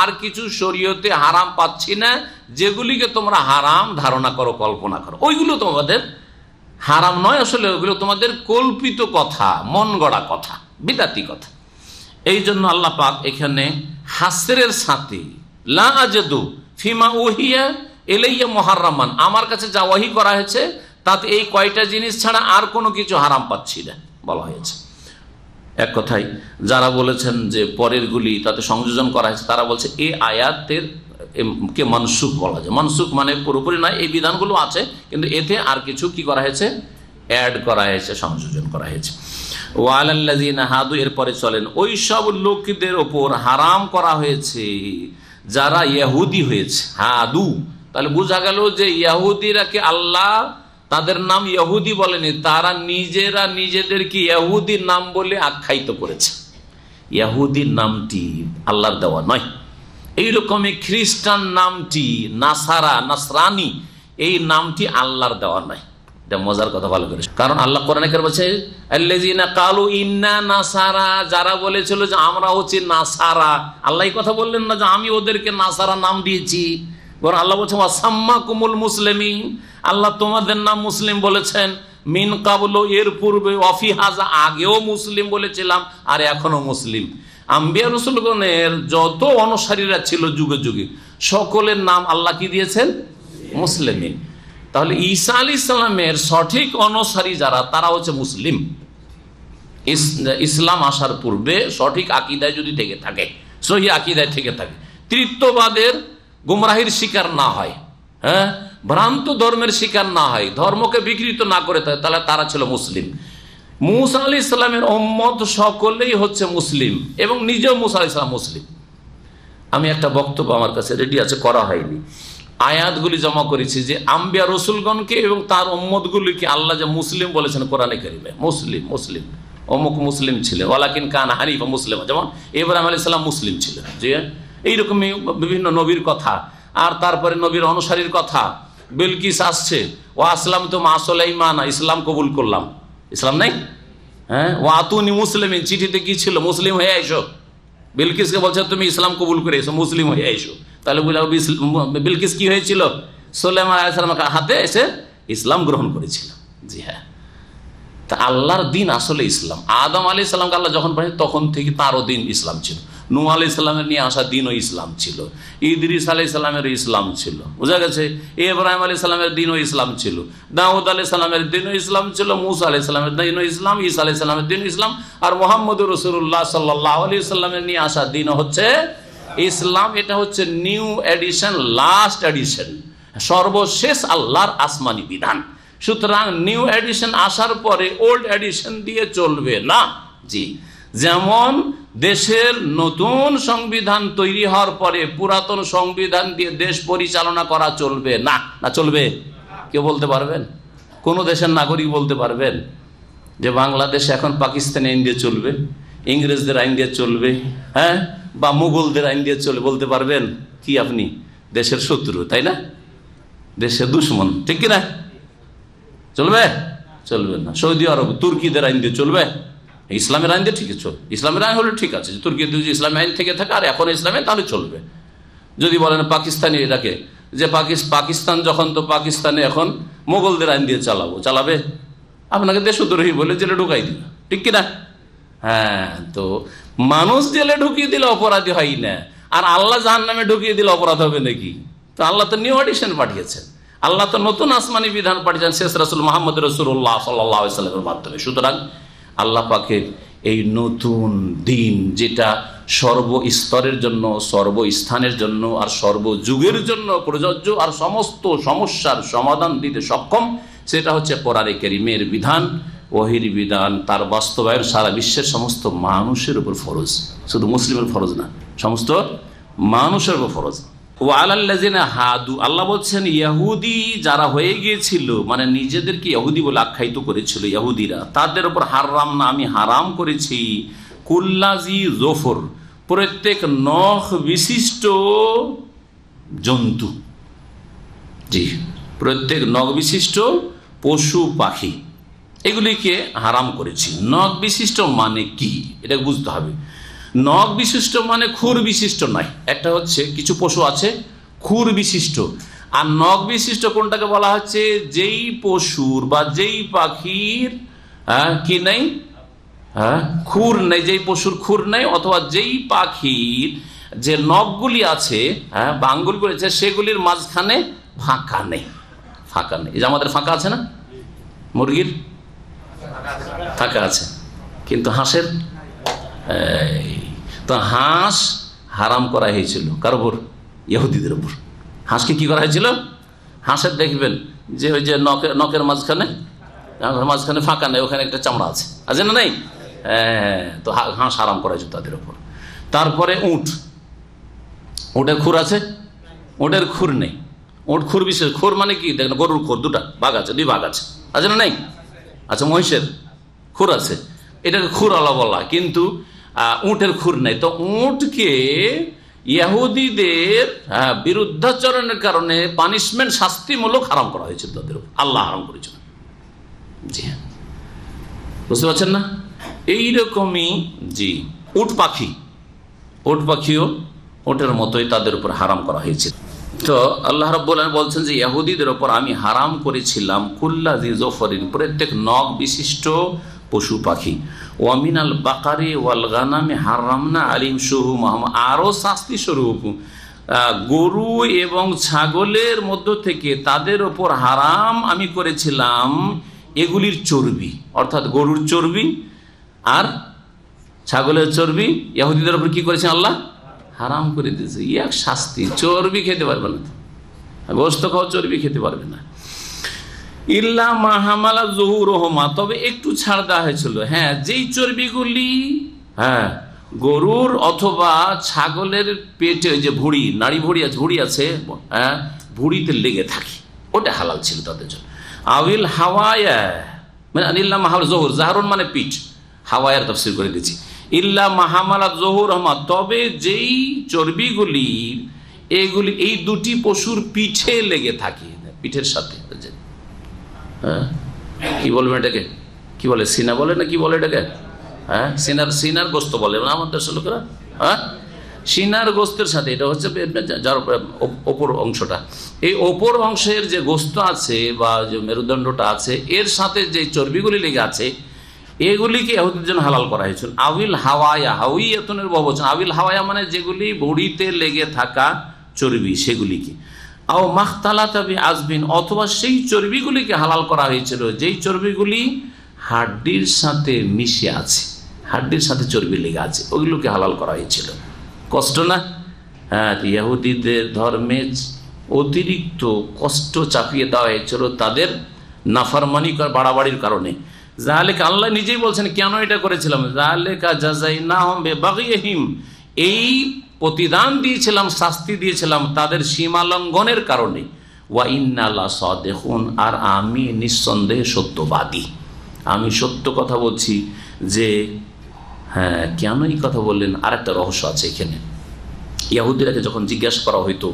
আর কিছু শরীয়তে হারাম পাচ্ছি না যেগুলিকে তোমরা হারাম ধারণা করো কল্পনা করো ওইগুলো তোমাদের হারাম নয় আসলে ওগুলো তোমাদের কল্পিত কথা মন গড়া কথা বিদাতি কথা এই জন্য আল্লাহ পাক এখানে হাসরের সাথে লাজেদু ফিমা ওহিয়া এলাইয়া মহারামান আমার কাছে যা ওয়াহি করা হয়েছে তাতে এই কয়টা জিনিস ছাড়া আর কোনো কিছু হারাম পাচ্ছি না বলা হয়েছে এক কথায় যারা বলেছেন যে পরের গুলি তাতে সংযোজন করা হয়েছে তারা বলছে এ আয়াতের কে মানসুক বলা যায় মানসুক মানে পুরোপুরি নয় এই বিধানগুলো আছে কিন্তু এতে আর কিছু কি করা হয়েছে অ্যাড করা হয়েছে সংযোজন করা হয়েছে ওয়ালাল্লাজিন হাদু এরপরে চলেন ওই সব লোকদের ওপর হারাম করা হয়েছে যারা ইয়াহুদি হয়েছে হাদু তাহলে বোঝা গেল যে ইয়াহুদিরা কি আল্লাহ তাদের নাম ইয়াহুদি বলেনি তারা নিজেরা নিজেদেরকে ইয়াহুদির নাম বলে আখ্যায়িত করেছে ইয়াহুদির নামটি আল্লাহর দেওয়া নয় এইরকমই খ্রিস্টান নামটি নাসারা নাসরানি এই নামটি আল্লাহর দেওয়া নাই মজার কথা ভালো করে কারণ আল্লাহ কোরআনকের বলছে কালু ইন্না যারা বলেছিল যে আমরা হচ্ছি নাসারা আল্লাহ কথা বললেন না যে আমি ওদেরকে নাসারা নাম দিয়েছি বরং আল্লাহ বলছেন ওয়াসাম্মা কুমুল মুসলিমিন আল্লাহ তোমাদের নাম মুসলিম বলেছেন মিন কাবুল এর পূর্বে অফি হাজা আগেও মুসলিম বলেছিলাম আর এখনো মুসলিম আম্বিয়া রসুলগণের যত অনুসারীরা ছিল যুগে যুগে সকলের নাম আল্লাহ কি দিয়েছেন মুসলিম তাহলে ঈসা আলি ইসলামের সঠিক অনুসারী যারা তারা হচ্ছে মুসলিম ইসলাম আসার পূর্বে সঠিক আকিদায় যদি থেকে থাকে সহি আকিদায় থেকে থাকে তৃতীয়বাদের গুমরাহির শিকার না হয় হ্যাঁ ভ্রান্ত ধর্মের শিকার না হয় ধর্মকে বিকৃত না করে থাকে তাহলে তারা ছিল মুসলিম মুসা আলি ইসলামের ওম্মত সকলেই হচ্ছে মুসলিম এবং নিজেও মুসা আলি ইসলাম মুসলিম আমি একটা বক্তব্য আমার কাছে রেডি আছে করা হয়নি আয়াতগুলি জমা করেছি যে আম্বিয়া রসুলগণকে এবং তার ওম্মতগুলিকে আল্লাহ যে মুসলিম বলেছেন কোরআনে করিবে মুসলিম মুসলিম অমুক মুসলিম ছিলেন ওয়ালাকিন কান হানিফ মুসলিম যেমন ইব্রাহিম আলি ইসলাম মুসলিম ছিলেন যে এইরকমই বিভিন্ন নবীর কথা আর তারপরে নবীর অনুসারীর কথা বিলকিস আসছে ও আসলাম তো মা সোলাইমান ইসলাম কবুল করলাম ইসলাম নাই হ্যাঁ ও আতুনি মুসলিম চিঠিতে কি ছিল মুসলিম হয়ে আইসো বিলকিসকে বলছে তুমি ইসলাম কবুল করে এসো মুসলিম হয়ে আইসো তাহলে বুঝলাম বিলকিস কি হয়েছিল সোলেমান হাতে এসে ইসলাম গ্রহণ করেছিল জি হ্যাঁ তা আল্লাহর দিন আসলে ইসলাম আদম আলী ইসলামকে আল্লাহ যখন পাঠিয়েছে তখন থেকে তারও দিন ইসলাম ছিল নু আলি নিয়ে আসা দিন ও ইসলাম ছিল ইদরিস আলি ইসলামের ইসলাম ছিল বোঝা গেছে ইব্রাহিম আলি সাল্লামের দিন ও ইসলাম ছিল দাউদ আলি সাল্লামের দিন ও ইসলাম ছিল মুসা আলি সাল্লামের দিন ও ইসলাম ইসা আলি সাল্লামের দিন ইসলাম আর মোহাম্মদ রসুল্লাহ সাল্লাহ আলি সাল্লামের নিয়ে আসা দিন হচ্ছে ইসলাম এটা হচ্ছে নিউ এডিশন লাস্ট এডিশন সর্বশেষ আল্লাহর আসমানি বিধান সুতরাং নিউ এডিশন আসার পরে ওল্ড এডিশন দিয়ে চলবে না জি যেমন দেশের নতুন সংবিধান তৈরি হওয়ার পরে পুরাতন সংবিধান দিয়ে দেশ পরিচালনা করা চলবে না না চলবে কেউ বলতে পারবেন কোনো দেশের নাগরিক বলতে পারবেন যে বাংলাদেশ এখন পাকিস্তানি আইন দিয়ে চলবে ইংরেজদের আইন দিয়ে চলবে হ্যাঁ বা মুঘলদের আইন দিয়ে চলবে বলতে পারবেন কি আপনি দেশের শত্রু তাই না দেশের দুশ্মন ঠিক কিনা চলবে চলবে না সৌদি আরব তুর্কিদের আইন দিয়ে চলবে ইসলামের আইন দিয়ে ঠিকই চল ইসলামের আইন হলে ঠিক আছে তুর্কি যদি ইসলামী আইন থেকে থাকে আর এখন ইসলামে তাহলে চলবে যদি বলেন পাকিস্তানি এটাকে যে পাকিস্তান যখন তো পাকিস্তানে এখন মোগলদের আইন দিয়ে চালাবো চালাবে আপনাকে দেশ দ্রোহী বলে জেলে ঢুকাই দিল ঠিক কিনা হ্যাঁ তো মানুষ জেলে ঢুকিয়ে দিলে অপরাধী হয় না আর আল্লাহ জাহান নামে ঢুকিয়ে দিলে অপরাধ হবে নাকি তো আল্লাহ তো নিউ অডিশন পাঠিয়েছেন আল্লাহ তো নতুন আসমানি বিধান পাঠিয়েছেন শেষ রাসুল মোহাম্মদ রসুল্লাহ সাল্লাহ সাল্লামের মাধ্যমে সুতরাং আল্লাহ পাখের এই নতুন দিন যেটা সর্বস্তরের জন্য সর্বস্থানের জন্য আর সর্বযুগের জন্য প্রযোজ্য আর সমস্ত সমস্যার সমাধান দিতে সক্ষম সেটা হচ্ছে কোরআনে কেরিমের বিধান ওহির বিধান তার বাস্তবায়ন সারা বিশ্বের সমস্ত মানুষের উপর ফরজ শুধু মুসলিমের ফরজ না সমস্ত মানুষের উপর ফরজ হাদু আল্লাহ বলছেন ইয়াহুদি যারা হয়ে গিয়েছিল মানে নিজেদেরকে ইহুদি বলে আখ্যায়িত করেছিল ইয়াহুদিরা তাদের উপর হারাম না আমি হারাম করেছি কুল্লাজি জোফর প্রত্যেক নখ বিশিষ্ট জন্তু জি প্রত্যেক নখ বিশিষ্ট পশু পাখি এগুলিকে হারাম করেছি নখ বিশিষ্ট মানে কি এটা বুঝতে হবে নখ বিশিষ্ট মানে খুর বিশিষ্ট নয় একটা হচ্ছে কিছু পশু আছে খুর বিশিষ্ট আর নখ বিশিষ্ট কোনটাকে বলা হচ্ছে যেই পশুর বা যেই পাখির হ্যাঁ, কি নেই হ্যাঁ, খুর নেই যেই পশুর খুর নেই অথবা যেই পাখির যে নখগুলি আছে হ্যাঁ করেছে আছে সেগুলির মাঝখানে ফাঁকা নেই ফাঁকা নেই এই যে আমাদের ফাঁকা আছে না মুরগির ফাঁকা আছে কিন্তু হাঁসের তো হাঁস হারাম করা হয়েছিল কার উপর ইহুদিদের উপর হাঁসকে কি করা হয়েছিল হাঁসের দেখবেন যে ওই যে নখের নখের মাঝখানে মাঝখানে ফাঁকা নেই ওখানে একটা চামড়া আছে আছে না নেই হ্যাঁ তো হাঁস হারাম করা হয়েছিল তাদের উপর তারপরে উঁট উঁটের খুর আছে উঁটের খুর নেই উঁট খুর বিশেষ খুর মানে কি দেখেন গরুর খুর দুটা বাঘ আছে দুই বাঘ আছে আছে না নেই আচ্ছা মহিষের খুর আছে এটাকে খুর আলা বলা কিন্তু উঁটের খুর নেই তো উঁটকে ইহুদিদের বিরুদ্ধাচরণের কারণে পানিশমেন্ট শাস্তিমূলক হারাম করা হয়েছে তাদের আল্লাহ হারাম করেছিল জি হ্যাঁ বুঝতে পারছেন না এইরকমই জি উট পাখি উট পাখিও উটের মতোই তাদের উপর হারাম করা হয়েছে তো আল্লাহ রব বলছেন যে ইহুদিদের ওপর আমি হারাম করেছিলাম কুল্লা জি জফরিন প্রত্যেক নখ বিশিষ্ট পশু পাখি ওয়ামিনাল বাকারে ওয়াল গানামে হারামনা আলিম সহু মাহমা আরও শাস্তি স্বরূপ গরু এবং ছাগলের মধ্য থেকে তাদের ওপর হারাম আমি করেছিলাম এগুলির চর্বি অর্থাৎ গরুর চর্বি আর ছাগলের চর্বি ইয়াহুদিদের ওপর কি করেছে আল্লাহ হারাম করে দিয়েছে ইয়া শাস্তি চর্বি খেতে পারবে না গোস্ত খাওয়া চর্বি খেতে পারবে না ইল্লা মাহামালা জহুর রহমা তবে একটু ছাড় দেওয়া হয়েছিল হ্যাঁ যেই চর্বিগুলি হ্যাঁ গরুর অথবা ছাগলের পেটে যে ভুড়ি নাড়ি ভুড়ি আছে ভুড়ি আছে হ্যাঁ ভুড়িতে লেগে থাকে ওটা হালাল ছিল তাদের জন্য আবিল হাওয়ায়া মানে ইল্লা মাহাল জহুর জাহরুন মানে পিঠ হাওয়ায়ার তফসিল করে দিয়েছি ইল্লা মাহামালা জহুর রহমা তবে যেই চর্বিগুলি এগুলি এই দুটি পশুর পিঠে লেগে থাকে পিঠের সাথে হ্যাঁ কি বলবে এটাকে কি বলে সিনা বলে না কি বলে এটাকে হ্যাঁ সিনার সিনার গোস্ত বলে না মানে আমার দেশের লোকেরা হ্যাঁ সিনার গোস্তের সাথে এটা হচ্ছে যার ওপর অংশটা এই ওপর অংশের যে গোস্ত আছে বা যে মেরুদণ্ডটা আছে এর সাথে যে চর্বিগুলি লেগে আছে এগুলিকে এহুদের জন্য হালাল করা হয়েছে আবিল হাওয়ায়া হাউই এতনের বহুবচন আবিল হাওয়ায়া মানে যেগুলি বড়িতে লেগে থাকা চর্বি সেগুলিকে আও মাখতালাতাবি আজবিন অথবা সেই চর্বিগুলিকে হালাল করা হয়েছিল যেই চর্বিগুলি হাড্ডির সাথে মিশে আছে হাড্ডির সাথে চর্বি লেগে আছে ওইগুলোকে হালাল করা হয়েছিল কষ্ট না হ্যাঁ ইয়াহুদিদের ধর্মে অতিরিক্ত কষ্ট চাপিয়ে দেওয়া হয়েছিল তাদের নাফারমানি বাড়াবাড়ির কারণে জাহালেকা আল্লাহ নিজেই বলছেন কেন এটা করেছিলাম জাহালেকা জাজাই না হম এই প্রতিদান দিয়েছিলাম শাস্তি দিয়েছিলাম তাদের সীমা লঙ্ঘনের কারণে ওয়া ইন্নাল্লা স দেখুন আর আমি নিঃসন্দেহে সত্যবাদী আমি সত্য কথা বলছি যে হ্যাঁ কেন এই কথা বললেন আর একটা রহস্য আছে এখানে ইয়াহুদ্দিরাকে যখন জিজ্ঞাসা করা হইতো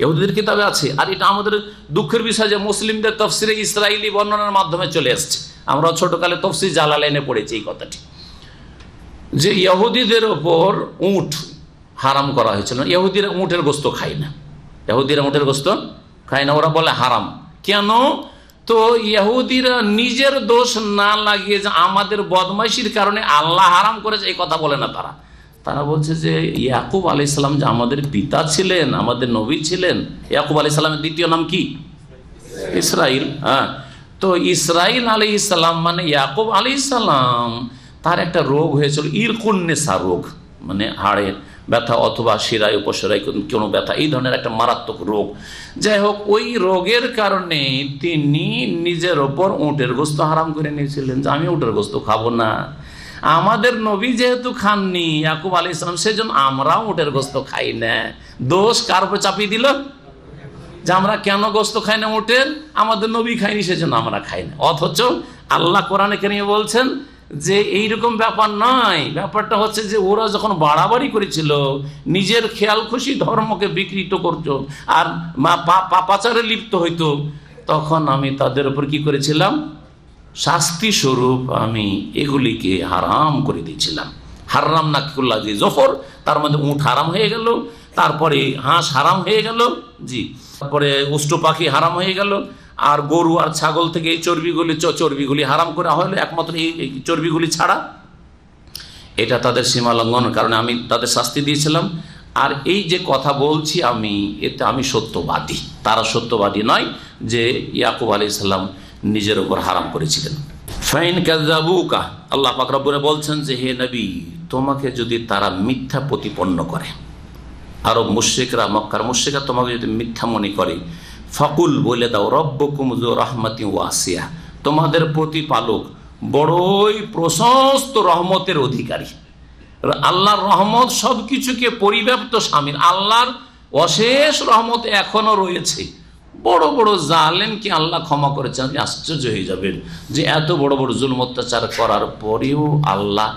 ইহুদিদের কিতাবে আছে আর এটা আমাদের দুঃখের বিষয় যে মুসলিমদের তফসিরে ইসরায়েলি বর্ণনার মাধ্যমে চলে এসছে আমরা ছোটকালে তফসির জালালাইনে পড়েছি এই কথাটি যে ইহুদিদের ওপর উঠ হারাম করা হয়েছিল ইহুদিরা উঠের গোস্ত খায় না ইহুদিরা উঠের গোস্ত খায় না ওরা বলে হারাম কেন তো ইহুদিরা নিজের দোষ না লাগিয়ে যে আমাদের বদমাইশির কারণে আল্লাহ হারাম করেছে এই কথা বলে না তারা তারা বলছে যে ইয়াকুব আলি ইসলাম যে আমাদের পিতা ছিলেন আমাদের নবী ছিলেন ইয়াকুব আলি ইসলামের দ্বিতীয় নাম কি ইসরাইল হ্যাঁ তো ইসরাইল আলি ইসলাম মানে ইয়াকুব আলি ইসলাম তার একটা রোগ হয়েছিল ইরকুন্নেসা রোগ মানে হাড়ের ব্যথা অথবা শিরায় উপসরায় কোনো ব্যথা এই ধরনের একটা মারাত্মক রোগ যাই হোক ওই রোগের কারণে তিনি নিজের ওপর উঁটের গোস্ত হারাম করে নিয়েছিলেন যে আমি উঁটের গোস্ত খাবো না আমাদের নবী যেহেতু খাননি ইয়াকুব আলী ইসলাম সেজন্য আমরাও উঁটের গোস্ত খাই না দোষ কার উপর চাপিয়ে দিল যে আমরা কেন গোস্ত খাই না উঁটের আমাদের নবী খাইনি সেজন্য আমরা খাই না অথচ আল্লাহ কোরআনে কেন বলছেন যে এইরকম ব্যাপার নয় ব্যাপারটা হচ্ছে যে ওরা যখন বাড়াবাড়ি করেছিল নিজের খেয়াল খুশি ধর্মকে বিকৃত করতো আর পাপাচারে লিপ্ত হইতো তখন আমি তাদের উপর কি করেছিলাম শাস্তি স্বরূপ আমি এগুলিকে হারাম করে দিয়েছিলাম হারাম নাকিকুল্লা জি জফর তার মধ্যে উঠ হারাম হয়ে গেল তারপরে হাঁস হারাম হয়ে গেল জি তারপরে উষ্ট পাখি হারাম হয়ে গেল আর গরু আর ছাগল থেকে এই চর্বিগুলি চর্বিগুলি হারাম করা হলে একমাত্র এই চর্বিগুলি ছাড়া এটা তাদের সীমা লঙ্ঘন কারণে আমি তাদের শাস্তি দিয়েছিলাম আর এই যে কথা বলছি আমি এতে আমি সত্যবাদী তারা সত্যবাদী নয় যে ইয়াকুব আলি ইসলাম নিজের ওপর হারাম করেছিলেন ফাইন কাজাবুকা আল্লাহ পাকরাবুরে বলছেন যে হে নবী তোমাকে যদি তারা মিথ্যা প্রতিপন্ন করে আরব মুশ্রিকরা মক্কার মুশ্রিকরা তোমাকে যদি মিথ্যা মনে করে ফাকুল বলে দাও কুমজো রহমতি ওয়াসিয়া তোমাদের প্রতিপালক বড়ই প্রশস্ত রহমতের অধিকারী আল্লাহর রহমত সব কিছুকে পরিব্যাপ্ত স্বামীর আল্লাহর অশেষ রহমত এখনো রয়েছে বড় বড় জালেমকে আল্লাহ ক্ষমা করেছেন আপনি আশ্চর্য হয়ে যাবেন যে এত বড় বড় জুলম অত্যাচার করার পরেও আল্লাহ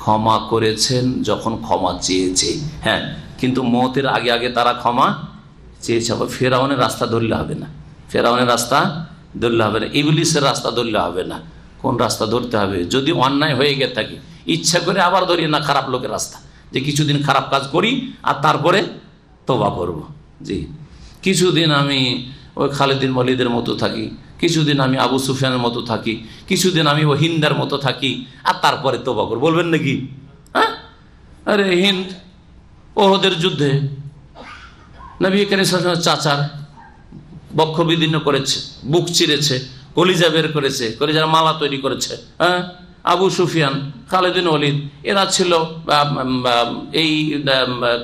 ক্ষমা করেছেন যখন ক্ষমা চেয়েছে হ্যাঁ কিন্তু মতের আগে আগে তারা ক্ষমা চেয়েছে হবে ফেরাউনের রাস্তা ধরলে হবে না ফেরাউনের রাস্তা ধরলে হবে না ইবলিশের রাস্তা ধরলে হবে না কোন রাস্তা ধরতে হবে যদি অন্যায় হয়ে গিয়ে থাকে ইচ্ছা করে আবার ধরি না খারাপ লোকের রাস্তা যে কিছুদিন খারাপ কাজ করি আর তারপরে তবা করব। জি কিছুদিন আমি ওই খালেদিন মলিদের মতো থাকি কিছুদিন আমি আবু সুফিয়ানের মতো থাকি কিছুদিন আমি ও হিন্দার মতো থাকি আর তারপরে তবা করবো বলবেন নাকি হ্যাঁ আরে হিন্দ ওহদের যুদ্ধে নবী করিম চাচার বক্ষ বিদীর্ণ করেছে বুক চিরেছে কলিজা বের করেছে কলিজার মালা তৈরি করেছে হ্যাঁ আবু সুফিয়ান খালেদিন অলিদ এরা ছিল এই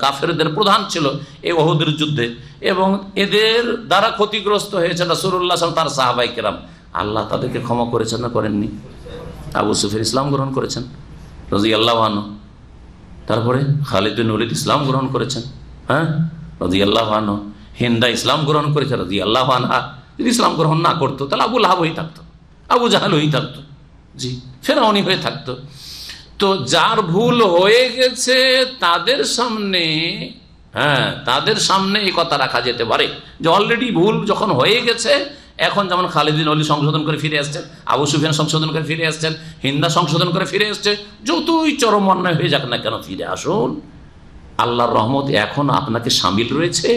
কাফেরদের প্রধান ছিল এই ওহদের যুদ্ধে এবং এদের দ্বারা ক্ষতিগ্রস্ত হয়েছে সুরুল্লাহ তার সাহাবাই কেরাম আল্লাহ তাদেরকে ক্ষমা করেছেন না করেননি আবু সুফির ইসলাম গ্রহণ করেছেন রাজি আল্লাহ তারপরে খালিদিন অলিদ ইসলাম গ্রহণ করেছেন হ্যাঁ রাজি আল্লাহ হিন্দা ইসলাম গ্রহণ করেছে রাজি আল্লাহ যদি ইসলাম গ্রহণ না করতো তাহলে আবু লাহাব হয়ে থাকতো আবু জাহাল হয়ে থাকতো জি ফেরাউনি হয়ে থাকতো তো যার ভুল হয়ে গেছে তাদের সামনে হ্যাঁ তাদের সামনে এই কথা রাখা যেতে পারে যে অলরেডি ভুল যখন হয়ে গেছে এখন যেমন খালিদিন অলি সংশোধন করে ফিরে আসছেন আবু সুফিয়ান সংশোধন করে ফিরে আসছেন হিন্দা সংশোধন করে ফিরে আসছে যতই চরম অন্যায় হয়ে যাক না কেন ফিরে আসুন আল্লাহর রহমত এখন আপনাকে সামিল রয়েছে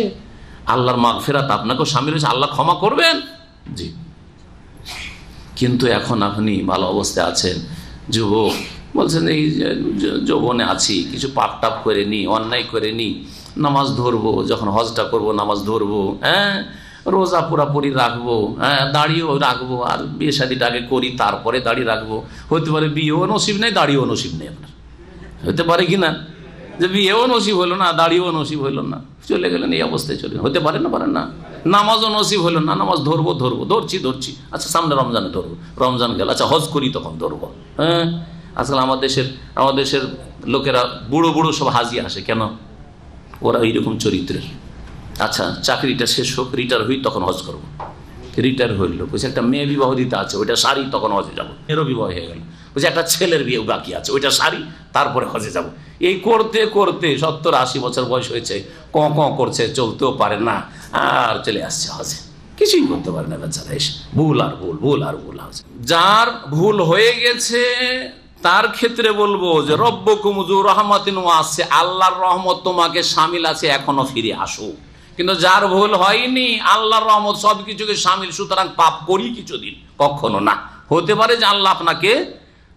আল্লাহর মাগফেরাত আপনাকেও সামিল রয়েছে আল্লাহ ক্ষমা করবেন জি কিন্তু এখন আপনি ভালো অবস্থায় আছেন যুবক বলছেন এই যৌবনে আছি কিছু পাপ টাপ করে নি অন্যায় করে নি নামাজ ধরবো যখন হজটা করব নামাজ ধরবো হ্যাঁ রোজা পুরাপুরি রাখবো হ্যাঁ দাড়িও রাখবো আর বিয়ে শাদিটা আগে করি তারপরে দাড়ি রাখবো হতে পারে বিয়েও নসিব নেই দাড়িও নসিব নেই আপনার হতে পারে কি না যে বিয়েও নসিব হলো না দাড়িও নসিব হলো না চলে গেলেন এই অবস্থায় চলে হতে পারে না পারেন না নামাজও নসিব হলো না নামাজ ধরবো ধরবো ধরছি ধরছি আচ্ছা সামনে রমজানে ধরবো রমজান গেল আচ্ছা হজ করি তখন ধরবো হ্যাঁ আজকাল আমার দেশের আমার দেশের লোকেরা বুড়ো বুড়ো সব হাজি আসে কেন ওরা রকম চরিত্রের আচ্ছা চাকরিটা শেষ হোক রিটায়ার হই তখন হজ করবো রিটায়ার হইল বলছে একটা মেয়ে বিবাহ দিতে আছে ওইটা শাড়ি তখন হজে যাবো এরও বিবাহ হয়ে গেল যে একটা ছেলের বিয়ে বাকি আছে ওইটা সারি তারপরে হজে যাব। এই করতে করতে সত্তর আশি বছর বয়স হয়েছে ক ক করছে চলতেও পারে না আর চলে আসছে হজে কিছুই করতে পারে না বেচারা এসে ভুল আর ভুল ভুল আর ভুল হজে যার ভুল হয়ে গেছে তার ক্ষেত্রে বলবো যে রব্য কুমুজু রহমতিন আসছে আল্লাহর রহমত তোমাকে সামিল আছে এখনো ফিরে আসুক কিন্তু যার ভুল হয়নি আল্লাহর রহমত সব কিছুকে সামিল সুতরাং পাপ করি কিছুদিন কখনো না হতে পারে যে আল্লাহ আপনাকে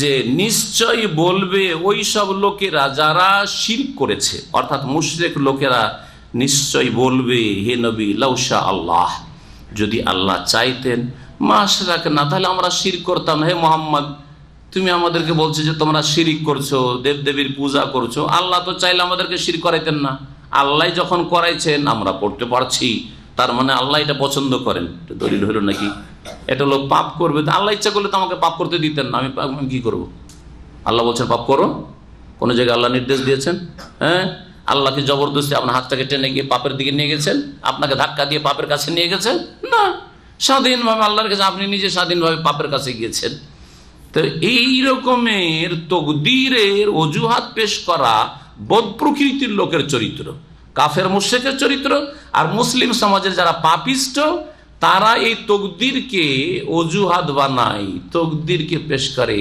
যে নিশ্চয় বলবে ওই সব লোকেরা যারা শির করেছে অর্থাৎ মুশ্রেক লোকেরা নিশ্চয় বলবে হে নবী লাউসা আল্লাহ যদি আল্লাহ চাইতেন মাসরাক না তাহলে আমরা শির করতাম হে মোহাম্মদ তুমি আমাদেরকে বলছো যে তোমরা শিরিক করছো দেবদেবীর পূজা করছো আল্লাহ তো চাইলে আমাদেরকে শির করাইতেন না আল্লাহ যখন করাইছেন আমরা পড়তে পারছি তার মানে আল্লাহ এটা পছন্দ করেন দলিল হলো নাকি এটা লোক পাপ করবে আল্লাহ ইচ্ছা করলে তো আমাকে পাপ করতে দিতেন না আমি কি করব। আল্লাহ বলছেন পাপ করো কোনো জায়গায় আল্লাহ নির্দেশ দিয়েছেন হ্যাঁ আল্লাহকে জবরদস্তি আপনার হাতটাকে টেনে গিয়ে পাপের দিকে নিয়ে গেছেন আপনাকে ধাক্কা দিয়ে পাপের কাছে নিয়ে গেছেন না স্বাধীনভাবে আল্লাহর কাছে আপনি নিজে স্বাধীনভাবে পাপের কাছে গিয়েছেন তো এই রকমের তকদিরের অজুহাত পেশ করা বোধ প্রকৃতির লোকের চরিত্র কাফের মুর্শেকের চরিত্র আর মুসলিম সমাজের যারা পাপিষ্ট তারা এই তকদিরকে অজুহাত বানায় তকদিরকে পেশ করে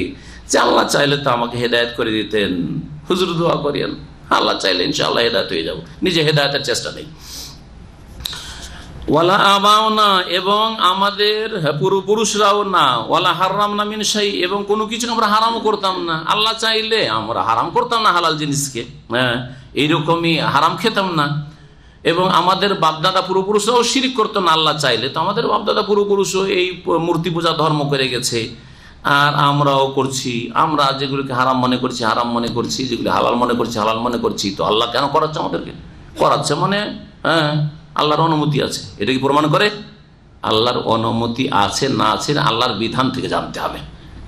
যে আল্লাহ চাইলে তো আমাকে হেদায়ত করে দিতেন হুজুর দোয়া করিয়েন আল্লাহ চাইলে ইনশাআল্লাহ হেদায়ত হয়ে যাব নিজে হেদায়তের চেষ্টা নেই ওয়ালা এবং আমাদের পূর্বপুরুষরাও না ওয়ালা হারাম না মিনসাই এবং কোনো কিছু আমরা হারামও করতাম না আল্লাহ চাইলে আমরা হারাম করতাম না হালাল জিনিসকে হ্যাঁ এইরকমই হারাম খেতাম না এবং আমাদের বাপদাদা পূর্বপুরুষরাও শিরিক করতো না আল্লাহ চাইলে তো আমাদের বাপদাদা পূর্বপুরুষও এই মূর্তি পূজা ধর্ম করে গেছে আর আমরাও করছি আমরা যেগুলিকে হারাম মনে করছি হারাম মনে করছি যেগুলি হালাল মনে করছি হালাল মনে করছি তো আল্লাহ কেন করাচ্ছে আমাদেরকে করাচ্ছে মানে হ্যাঁ আল্লাহর অনুমতি আছে এটা কি প্রমাণ করে আল্লাহর অনুমতি আছে না আছে আল্লাহর বিধান থেকে জানতে হবে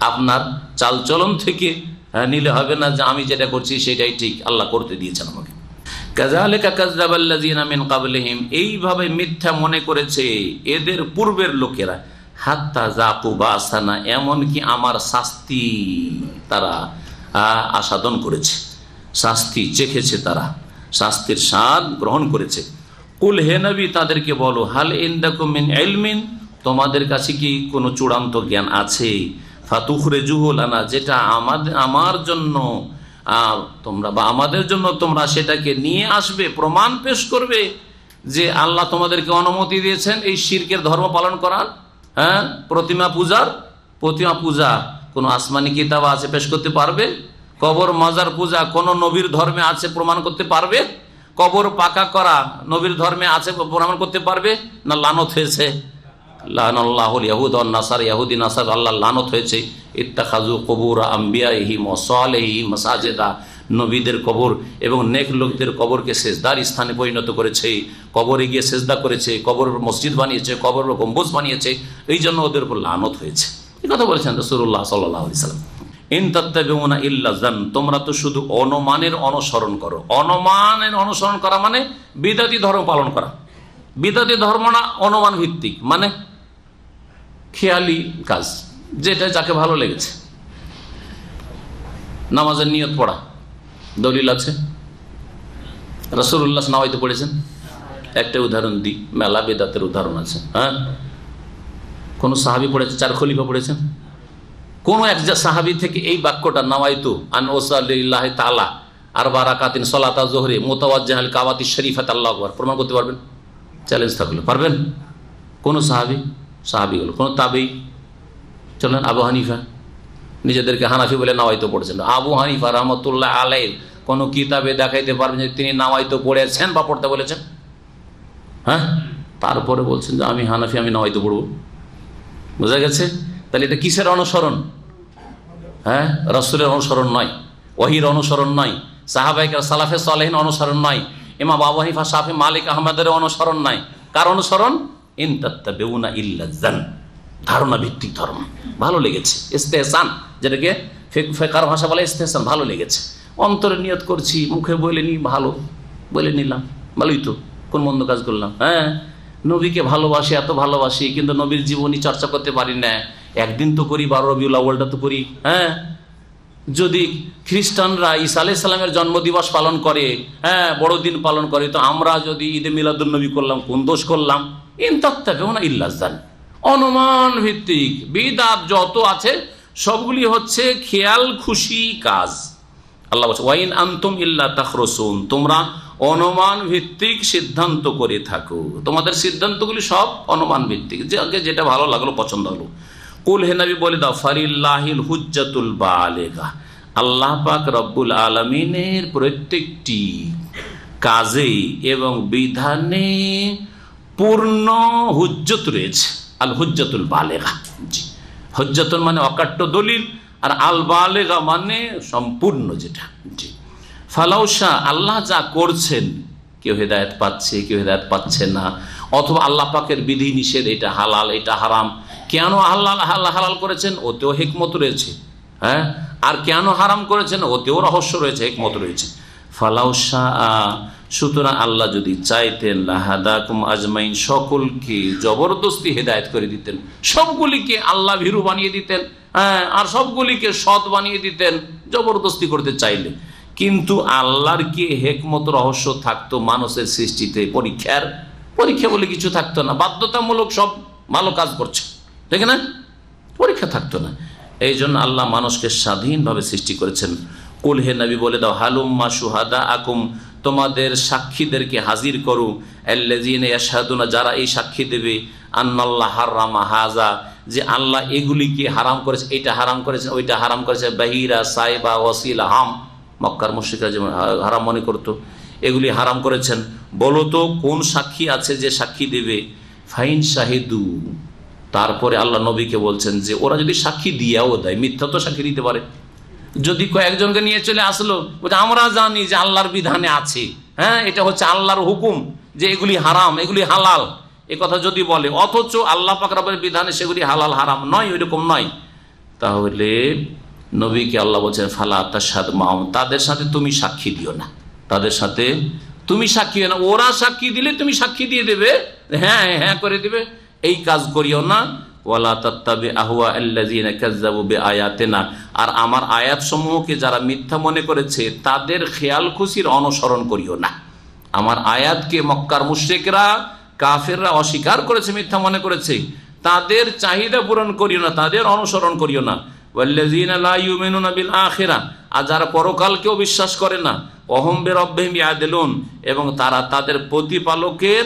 আপনার চালচলন থেকে হ্যাঁ, নিলে হবে না যে আমি যেটা করছি সেটাই ঠিক আল্লাহ করতে দিয়েছেন আমাকে কাজালেকা কাজদাবাল্লাজিনা মিন কাবলিহিম এইভাবে মিথ্যা মনে করেছে এদের পূর্বের লোকেরা হাত্তা জাকু বাসানা এমনকি আমার শাস্তি তারা আসাদন করেছে শাস্তি চেখেছে তারা শাস্তির স্বাদ গ্রহণ করেছে কুল হেনবি তাদেরকে বলো হাল ইন্দাকুমিন এলমিন তোমাদের কাছে কি কোনো চূড়ান্ত জ্ঞান আছে ফাতুখরে জুহল আনা যেটা আমাদের আমার জন্য আর তোমরা বা আমাদের জন্য তোমরা সেটাকে নিয়ে আসবে প্রমাণ পেশ করবে যে আল্লাহ তোমাদেরকে অনুমতি দিয়েছেন এই শির্কের ধর্ম পালন করার হ্যাঁ প্রতিমা পূজার প্রতিমা পূজা কোনো আসমানি কিতাব আছে পেশ করতে পারবে কবর মাজার পূজা কোন নবীর ধর্মে আছে প্রমাণ করতে পারবে কবর পাকা করা নবীর ধর্মে আছে প্রমাণ করতে পারবে না লানত হয়েছে লাহনাল্লাহুল নাসার ইয়াহুদি নাসার আল্লাহ লানত হয়েছে মসাজেদা নবীদের কবর এবং নেক লোকদের কবরকে সেজদার স্থানে পরিণত করেছে কবরে গিয়ে সেজদা করেছে কবর মসজিদ বানিয়েছে কবর গম্বুজ বানিয়েছে এই জন্য ওদের উপর লানত হয়েছে এ কথা বলেছেন রসুল্লাহ ইন তোমরা তো শুধু অনুমানের অনুসরণ করো অনুমানের অনুসরণ করা মানে বিদাতি ধর্ম পালন করা বিদাতি ধর্ম না অনুমান ভিত্তিক মানে খেয়ালি কাজ যেটা যাকে ভালো লেগেছে নামাজের নিয়ত পড়া দলিল আছে রসুল্লাহ নাওয়াইতে পড়েছেন একটা উদাহরণ দিই মেলা বেদাতের উদাহরণ আছে হ্যাঁ কোনো সাহাবি পড়েছে চার খলিফা পড়েছেন কোন এক সাহাবি থেকে এই বাক্যটা নাওয়াইতু আন ওসাল্লাহ তালা আর বারাকাতিন সলাতা জোহরে মোতাওয়াজাহাল কাওয়াতি শরীফাত আল্লাহ প্রমাণ করতে পারবেন চ্যালেঞ্জ থাকলে পারবেন কোন সাহাবি সাহাবি হলো কোনো তাবেই চলেন আবু হানিফা নিজেদেরকে হানাফি বলে নাওয়াইতো পড়েছেন আবু হানিফা রহমতুল্লাহ আলাই কোনো কিতাবে দেখাইতে পারবেন যে তিনি নাওয়াইতো পড়েছেন বা পড়তে বলেছেন হ্যাঁ তারপরে বলছেন যে আমি হানাফি আমি নাওয়াইতো পড়ব বোঝা গেছে তাহলে এটা কিসের অনুসরণ হ্যাঁ রসুলের অনুসরণ নয় ওহির অনুসরণ নয় সাহাবাইকার সালাফে সালেহিন অনুসরণ নয় এমা আবু হানিফা সাফি মালিক আহমেদের অনুসরণ নয় কার অনুসরণ ইনতাত্তাবেউনা ইল্লা জান ধারণা ভিত্তিক ধর্ম ভালো লেগেছে ইস্তেহসান যেটাকে ফেকার ভাষা বলে ইস্তেহসান ভালো লেগেছে অন্তরে নিয়ত করছি মুখে বলে নি ভালো বলে নিলাম ভালোই তো কোন মন্দ কাজ করলাম হ্যাঁ নবীকে ভালোবাসি এত ভালোবাসি কিন্তু নবীর জীবনী চর্চা করতে পারি না একদিন তো করি বারো রবিউল আউ্বালটা তো করি হ্যাঁ যদি খ্রিস্টানরা ঈসা আলাইসাল্লামের জন্মদিবস পালন করে হ্যাঁ বড়দিন পালন করে তো আমরা যদি ঈদে নবী করলাম কোন দোষ করলাম অনুমান ভিত্তিক বিদাত যত আছে সবগুলি হচ্ছে খেয়াল খুশি কাজ আল্লাহ বলছে ওয়াইন আন্তম ইল্লা তখরসুন তোমরা অনুমান ভিত্তিক সিদ্ধান্ত করে থাকো তোমাদের সিদ্ধান্তগুলি সব অনুমান ভিত্তিক যে যেটা ভালো লাগলো পছন্দ হলো কুল হেনাবি বলে দাও ফারিল্লাহিল হুজ্জাতুল বা আলেগা আল্লাহ পাক রব্বুল আলমিনের প্রত্যেকটি কাজে এবং বিধানে পূর্ণ হুজ্জত রয়েছে আল হুজ্জতুল বালেগা জি হজ্জতুল মানে অকাট্য দলিল আর আল বালেগা মানে সম্পূর্ণ যেটা জি ফালাউসা আল্লাহ যা করছেন কেউ হেদায়ত পাচ্ছে কেউ হেদায়ত পাচ্ছে না অথবা আল্লাহ পাকের বিধি নিষেধ এটা হালাল এটা হারাম কেন আল্লাহ আল্লাহ হালাল করেছেন ওতেও হেকমত রয়েছে হ্যাঁ আর কেন হারাম করেছেন ওতেও রহস্য রয়েছে হেকমত রয়েছে ফালাউসা সুতরাং আল্লাহ যদি চাইতেন লাহাদাকুম আজমাইন সকলকে জবরদস্তি হেদায়ত করে দিতেন সবগুলিকে আল্লাহ ভীরু বানিয়ে দিতেন হ্যাঁ আর সবগুলিকে সৎ বানিয়ে দিতেন জবরদস্তি করতে চাইলে কিন্তু আল্লাহর কি হেকমত রহস্য থাকতো মানুষের সৃষ্টিতে পরীক্ষার পরীক্ষা বলে কিছু থাকতো না বাধ্যতামূলক সব ভালো কাজ করছে ঠিক না পরীক্ষা থাকতো না এই জন্য আল্লাহ মানুষকে স্বাধীনভাবে সৃষ্টি করেছেন কুল নবী বলে দাও হালুম্মা সুহাদা আকুম তোমাদের সাক্ষীদেরকে হাজির করো এল্লাজিনা যারা এই সাক্ষী দেবে আন্নাল্লাহ হারামা হাজা যে আল্লাহ এগুলিকে হারাম করেছে এটা হারাম করেছে ওইটা হারাম করেছে বাহিরা সাইবা ওয়াসিল হাম মক্কার মুশিকরা যেমন হারাম মনে করতো এগুলি হারাম করেছেন বলো তো কোন সাক্ষী আছে যে সাক্ষী দেবে ফাইন শাহিদু তারপরে আল্লাহ নবীকে বলছেন যে ওরা যদি সাক্ষী দিয়েও দেয় মিথ্যা তো সাক্ষী দিতে পারে যদি কয়েকজনকে নিয়ে চলে আসলো আমরা জানি যে আল্লাহর বিধানে আছে হ্যাঁ এটা হচ্ছে আল্লাহর হুকুম যে এগুলি হারাম এগুলি হালাল এ কথা যদি বলে অথচ আল্লাহ পাকরাবের বিধানে সেগুলি হালাল হারাম নয় ওইরকম নয় তাহলে নবীকে আল্লাহ বলছেন ফালা তার মাও তাদের সাথে তুমি সাক্ষী দিও না তাদের সাথে তুমি সাক্ষী না ওরা সাক্ষী দিলে তুমি সাক্ষী দিয়ে দেবে হ্যাঁ হ্যাঁ করে দেবে এই কাজ করিও না আর আমার আয়াত সমূহকে যারা মিথ্যা মনে করেছে তাদের খেয়াল খুশির অনুসরণ করিও না আমার আয়াতকে মক্কার মুশ্রিকরা কাফেররা অস্বীকার করেছে মিথ্যা মনে করেছে তাদের চাহিদা পূরণ করিও না তাদের অনুসরণ করিও না আর যারা পরকালকেও বিশ্বাস করে না অহম্বের অব্যহিম আদেলুন এবং তারা তাদের প্রতিপালকের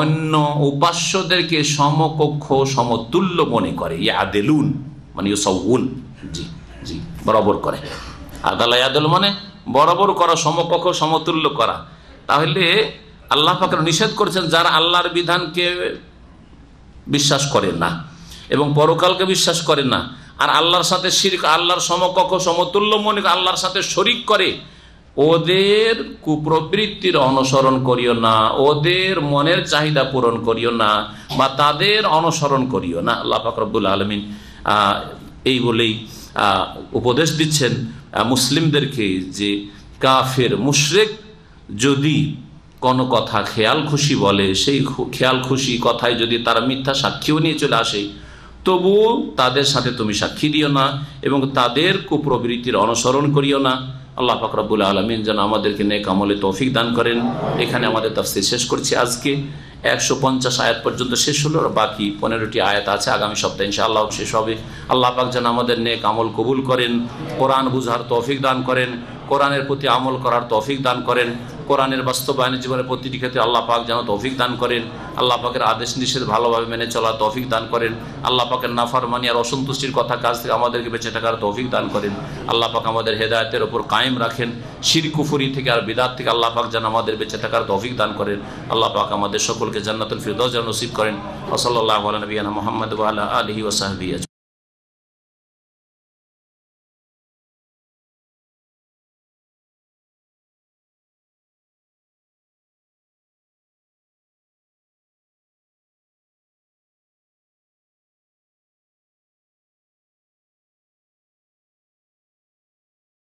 অন্য উপাস্যদেরকে সমকক্ষ সমতুল্য মনে করে ইয়াদেলুন মানে ইউসাউন জি জি বরাবর করে আদালা ইয়াদেল মানে বরাবর করা সমকক্ষ সমতুল্য করা তাহলে আল্লাহ পাখের নিষেধ করেছেন যারা আল্লাহর বিধানকে বিশ্বাস করে না এবং পরকালকে বিশ্বাস করে না আর আল্লাহর সাথে শির আল্লাহর সমকক্ষ সমতুল্য মনে আল্লাহর সাথে শরিক করে ওদের কুপ্রবৃত্তির অনুসরণ করিও না ওদের মনের চাহিদা পূরণ করিও না বা তাদের অনুসরণ করিও না আল্লাহ আলমিন এই বলেই উপদেশ দিচ্ছেন মুসলিমদেরকে যে কাফের মুশরেক যদি কোনো কথা খেয়াল খুশি বলে সেই খেয়াল খুশি কথায় যদি তারা মিথ্যা সাক্ষীও নিয়ে চলে আসে তবুও তাদের সাথে তুমি সাক্ষী দিও না এবং তাদের কুপ্রবৃত্তির অনুসরণ করিও না আল্লাহ ফাকরাবুল আলমিন যেন আমাদেরকে নেক আমলে তৌফিক দান করেন এখানে আমাদের তফসি শেষ করছি আজকে একশো পঞ্চাশ আয়াত পর্যন্ত শেষ হলো আর বাকি পনেরোটি আয়াত আছে আগামী সপ্তাহে আল্লাহ শেষ হবে আল্লাহ পাক যেন আমাদের নেক আমল কবুল করেন কোরআন বুঝার তৌফিক দান করেন কোরআনের প্রতি আমল করার তৌফিক দান করেন কোরআনের বাস্তবায়নের জীবনের প্রতিটি ক্ষেত্রে আল্লাহ পাক যেন তৌফিক দান করেন আল্লাহ পাকের আদেশ নিষেধ ভালোভাবে মেনে চলা তৌফিক দান করেন আল্লাহ পাকের নাফারমানি আর অসন্তুষ্টির কথা কাজ থেকে আমাদেরকে বেঁচে থাকার তৌফিক দান করেন আল্লাহ পাক আমাদের হেদায়তের ওপর কায়েম রাখেন শির কুফুরি থেকে আর বিদাত থেকে আল্লাহ পাক যেন আমাদের বেঁচে থাকার তৌফিক দান করেন আল্লাহ পাক আমাদের সকলকে জান্নাতুল ফিরদৌস যেন নসিব করেন ওসল্লাহ আলী নবীনা মোহাম্মদ আলহি ওসাহাবি